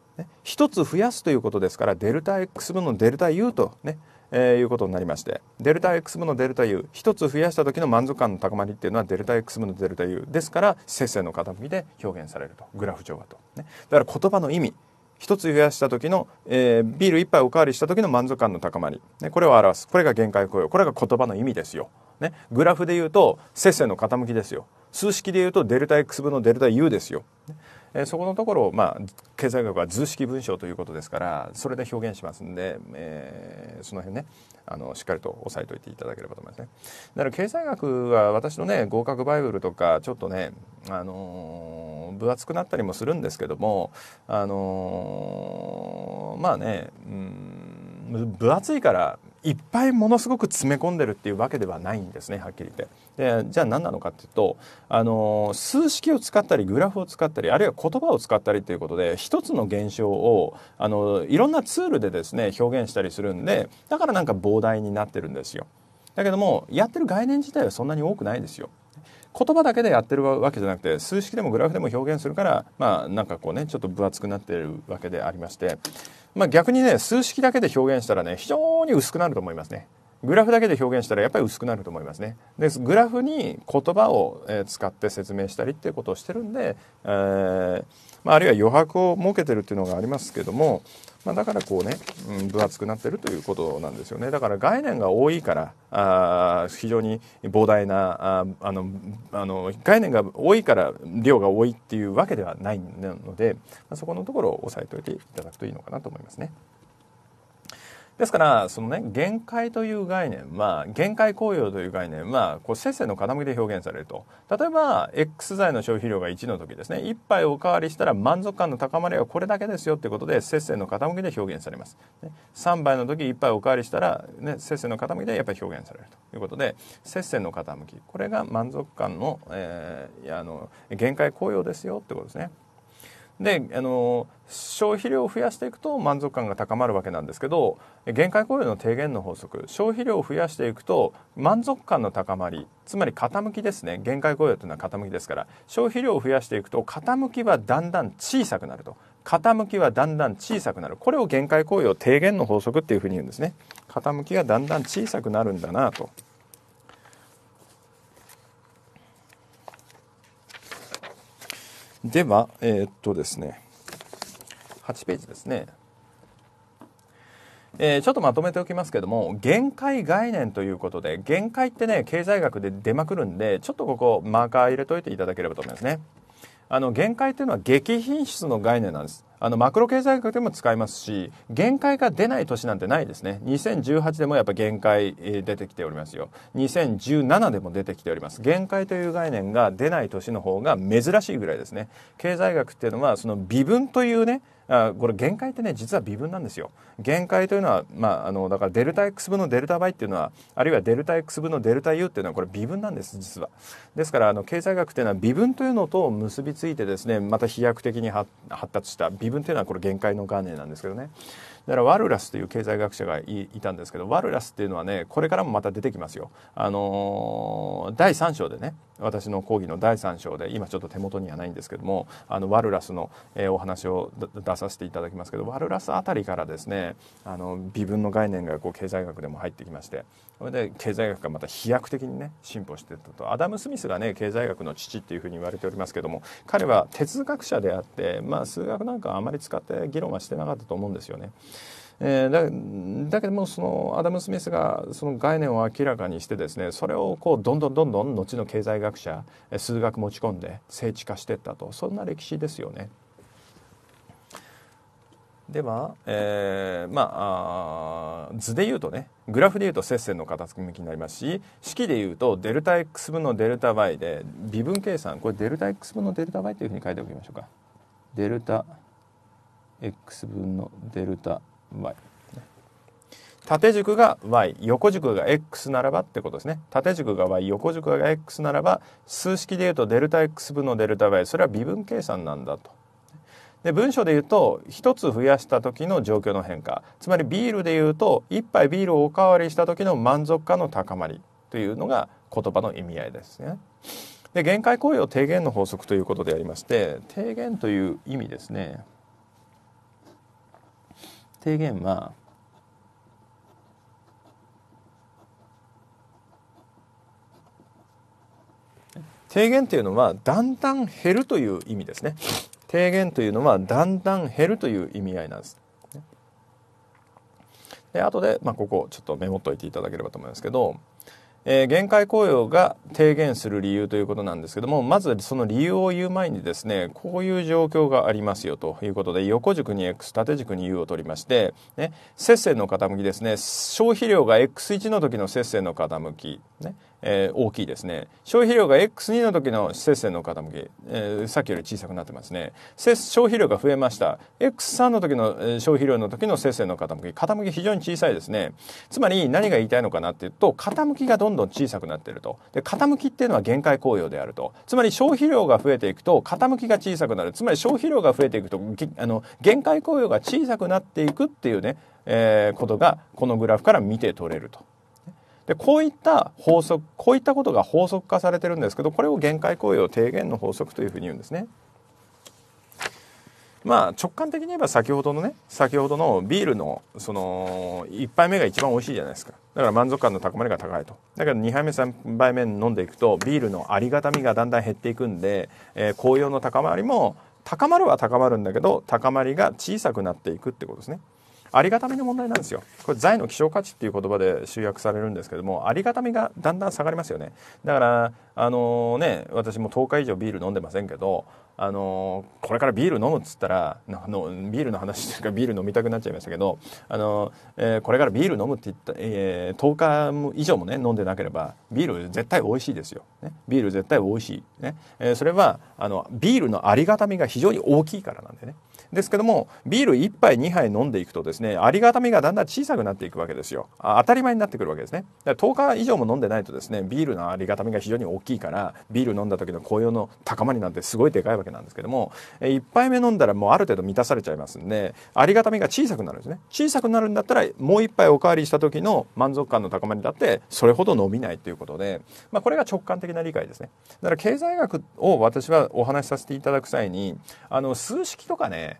A: 1つ増やすということですからデルタ X 分のデルタ U とねえー、いうことになりましてデルタ X 分のデルタ U 一つ増やした時の満足感の高まりっていうのはデルタ X 分のデルタ U ですから接線の傾きで表現されるとグラフ上はと、ね、だから言葉の意味一つ増やした時の、えー、ビール一杯おかわりした時の満足感の高まり、ね、これを表すこれが限界雇用これが言葉の意味ですよ、ね、グラフで言うと接線の傾きですよ数式で言うとデルタ X 分のデルタ U ですよ、ね、えー、そこのところまあ、経済学は図式文章ということですからそれで表現しますんで、えー、その辺ねあのしっかりと押さえておいていただければと思いますね。だから経済学は私のね合格バイブルとかちょっとね、あのー、分厚くなったりもするんですけども、あのー、まあね、うん、分厚いからいっぱいものすごく詰め込んでるっていうわけではないんですねはっきり言ってでじゃあ何なのかっていうとあの数式を使ったりグラフを使ったりあるいは言葉を使ったりということで一つの現象をあのいろんなツールでですね表現したりするんでだからなんか膨大になってるんですよだけどもやってる概念自体はそんなに多くないですよ言葉だけでやってるわけじゃなくて数式でもグラフでも表現するからまあなんかこうねちょっと分厚くなってるわけでありまして、まあ、逆にね数式だけで表現したらね非常に薄くなると思いますね。グラフだけで表現したらやっぱり薄くなると思いますね。でグラフに言葉を使って説明したりっていうことをしてるんで、えー、まあ、あるいは余白を設けてるっていうのがありますけども、まあ、だからこうね、うん、分厚くなってるということなんですよねだから概念が多いからあ非常に膨大なああのあの概念が多いから量が多いっていうわけではないので、そこのところを押さえておいていただくといいのかなと思いますね。ですから、そのね、限界という概念、まあ、限界効用という概念は、こう、せっせの傾きで表現されると。例えば、X 剤の消費量が1の時ですね、1杯おかわりしたら満足感の高まりはこれだけですよってことで、せっせの傾きで表現されます。ね、3杯の時1杯おかわりしたら、ね、せっせの傾きでやっぱり表現されるということで、せっせの傾き、これが満足感の、えー、あの、限界効用ですよってことですね。であの消費量を増やしていくと満足感が高まるわけなんですけど限界雇用の低減の法則消費量を増やしていくと満足感の高まりつまり傾きですね限界雇用というのは傾きですから消費量を増やしていくと傾きはだんだん小さくなると傾きはだんだん小さくなるこれを限界雇用低減の法則っていうふうに言うんですね傾きがだんだん小さくなるんだなと。では、えー、っとですね、8ページですね。えー、ちょっとまとめておきますけども限界概念ということで限界ってね経済学で出まくるんでちょっとここマーカー入れといていただければと思いますね。あの限界というのは激品質の概念なんですあのマクロ経済学でも使いますし限界が出ない年なんてないですね2018でもやっぱ限界、出てきておりますよ2017でも出てきております限界という概念が出ない年の方が珍しいぐらいですね経済学っていうのはその微分というねあこれ限界ってね実は微分なんですよ限界というのは、まあ、あのだからデルタ X 分のデルタ Y っていうのはあるいはデルタ X 分のデルタ U っていうのはこれ微分なんです実はですからあの経済学というのは微分というのと結びついてですねまた飛躍的に発達した微分というのはこれ限界の概念なんですけどねだからワルラスという経済学者がいたんですけどワルラスっていうのはねこれからもまた出てきますよ。あのー、第3章でね私の講義の第3章で今ちょっと手元にはないんですけどもあのワルラスの、えー、お話を出させていただきますけどワルラスあたりからですねあの微分の概念がこう経済学でも入ってきましてそれで経済学がまた飛躍的にね進歩していったとアダム・スミスがね経済学の父っていうふうに言われておりますけども彼は哲学者であって、まあ、数学なんかあまり使って議論はしてなかったと思うんですよね。えー、だだけどもそのアダム・スミスがその概念を明らかにしてですねそれをこうどんどんどんどん後の経済学者数学持ち込んで政地化していったとそんな歴史ですよね。では、えー、まあ図で言うとねグラフで言うと接線の形向きになりますし式で言うとデルタ x 分のデルタ y で微分計算これデルタ x 分のデルタ y というふうに書いておきましょうか。デルタ x 分のデルタ y 縦軸が y 横軸が x ならばってことですね縦軸が y 横軸が x ならば数式で言うとデルタ x 分のデルタ y それは微分計算なんだとで文章で言うと1つ増やした時の状況の変化つまりビールで言うと1杯ビールをおかわりした時の満足感の高まりというのが言葉の意味合いですね。で限界行為を低減の法則ということでありまして低減という意味ですね提言は提言というのはだんだん減るという意味ですね。提言というのはだんだん減るという意味合いなんです。で後で、まあ、ここちょっとメモっといていただければと思いますけどえー、限界雇用が低減する理由ということなんですけどもまずその理由を言う前にですねこういう状況がありますよということで横軸に X 縦軸に U を取りまして、ね、接線の傾きですね消費量が X1 の時の接線の傾き、ね、えー、大きいですね。消費量が X2 の時の接線の傾き、えー、さっきより小さくなってますね。消費量が増えました。X3 の時の、えー、消費量の時の接線の傾き、傾き非常に小さいですね。つまり何が言いたいのかなっていうと、傾きがどんどん小さくなってると。で、傾きっていうのは限界効用であると。つまり消費量が増えていくと傾きが小さくなる。つまり消費量が増えていくと、あの、限界効用が小さくなっていくっていうね、えー、ことがこのグラフから見て取れると。でこういった法則こういったことが法則化されてるんですけどこれを限界行為を低減の法則というふうに言うんですね。まあ直感的に言えば先ほどのね先ほどのビールのその1杯目が一番美味しいじゃないですかだから満足感の高まりが高いとだけど2杯目3杯目飲んでいくとビールのありがたみがだんだん減っていくんで、えー、紅葉の高まりも高まるは高まるんだけど高まりが小さくなっていくってことですね。ありがたみの問題なんですよこれ財の希少価値っていう言葉で集約されるんですけどもありがたみがだんだん下がりますよねだからあのー、ね私も10日以上ビール飲んでませんけどあのー、これからビール飲むっつったらあのビールの話というかビール飲みたくなっちゃいましたけどあのー、えー、これからビール飲むって言った、えー、10日以上もね飲んでなければビール絶対美味しいですよ、ね、ビール絶対美味しい、ねえそれはあのビールのありがたみが非常に大きいからなんでねですけどもビール1杯2杯飲んでいくとですねありがたみがだんだん小さくなっていくわけですよ当たり前になってくるわけですねだから10日以上も飲んでないとですねビールのありがたみが非常に大きいからビール飲んだ時の紅葉の高まりなんてすごいでかいわけなんですけども1杯目飲んだらもうある程度満たされちゃいますんでありがたみが小さくなるんですね小さくなるんだったらもう1杯おかわりした時の満足感の高まりだってそれほど伸びないということで、まあ、これが直感的な理解ですねだから経済学を私はお話しさせていただく際にあの数式とかね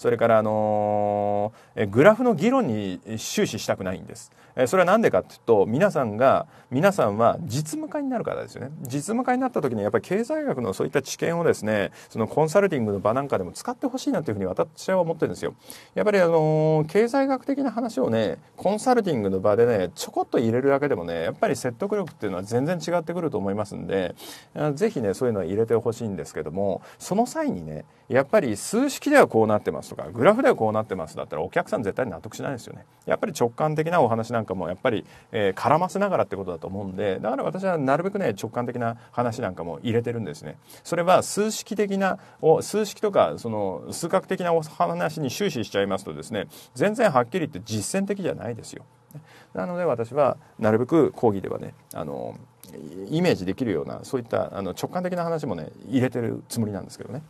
A: それから、あのー、グラフの議論に終始したくないんです。それは何でかというと皆さんが皆さんは実務家になる方ですよね実務家になった時にやっぱり経済学のそういった知見をですねそのコンサルティングの場なんかでも使ってほしいなというふうに私は思ってるんですよやっぱりあのー、経済学的な話をねコンサルティングの場でねちょこっと入れるだけでもねやっぱり説得力っていうのは全然違ってくると思いますんでぜひねそういうのは入れてほしいんですけどもその際にねやっぱり数式ではこうなってますとかグラフではこうなってますだったらお客さん絶対納得しないですよねやっぱり直感的なお話なんかもやっぱり、えー、絡ませながらってことだと思うんでだから私はなるべくね直感的な話なんかも入れてるんですねそれは数式的な数式とかその数学的なお話に終始しちゃいますとですね全然はっきり言って実践的じゃないですよなので私はなるべく講義ではねあのイメージできるようなそういったあの直感的な話もね入れてるつもりなんですけどね。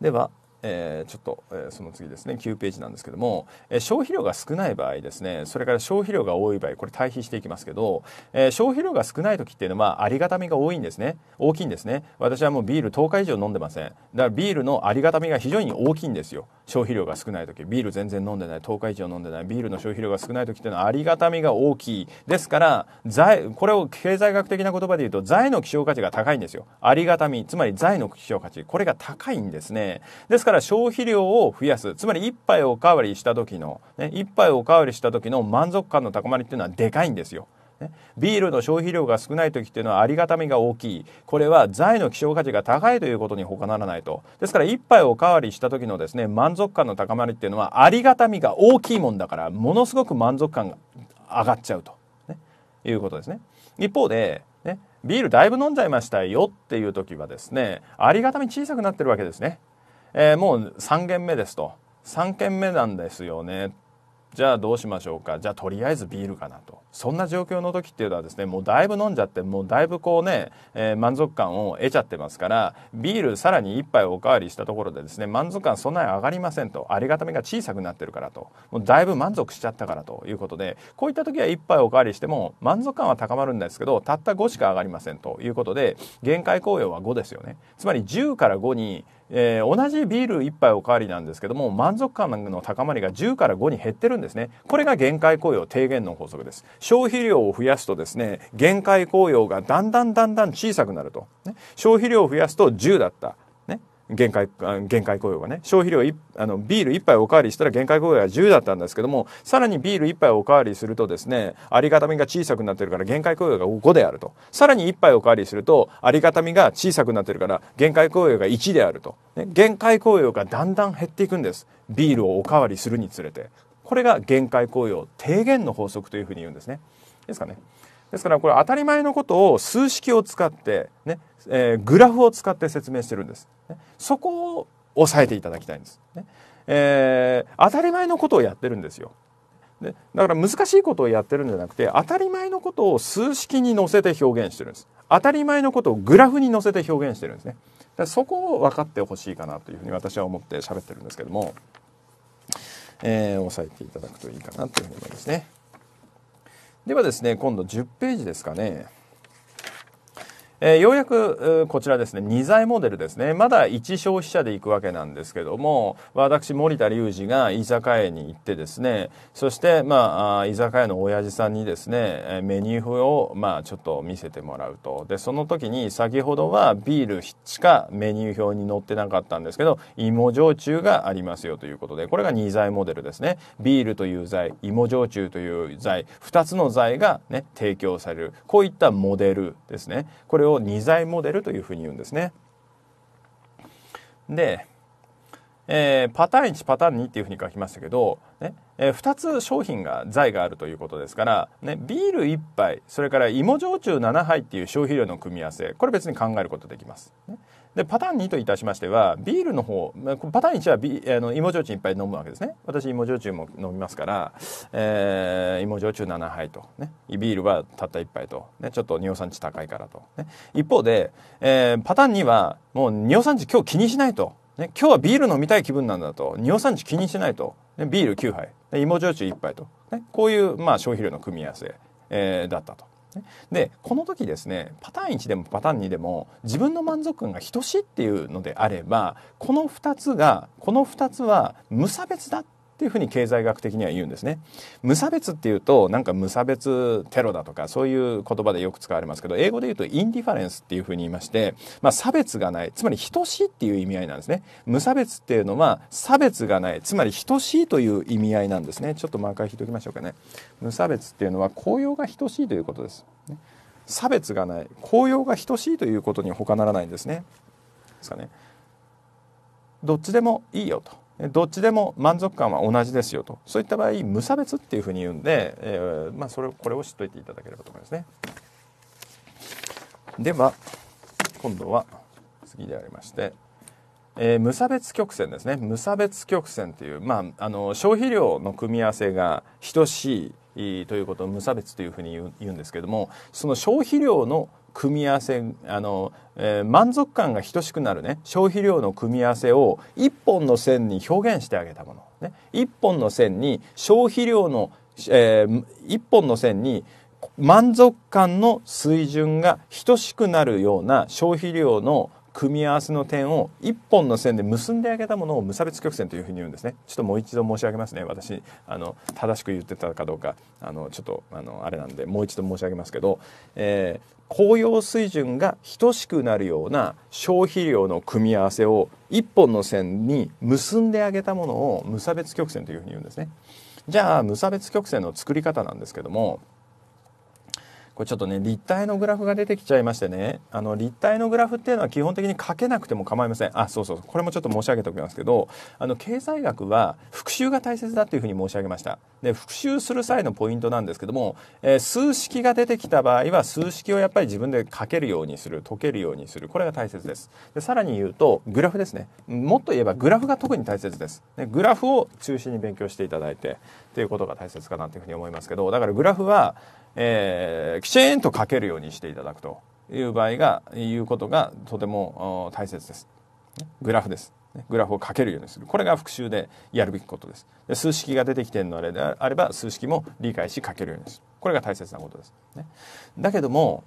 A: では、えー、ちょっと、えー、その次ですね9ページなんですけども、えー、消費量が少ない場合ですねそれから消費量が多い場合これ対比していきますけど、えー、消費量が少ない時っていうのはありがたみが多いんですね大きいんですね私はもうビール10日以上飲んでませんだからビールのありがたみが非常に大きいんですよ消費量が少ない時ビール全然飲んでない10日以上飲んでないビールの消費量が少ない時っていうのはありがたみが大きいですから財これを経済学的な言葉で言うと財の希少価値が高いんですよありがたみつまり財の希少価値これが高いんですねですからから消費量を増やすつまり1杯おかわりした時の、ね、1杯おかわりした時の満足感の高まりっていうのはでかいんですよ。ね、ビールの消費量が少ない時っていうのはありがたみが大きいこれは財の希少価値が高いということに他ならないとですから1杯おかわりした時のですね満足感の高まりっていうのはありがたみが大きいもんだからものすごく満足感が上がっちゃうと、ね、いうことですね一方で、ね、ビールだいぶ飲んじゃいましたよっていう時はですねありがたみ小さくなってるわけですねえー、もう3軒目ですと3軒目なんですよねじゃあどうしましょうかじゃあとりあえずビールかなとそんな状況の時っていうのはですねもうだいぶ飲んじゃってもうだいぶこうね、えー、満足感を得ちゃってますからビールさらに1杯おかわりしたところでですね満足感そんなに上がりませんとありがたみが小さくなってるからともうだいぶ満足しちゃったからということでこういった時は1杯おかわりしても満足感は高まるんですけどたった5しか上がりませんということで限界効用は5ですよねつまり10から5にえー、同じビール1杯おかわりなんですけども満足感の高まりが10から5に減ってるんですねこれが限界雇用低減の法則です消費量を増やすとですね、限界効用がだんだんだんだん小さくなると。ね、消費量を増やすと10だった。ね、限界、限界雇用がね、消費量あの、ビール1杯おかわりしたら限界雇用が10だったんですけども、さらにビール1杯おかわりするとですね、ありがたみが小さくなってるから限界雇用が5であると。さらに1杯おかわりすると、ありがたみが小さくなってるから限界雇用が1であると。ね、限界雇用がだんだん減っていくんです。ビールをおかわりするにつれて。これが限界雇用低減の法則というふうに言うんですね。ですかね。ですからこれ当たり前のことを数式を使ってね、えー、グラフを使って説明してるんです。ね、そこを押さえていただきたいんです、ねえー、当たり前のことをやってるんですよ。でだから難しいことをやってるんじゃなくて当たり前のことを数式に載せて表現してるんです当たり前のことをグラフに載せて表現してるんですねそこを分かってほしいかなというふうに私は思って喋ってるんですけども。えー、押さえていただくといいかなというふうに思いますね。ではですね今度10ページですかね。えー、ようやくこちらですね2剤モデルですねまだ1消費者で行くわけなんですけども私森田隆二が居酒屋に行ってですねそしてまあ居酒屋の親父さんにですねメニュー表をまあちょっと見せてもらうとでその時に先ほどはビールしかメニュー表に載ってなかったんですけど芋焼酎がありますよということでこれが2剤モデルですねビールという剤芋焼酎という剤2つの剤がね提供されるこういったモデルですねこれを2材モデルというふうに言うんですね。で、えー、パターン1パターン2っていうふうに書きましたけど、ねえー、2つ商品が材があるということですから、ね、ビール1杯それから芋焼酎7杯っていう消費量の組み合わせこれ別に考えることできます。ねでパターン2といたしましてはビールの方パターン1はビあの芋焼酎いっぱい飲むわけですね私芋焼酎も飲みますから、えー、芋焼酎7杯と、ね、ビールはたった1杯と、ね、ちょっと尿酸値高いからと、ね、一方で、えー、パターン2はもう尿酸値今日気にしないと、ね、今日はビール飲みたい気分なんだと尿酸値気にしないと、ね、ビール9杯芋焼酎1杯と、ね、こういう、まあ、消費量の組み合わせ、えー、だったと。でこの時ですねパターン1でもパターン2でも自分の満足感が等しいっていうのであればこの2つがこの2つは無差別だってっていうふうに経済学的には言うんですね。無差別っていうとなんか無差別テロだとかそういう言葉でよく使われますけど英語で言うとインディファレンスっていうふうに言いまして、まあ、差別がないつまり等しいっていう意味合いなんですね。無差別っていうのは差別がないつまり等しいという意味合いなんですね。ちょっとマーカー引いておきましょうかね。無差別っていうのは公用が等しいということです。差別がない公用が等しいということに他ならないんですね。ですかね。どっちでもいいよとどっちでも満足感は同じですよとそういった場合無差別っていうふうに言うんで、えー、まあ、それをこれを知っといていただければと思いますね。では今度は次でありまして、えー、無差別曲線ですね無差別曲線という、まあ、あの消費量の組み合わせが等しいということを無差別というふうに言うんですけどもその消費量の組み合わせあの、えー、満足感が等しくなるね消費量の組み合わせを一本の線に表現してあげたもの、ね、1本の線に消費量の、えー、一本の線に満足感の水準が等しくなるような消費量の組み合わせの点を一本の線で結んであげたものを無差別曲線というふうに言うんですねちょっともう一度申し上げますね私あの正しく言ってたかどうかあのちょっとあのあれなんでもう一度申し上げますけど、えー、紅葉水準が等しくなるような消費量の組み合わせを一本の線に結んであげたものを無差別曲線というふうに言うんですねじゃあ無差別曲線の作り方なんですけどもこれちょっとね立体のグラフが出てきちゃいましてねあの立体のグラフっていうのは基本的に書けなくても構いませんあそうそうこれもちょっと申し上げておきますけどあの経済学は復習が大切だというふうに申し上げましたで復習する際のポイントなんですけども、えー、数式が出てきた場合は数式をやっぱり自分で書けるようにする解けるようにするこれが大切ですでさらに言うとグラフですねもっと言えばグラフが特に大切ですでグラフを中心に勉強していただいてっていうことが大切かなというふうに思いますけどだからグラフはえー、きちんと書けるようにしていただくという場合が、いうことがとても大切です。グラフです。グラフを書けるようにする。これが復習でやるべきことです。で数式が出てきてるのであれば、数式も理解し書けるようにする。これが大切なことです。ね、だけども、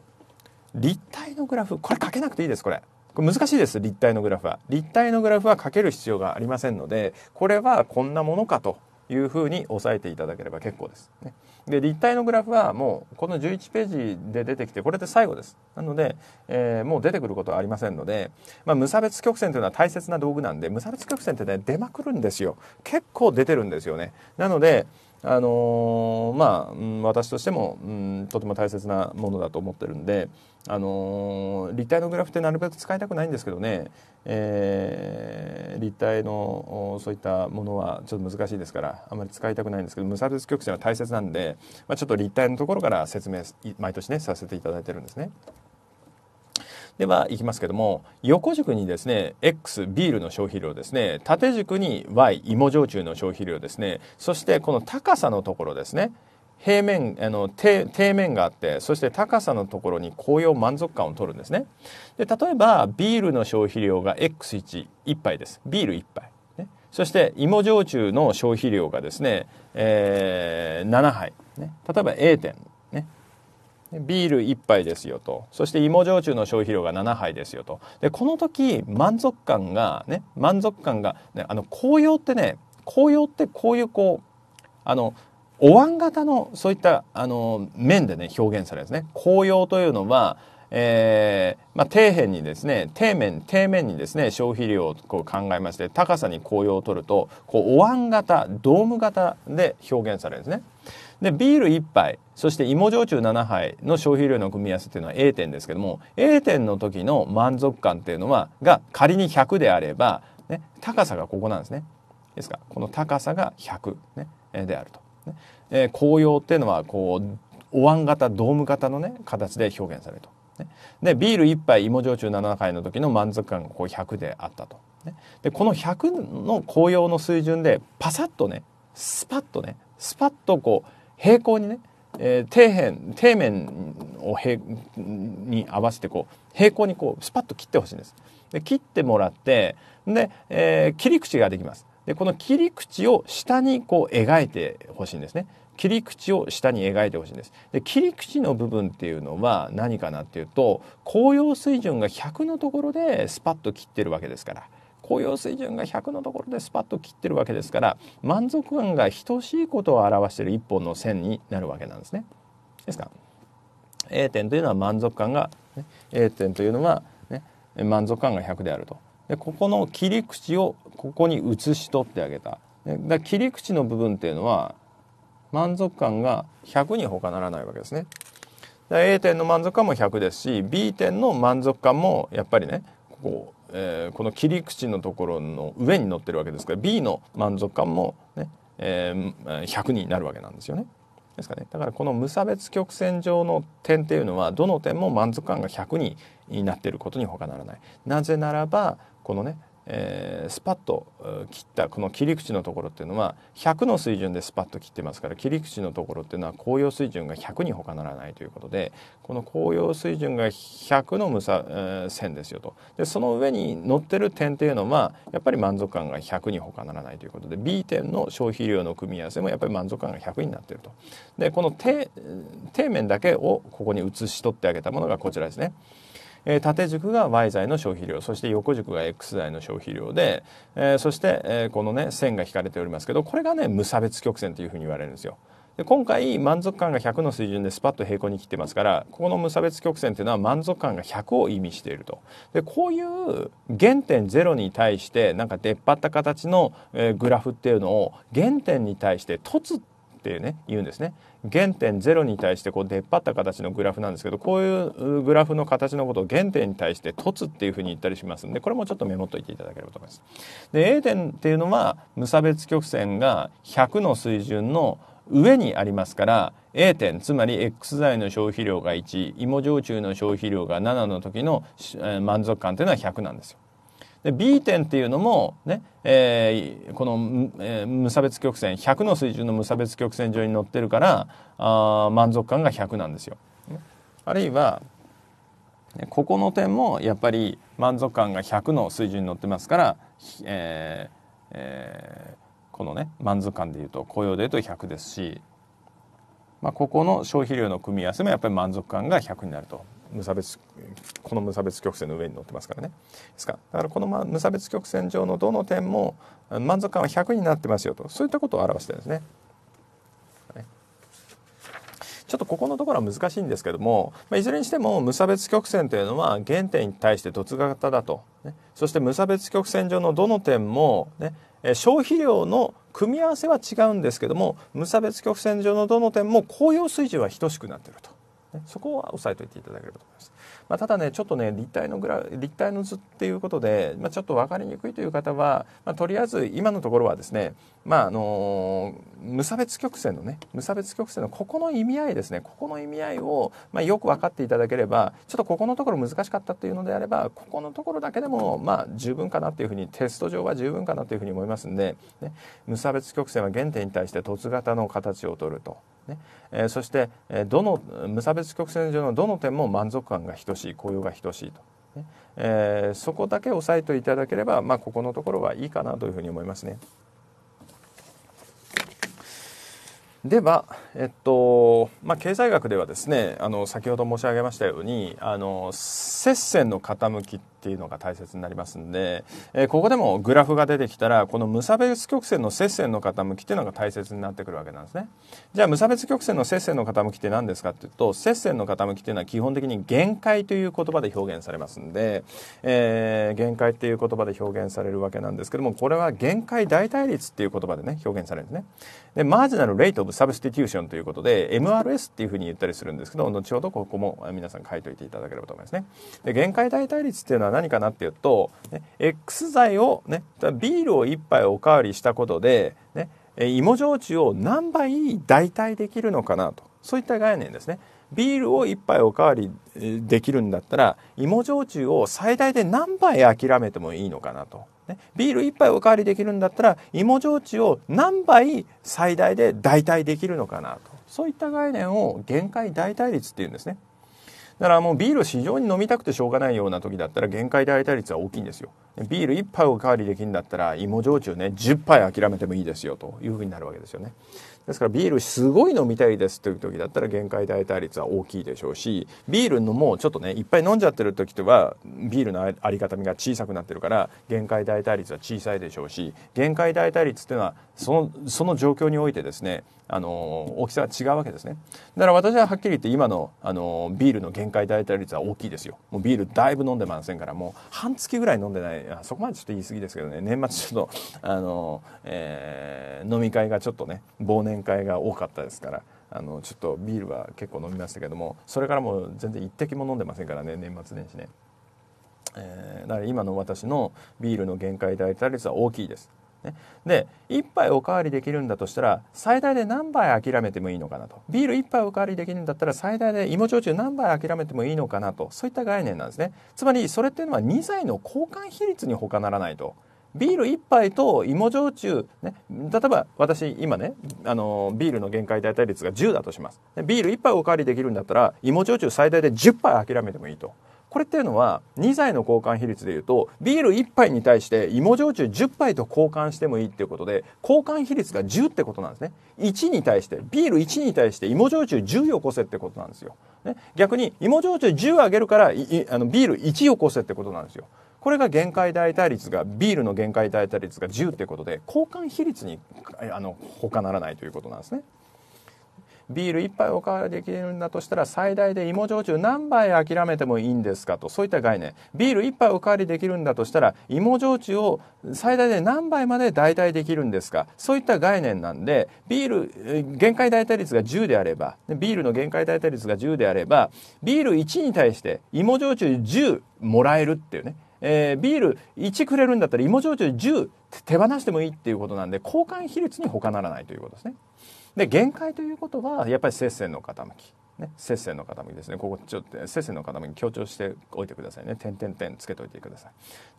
A: 立体のグラフ、これ書けなくていいです、これ。これ難しいです、立体のグラフは。立体のグラフは書ける必要がありませんので、これはこんなものかというふうに押さえていただければ結構です、ね。で、立体のグラフはもうこの11ページで出てきて、これで最後です。なので、えー、もう出てくることはありませんので、まあ、無差別曲線というのは大切な道具なんで、無差別曲線ってね、出まくるんですよ。結構出てるんですよね。なので、あのー、まあ、うん、私としても、うん、とても大切なものだと思ってるんで、あのー、立体のグラフってなるべく使いたくないんですけどね、えー、立体のそういったものはちょっと難しいですからあまり使いたくないんですけど無差別曲線は大切なんで、まあ、ちょっと立体のところから説明毎年ねさせていただいてるんですね。では、いきますけども横軸にですね X ビールの消費量ですね縦軸に Y 芋焼酎の消費量ですねそしてこの高さのところですね平面あの底面があってそして高さのところに紅葉満足感を取るんですねで例えばビールの消費量が X11 杯ですビール1杯、ね、そして芋焼酎の消費量がですね、えー、7杯、ね、例えば A 点ビール1杯ですよとそして芋焼酎の消費量が7杯ですよとでこの時満足感がね満足感が、ね、あの紅葉ってね紅葉ってこういうこうあのお椀型のそういったあの面でね表現されるんですね。紅葉というのはえー、まあ、底辺にですね底面底面にですね消費量をこう考えまして高さに紅葉を取るとこうお椀型ドーム型で表現されるんですね。でビール1杯そして芋焼酎7杯の消費量の組み合わせというのは A 点ですけども A 点の時の満足感っていうのはが仮に100であれば、ね、高さがここなんですね。ですかこの高さが100、ね、であると。ねえー、紅葉っていうのはこうお椀型ドーム型のね形で表現されると。ね、でビール1杯芋焼酎7杯の時の満足感がこう100であったと。ね、でこの100の紅葉の水準でパサッとねスパッとねスパッとこう平行にね、えー、底辺底面を平に合わせてこう平行にこうスパッと切ってほしいんです。で切ってもらってで、えー、切り口ができます。でこの切り口を下にこう描いてほしいんですね。切り口を下に描いてほしいんです。で切り口の部分っていうのは何かなっていうと紅葉水準が100のところでスパッと切ってるわけですから。雇用水準が100のところでスパッと切ってるわけですから満足感が等しいことを表している一本の線になるわけなんですね。ですから A 点というのは満足感が、A 点というのは、ね、満足感が100であると。でここの切り口をここに移し取ってあげた。だ切り口の部分っていうのは満足感が100に他ならないわけですね。A 点の満足感も100ですし B 点の満足感もやっぱりねこえー、この切り口のところの上に乗ってるわけですから B の満足感もね、えー、100になるわけなんですよね。ですかね、だからこの無差別曲線上の点っていうのはどの点も満足感が100になっていることに他ならない。なぜならばこのねえー、スパッと切ったこの切り口のところっていうのは100の水準でスパッと切ってますから切り口のところっていうのは紅葉水準が100に他ならないということでこの紅葉水準が100の無差、えー、線ですよとでその上に乗ってる点っていうのはやっぱり満足感が100に他ならないということで B 点の消費量の組み合わせもやっぱり満足感が100になってるとでこの底面だけをここに写し取ってあげたものがこちらですね。えー、縦軸が Y 材の消費量そして横軸が X 材の消費量で、えー、そして、えー、このね線が引かれておりますけどこれがね無差別曲線というふうに言われるんですよ。で今回満足感が100の水準でスパッと平行に切ってますからここの無差別曲線というのは満足感が100を意味しているとでこういう原点0に対してなんか出っ張った形の、えー、グラフっていうのを原点に対して凸っていうね言うんですね。原点0に対してこう出っ張った形のグラフなんですけどこういうグラフの形のことを原点に対して凸っていうふうに言ったりしますんでこれもちょっとメモっといていただければと思います。で A 点っていうのは無差別曲線が100の水準の上にありますから A 点つまり X 剤の消費量が1芋焼酎の消費量が7の時の満足感というのは100なんですよ。で B 点っていうのもね、えー、この、えー、無差別曲線100の水準の無差別曲線上に乗ってるからあ満足感が100なんですよ。あるいはここの点もやっぱり満足感が100の水準に乗ってますから、えーえー、このね満足感でいうと雇用でいうと100ですし、まあ、ここの消費量の組み合わせもやっぱり満足感が100になると無差別この無差別曲線の上に乗ってますからねですかだからこの無差別曲線上のどの点も満足感は100になってますよとそういったことを表してるんですね。ちょっとここのところは難しいんですけども、まあ、いずれにしても無差別曲線というのは原点に対して凸型だと、ね、そして無差別曲線上のどの点も、ね、消費量の組み合わせは違うんですけども無差別曲線上のどの点も紅葉水準は等しくなっていると。ね、そこは押さえておいていただければと思います、まあ、ただねちょっとね立体のグラ立体の図っていうことで、まあ、ちょっと分かりにくいという方は、まあ、とりあえず今のところはですね、まああのー、無差別曲線のね無差別曲線のここの意味合いですねここの意味合いを、まあ、よく分かっていただければちょっとここのところ難しかったっていうのであればここのところだけでもまあ十分かなっていうふうにテスト上は十分かなというふうに思いますんで、ね、無差別曲線は原点に対して凸型の形を取ると。ねえー、そしてどの無差別曲線上のどの点も満足感が等しい雇用が等しいと、ねえー、そこだけ押さえていただければ、まあ、ここのところはいいかなというふうに思いますね。ではえっとまあ、経済学ではですねあの先ほど申し上げましたようにあの接線の傾きっていうのが大切になりますんで、えー、ここでもグラフが出てきたらこの無差別曲線の接線の傾きっていうのが大切になってくるわけなんですね。じゃあ無差別曲線の接線の傾きって何ですかっていうと接線の傾きっていうのは基本的に限界という言葉で表現されますんで、えー、限界っていう言葉で表現されるわけなんですけどもこれは限界代替率っていう言葉でね表現されるんですね。でマージナルレイト・オブ・サブスティテューションンということで MRS っていうふうに言ったりするんですけど後ほどここも皆さん書いといていただければと思いますねで限界代替率っていうのは何かなっていうと、ね、X 剤をねビールを1杯おかわりしたことで、ね、芋焼酎を何倍代替できるのかなとそういった概念ですねビールを1杯おかわりできるんだったら芋焼酎を最大で何杯諦めてもいいのかなとね、ビール1杯おかわりできるんだったら芋焼酎を何杯最大で代替できるのかなとそういった概念を限界代替率っていうんですねだからもうビールを非常に飲みたくてしょうがないような時だったら限界代替率は大きいんですよビール1杯おかわりできるんだったら芋焼酎ね10杯諦めてもいいですよというふうになるわけですよねですからビールすごい飲みたいですという時だったら限界代替率は大きいでしょうしビールのもうちょっとねいっぱい飲んじゃってる時とはビールのあり方が小さくなってるから限界代替率は小さいでしょうし限界代替率っていうのはそのその状況においてですねあの大きさが違うわけですねだから私ははっきり言って今のあのビールの限界代替率は大きいですよもうビールだいぶ飲んでませんからもう半月ぐらい飲んでないあそこまでちょっと言い過ぎですけどね年末ちょっとあの、えー、飲み会がちょっとね忘年会が多かったですからあのちょっとビールは結構飲みましたけどもそれからもう全然一滴も飲んでませんからね年末年始ね。えー、だから今の私のビールの限界代替率は大きいですね、で1杯おかわりできるんだとしたら最大で何杯諦めてもいいのかなとビール1杯おかわりできるんだったら最大で芋焼酎何杯諦めてもいいのかなとそういった概念なんですねつまりそれっていうのは2剤の交換比率に他ならないと。ビール1杯と芋焼酎、ね、例えば私今ねあのビールの限界代替率が10だとしますビール1杯おかわりできるんだったら芋焼酎最大で10杯諦めてもいいとこれっていうのは2剤の交換比率でいうとビール1杯に対して芋焼酎10杯と交換してもいいっていうことで交換比率が10ってことなんですね1に対してビール1に対して芋焼酎10よこせってことなんですよ、ね、逆に芋焼酎10上げるからあのビール1よこせってことなんですよこれが限界代替率がビールの限界代替率が10ってことで交換比率にあの他ならないということなんですね。ビール1杯お代わりできるんだとしたら最大で芋焼酎何杯諦めてもいいんですかとそういった概念ビール1杯お代わりできるんだとしたら芋焼酎を最大で何杯まで代替できるんですかそういった概念なんでビール限界代替率が10であればビールの限界代替率が10であればビール1に対して芋焼酎10もらえるっていうねえー、ビール1くれるんだったら芋焼酎10手放してもいいっていうことなんで交換比率に他ならないということですね。で限界ということはやっぱり接線の傾きね、接線の傾きですねここちょっと接線の傾き強調しておいてくださいね点点点つけておいてくださ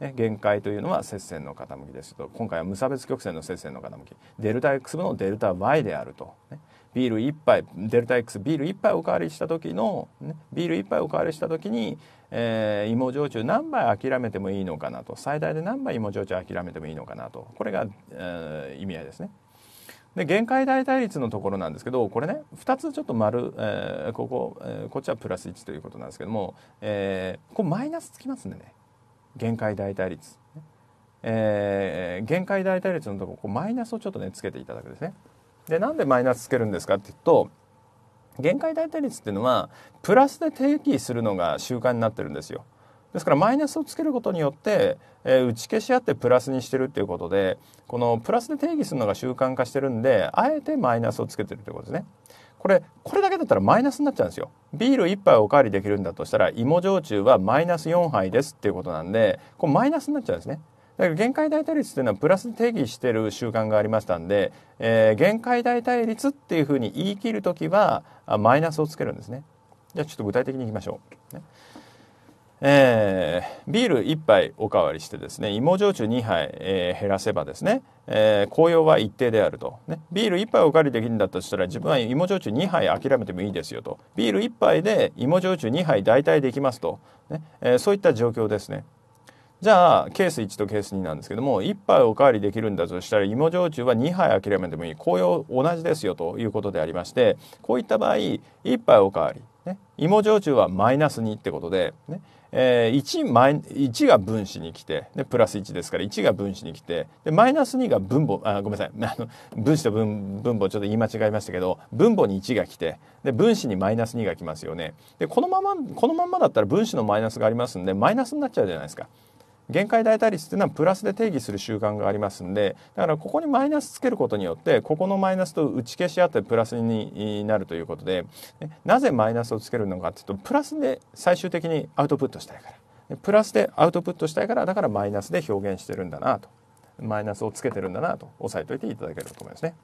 A: い、ね、限界というのは接線の傾きですと今回は無差別曲線の接線の傾きデルタ X のデルタ Y であると、ね、ビール1杯デルタ X ビール1杯おかわりした時の、ね、ビール1杯おかわりした時に、えー、芋焼酎何杯諦めてもいいのかなと最大で何杯芋焼酎諦めてもいいのかなとこれが、えー、意味合いですねで限界代替率のところなんですけどこれね2つちょっと丸、えー、ここ、えー、こっちはプラス1ということなんですけども、えー、こマイナスつきますんでね限界代替率、えー、限界代替率のとここマイナスをちょっとねつけていただくですねでなんでマイナスつけるんですかっていうと限界代替率っていうのはプラスで定義するのが習慣になってるんですよですからマイナスをつけることによって、えー、打ち消し合ってプラスにしてるっていうことでこのプラスで定義するのが習慣化してるんであえてマイナスをつけてるってことですね。これこれだけだったらマイナスになっちゃうんですよビール1杯おかわりできるんだとしたら芋焼酎はマイナス4杯ですっていうことなんでこうマイナスになっちゃうんですねだから限界代替率っていうのはプラスで定義してる習慣がありましたんで、えー、限界代替率っていうふうに言い切るきはマイナスをつけるんですねじゃあちょっと具体的にいきましょう、ねえー、ビール1杯おかわりしてですね芋焼酎2杯、えー、減らせばですね、えー、紅葉は一定であると、ね、ビール1杯おかわりできるんだとしたら自分は芋焼酎2杯諦めてもいいですよとビール1杯で芋焼酎2杯代替できますと、ねえそういった状況ですね。じゃあケース1とケース2なんですけども1杯おかわりできるんだとしたら芋焼酎は2杯諦めてもいい紅葉同じですよということでありましてこういった場合1杯おかわり、ね、芋焼酎はマイナス2ってことで、ね、えー、1, マイ1が分子に来てでプラス1ですから1が分子に来てでマイナス2が分母あごめんなさい あの分子と分分母ちょっと言い間違えましたけど分母に1が来てで分子にマイナス2が来ますよねでこのままこのままだったら分子のマイナスがありますんでマイナスになっちゃうじゃないですか。限界代替率っていうのはプラスで定義する習慣がありますんでだからここにマイナスつけることによってここのマイナスと打ち消し合ってプラスになるということでなぜマイナスをつけるのかっていうとプラスで最終的にアウトプットしたいからプラスでアウトプットしたいからだからマイナスで表現してるんだなとマイナスをつけてるんだなと押さえておいていただければと思いますね。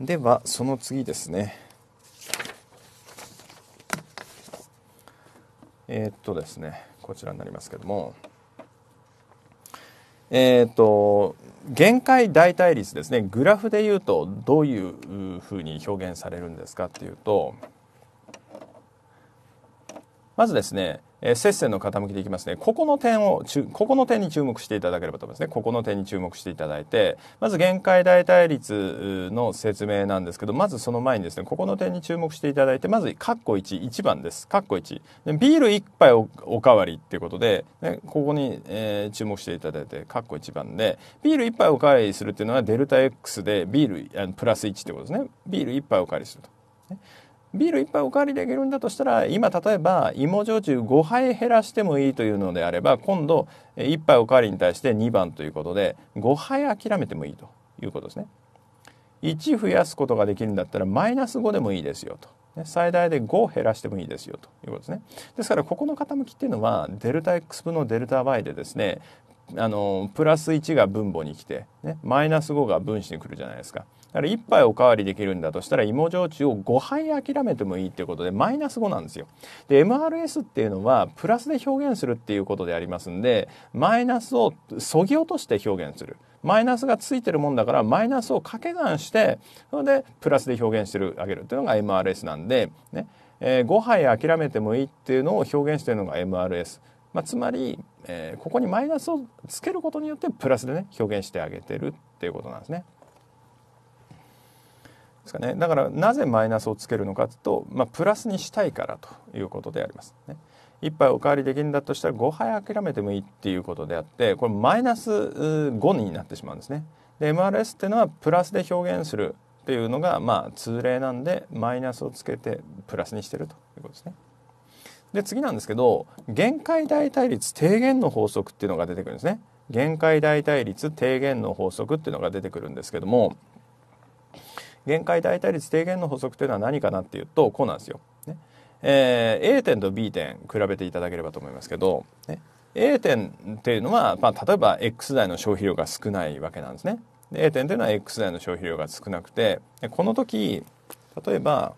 A: ではその次ですね。えー、っとですね。こちらになりますけども、えっ、ー、と、限界代替率ですね。グラフで言うと、どういうふうに表現されるんですかっていうと、まずですね、接線の傾きでいきますねここの点をここの点に注目していただければと思いますねここの点に注目していただいてまず限界代替率の説明なんですけどまずその前にですねここの点に注目していただいてまず括弧11番です括弧1でビール1杯おおかわりっていうことで、ね、ここに、えー、注目していただいて括弧1番でビール1杯おかわりするっていうのはデルタ X でビールプラス1ってことですねビール1杯おかわりすると。ねビール一杯おかわりできるんだとしたら今例えば芋焼酎5杯減らしてもいいというのであれば今度一杯おかわりに対して2番ということで5杯諦めてもいいということですね。1増やすことができるんだったらマイナス5でもいいですよと。最大で5減らしてもいいですよということですね。ですからここの傾きっていうのはデルタ X 分のデルタ Y でですねあのプラス1が分母に来て、ね、マイナス5が分子に来るじゃないですか。だから1杯おかわりできるんだとしたら芋焼酎を5杯諦めてもいいっていうことでマイナス5なんですよ。で MRS っていうのはプラスで表現するっていうことでありますんでマイナスをそぎ落として表現する。マイナスがついてるもんだからマイナスを掛け算してそれでプラスで表現してるあげるというのが MRS なんで、ねえー、5杯諦めてもいいっていうのを表現してるのが MRS。まあ、つまり、えー、ここにマイナスをつけることによってプラスでね表現してあげてるっていうことなんですね。ですかねだからなぜマイナスをつけるのかというと、まあ、プラスにしたいからということであります、ね。1杯おかわりできるんだとしたら5杯諦めてもいいっていうことであってこれマイナス5になってしまうんですね。で MRS っていうのはプラスで表現するっていうのがまあ通例なんでマイナスをつけてプラスにしてるということですね。で次なんですけど限界代替率低減の法則っていうのが出てくるんですね。限界代替率低減の法則っていうのが出てくるんですけども限界代替率低減の補足というのは何かなっていうとこうなんですよ。ねえー、A 点と B 点比べていただければと思いますけど、ね、A 点っていうのは、まあ、例えば X 代の消費量が少ないわけなんですね。で A 点というのは X 代の消費量が少なくてこの時例えば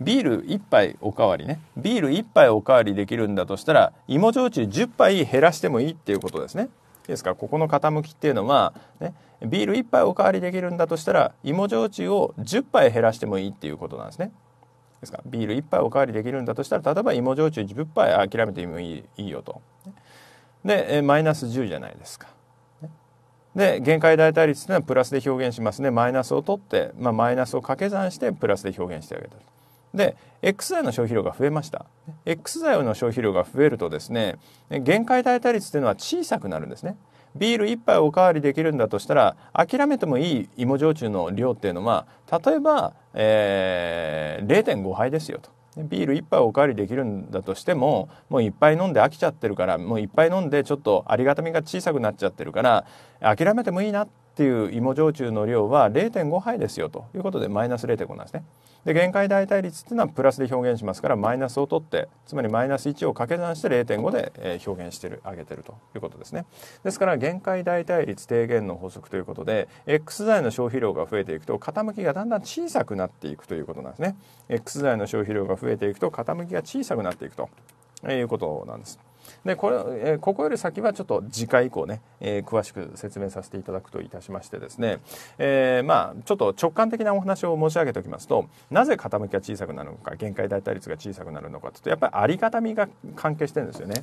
A: ビール1杯おかわりねビール1杯おかわりできるんだとしたら芋焼酎10杯減らしてもいいっていうことですね。ですからここの傾きっていうのは、ね、ビール1杯おかわりできるんだとしたら芋焼酎を10杯減らしてもいいっていうことなんですね。ですからビール1杯おかわりできるんだとしたら例えば芋焼酎10杯諦めてもいいいいよと。でマイナス10じゃないですか。で限界代替率というのはプラスで表現しますねマイナスを取って、まあ、マイナスを掛け算してプラスで表現してあげたと。で X 剤の消費量が増えました X 剤の消費量が増えるとですね限界えた率というのは小さくなるんですねビール1杯おかわりできるんだとしたら諦めてもいい芋焼酎の量っていうのは例えば、えー、0.5杯ですよと。ビール1杯おかわりできるんだとしてももう1杯飲んで飽きちゃってるからもう1杯飲んでちょっとありがたみが小さくなっちゃってるから諦めてもいいなっていう芋焼酎の量は0.5杯ですよということでマイナス0.5なんですね。で限界代替率っていうのはプラスで表現しますからマイナスを取ってつまりマイナス1を掛け算して0.5で、表現してる上げてるということですねですから限界代替率低減の法則ということで X 材の消費量が増えていくと傾きがだんだん小さくなっていくということなんですね X 材の消費量が増えていくと傾きが小さくなっていくということなんです。でこれ、えー、ここより先はちょっと次回以降ね、えー、詳しく説明させていただくといたしましてですね、えー、まあちょっと直感的なお話を申し上げておきますとなぜ傾きが小さくなるのか限界代替率が小さくなるのかというとやっぱりありがたみが関係してるんですよね。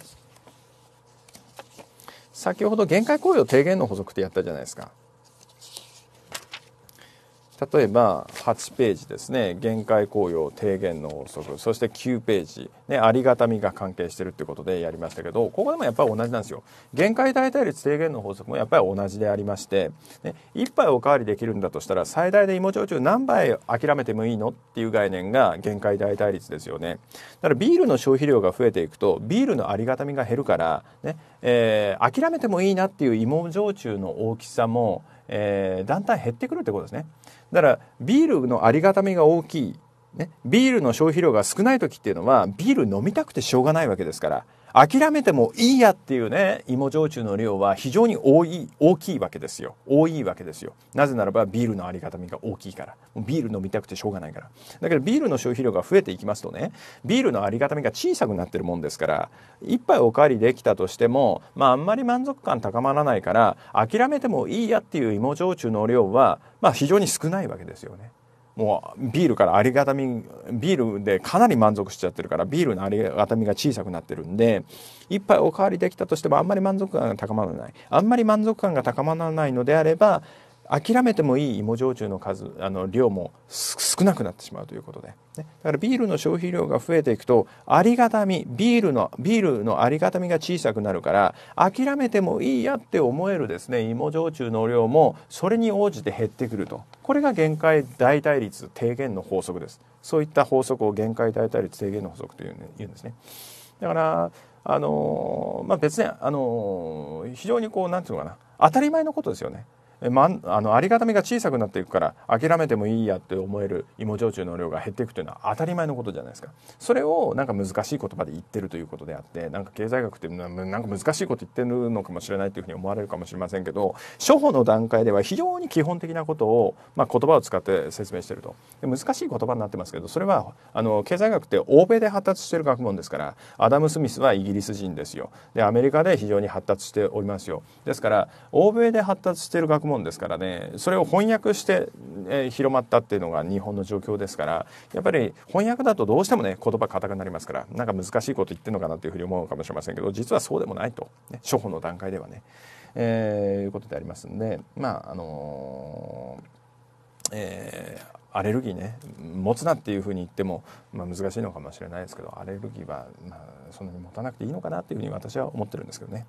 A: 先ほど限界行為を低減の補足ってやったじゃないですか。例えば8ページですね限界効用低減の法則そして9ページ、ね、ありがたみが関係してるってことでやりましたけどここでもやっぱり同じなんですよ限界代替率低減の法則もやっぱり同じでありまして、ね、1杯おかわりできるんだとしたら最大で芋焼酎何杯諦めてもいいのっていう概念が限界代替率ですよねだからビールの消費量が増えていくとビールのありがたみが減るからねえー、諦めてもいいなっていう芋焼酎の大きさも、えー、だんだん減ってくるってことですね。だからビールのありがたみが大きい、ね、ビールの消費量が少ない時っていうのはビール飲みたくてしょうがないわけですから。諦めてもいいやっていうね芋焼酎の量は非常に多い大きいわけですよ多いわけですよなぜならばビールのありがたみが大きいからビール飲みたくてしょうがないからだけどビールの消費量が増えていきますとねビールのありがたみが小さくなってるもんですから一杯おかわりできたとしてもまああんまり満足感高まらないから諦めてもいいやっていう芋焼酎の量はまあ非常に少ないわけですよねもうビールからありがたみビールでかなり満足しちゃってるからビールのありがたみが小さくなってるんで一杯おかわりできたとしてもあんまり満足感が高まらないあんまり満足感が高まらないのであれば諦めてもいい芋焼酎の数あの量も少なくなってしまうということで、ね、だからビールの消費量が増えていくとありがたみビールのビールのありがたみが小さくなるから諦めてもいいやって思えるですね芋焼酎の量もそれに応じて減ってくるとこれが限界代替率低減の法則ですそういった法則を限界代替率低減の法則という、ね、言うんですねだからあのまあ別にあの非常にこうなんていうのかな当たり前のことですよねまあのありがたみが小さくなっていくから諦めてもいいやって思える芋焼酎の量が減っていくというのは当たり前のことじゃないですかそれをなんか難しい言葉で言ってるということであってなんか経済学ってなんか難しいこと言ってるのかもしれないというふうに思われるかもしれませんけど初歩の段階では非常に基本的なことを、まあ、言葉を使って説明してるとで難しい言葉になってますけどそれはあの経済学って欧米で発達してる学問ですからアダム・スミスはイギリス人ですよでアメリカで非常に発達しておりますよですから欧米で発達してる学問もんですからねそれを翻訳して、えー、広まったっていうのが日本の状況ですからやっぱり翻訳だとどうしてもね言葉硬くなりますからなんか難しいこと言ってるのかなっていうふうに思うかもしれませんけど実はそうでもないと、ね、初歩の段階ではね、えー、いうことでありますんでまああのー、えーアレルギーね持つなっていうふうに言っても、まあ、難しいのかもしれないですけどアレルギーは、まあ、そんなに持たなくていいのかなっていうふうに私は思ってるんですけどね。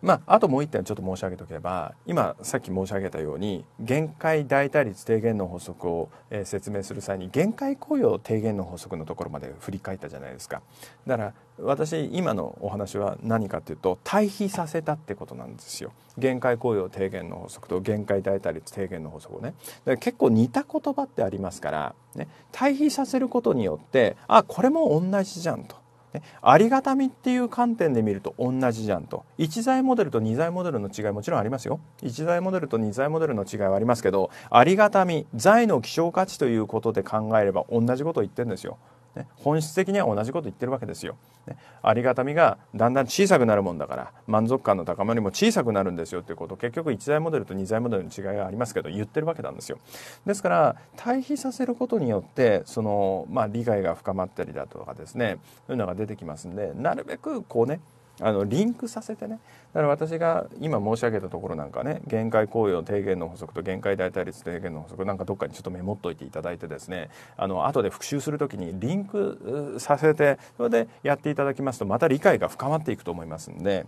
A: まあ、あともう一点ちょっと申し上げておけば今さっき申し上げたように限界代替率低減の法則を、えー、説明する際に限界雇用低減の法則のところまで振り返ったじゃないですかだから私今のお話は何かというと対比させたってことなんですよ限界雇用低減の法則と限界代替率低減の法則をね結構似た言葉ってありますから、ね、対比させることによってあこれも同じじゃんと。ね、ありがたみっていう観点で見ると同じじゃんと1材モデルと2材モデルの違いもちろんありますよ1材モデルと2材モデルの違いはありますけどありがたみ財の希少価値ということで考えれば同じことを言ってるんですよね、本質的には同じこと言ってるわけですよ、ね、ありがたみがだんだん小さくなるもんだから満足感の高まりも小さくなるんですよということ結局1台モデルと2台モデルの違いがありますけど言ってるわけなんですよですから対比させることによってその、まあ、理解が深まったりだとかですねそういうのが出てきますんでなるべくこうねあのリンクさせてねだから私が今申し上げたところなんかね限界雇用低減の法則と限界代替率低減の法則なんかどっかにちょっとメモっといていただいてですねあの後で復習する時にリンクさせてそれでやっていただきますとまた理解が深まっていくと思いますんで。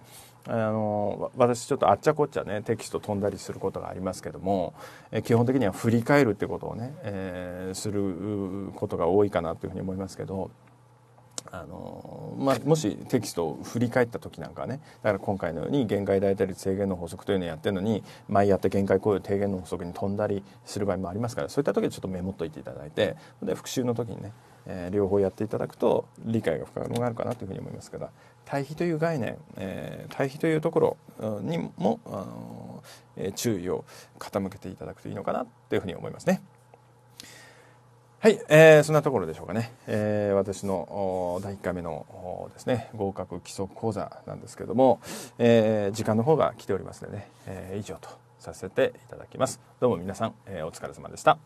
A: あの私ちょっとあっちゃこっちゃねテキスト飛んだりすることがありますけども基本的には振り返るってことをね、えー、することが多いかなというふうに思いますけど。あのまあ、もしテキストを振り返った時なんかねだから今回のように限界大体率制限の法則というのをやってるのに前やって限界こう低減の法則に飛んだりする場合もありますからそういった時はちょっとメモっといていただいてで復習の時にね、えー、両方やっていただくと理解が深まるかなというふうに思いますから対比という概念、えー、対比というところにも、あのー、注意を傾けていただくといいのかなというふうに思いますね。はい、えー、そんなところでしょうかね。えー、私の第1回目のですね、合格基礎講座なんですけども、えー、時間の方が来ておりますのでね、えー、以上とさせていただきます。どうも皆さん、えー、お疲れ様でした。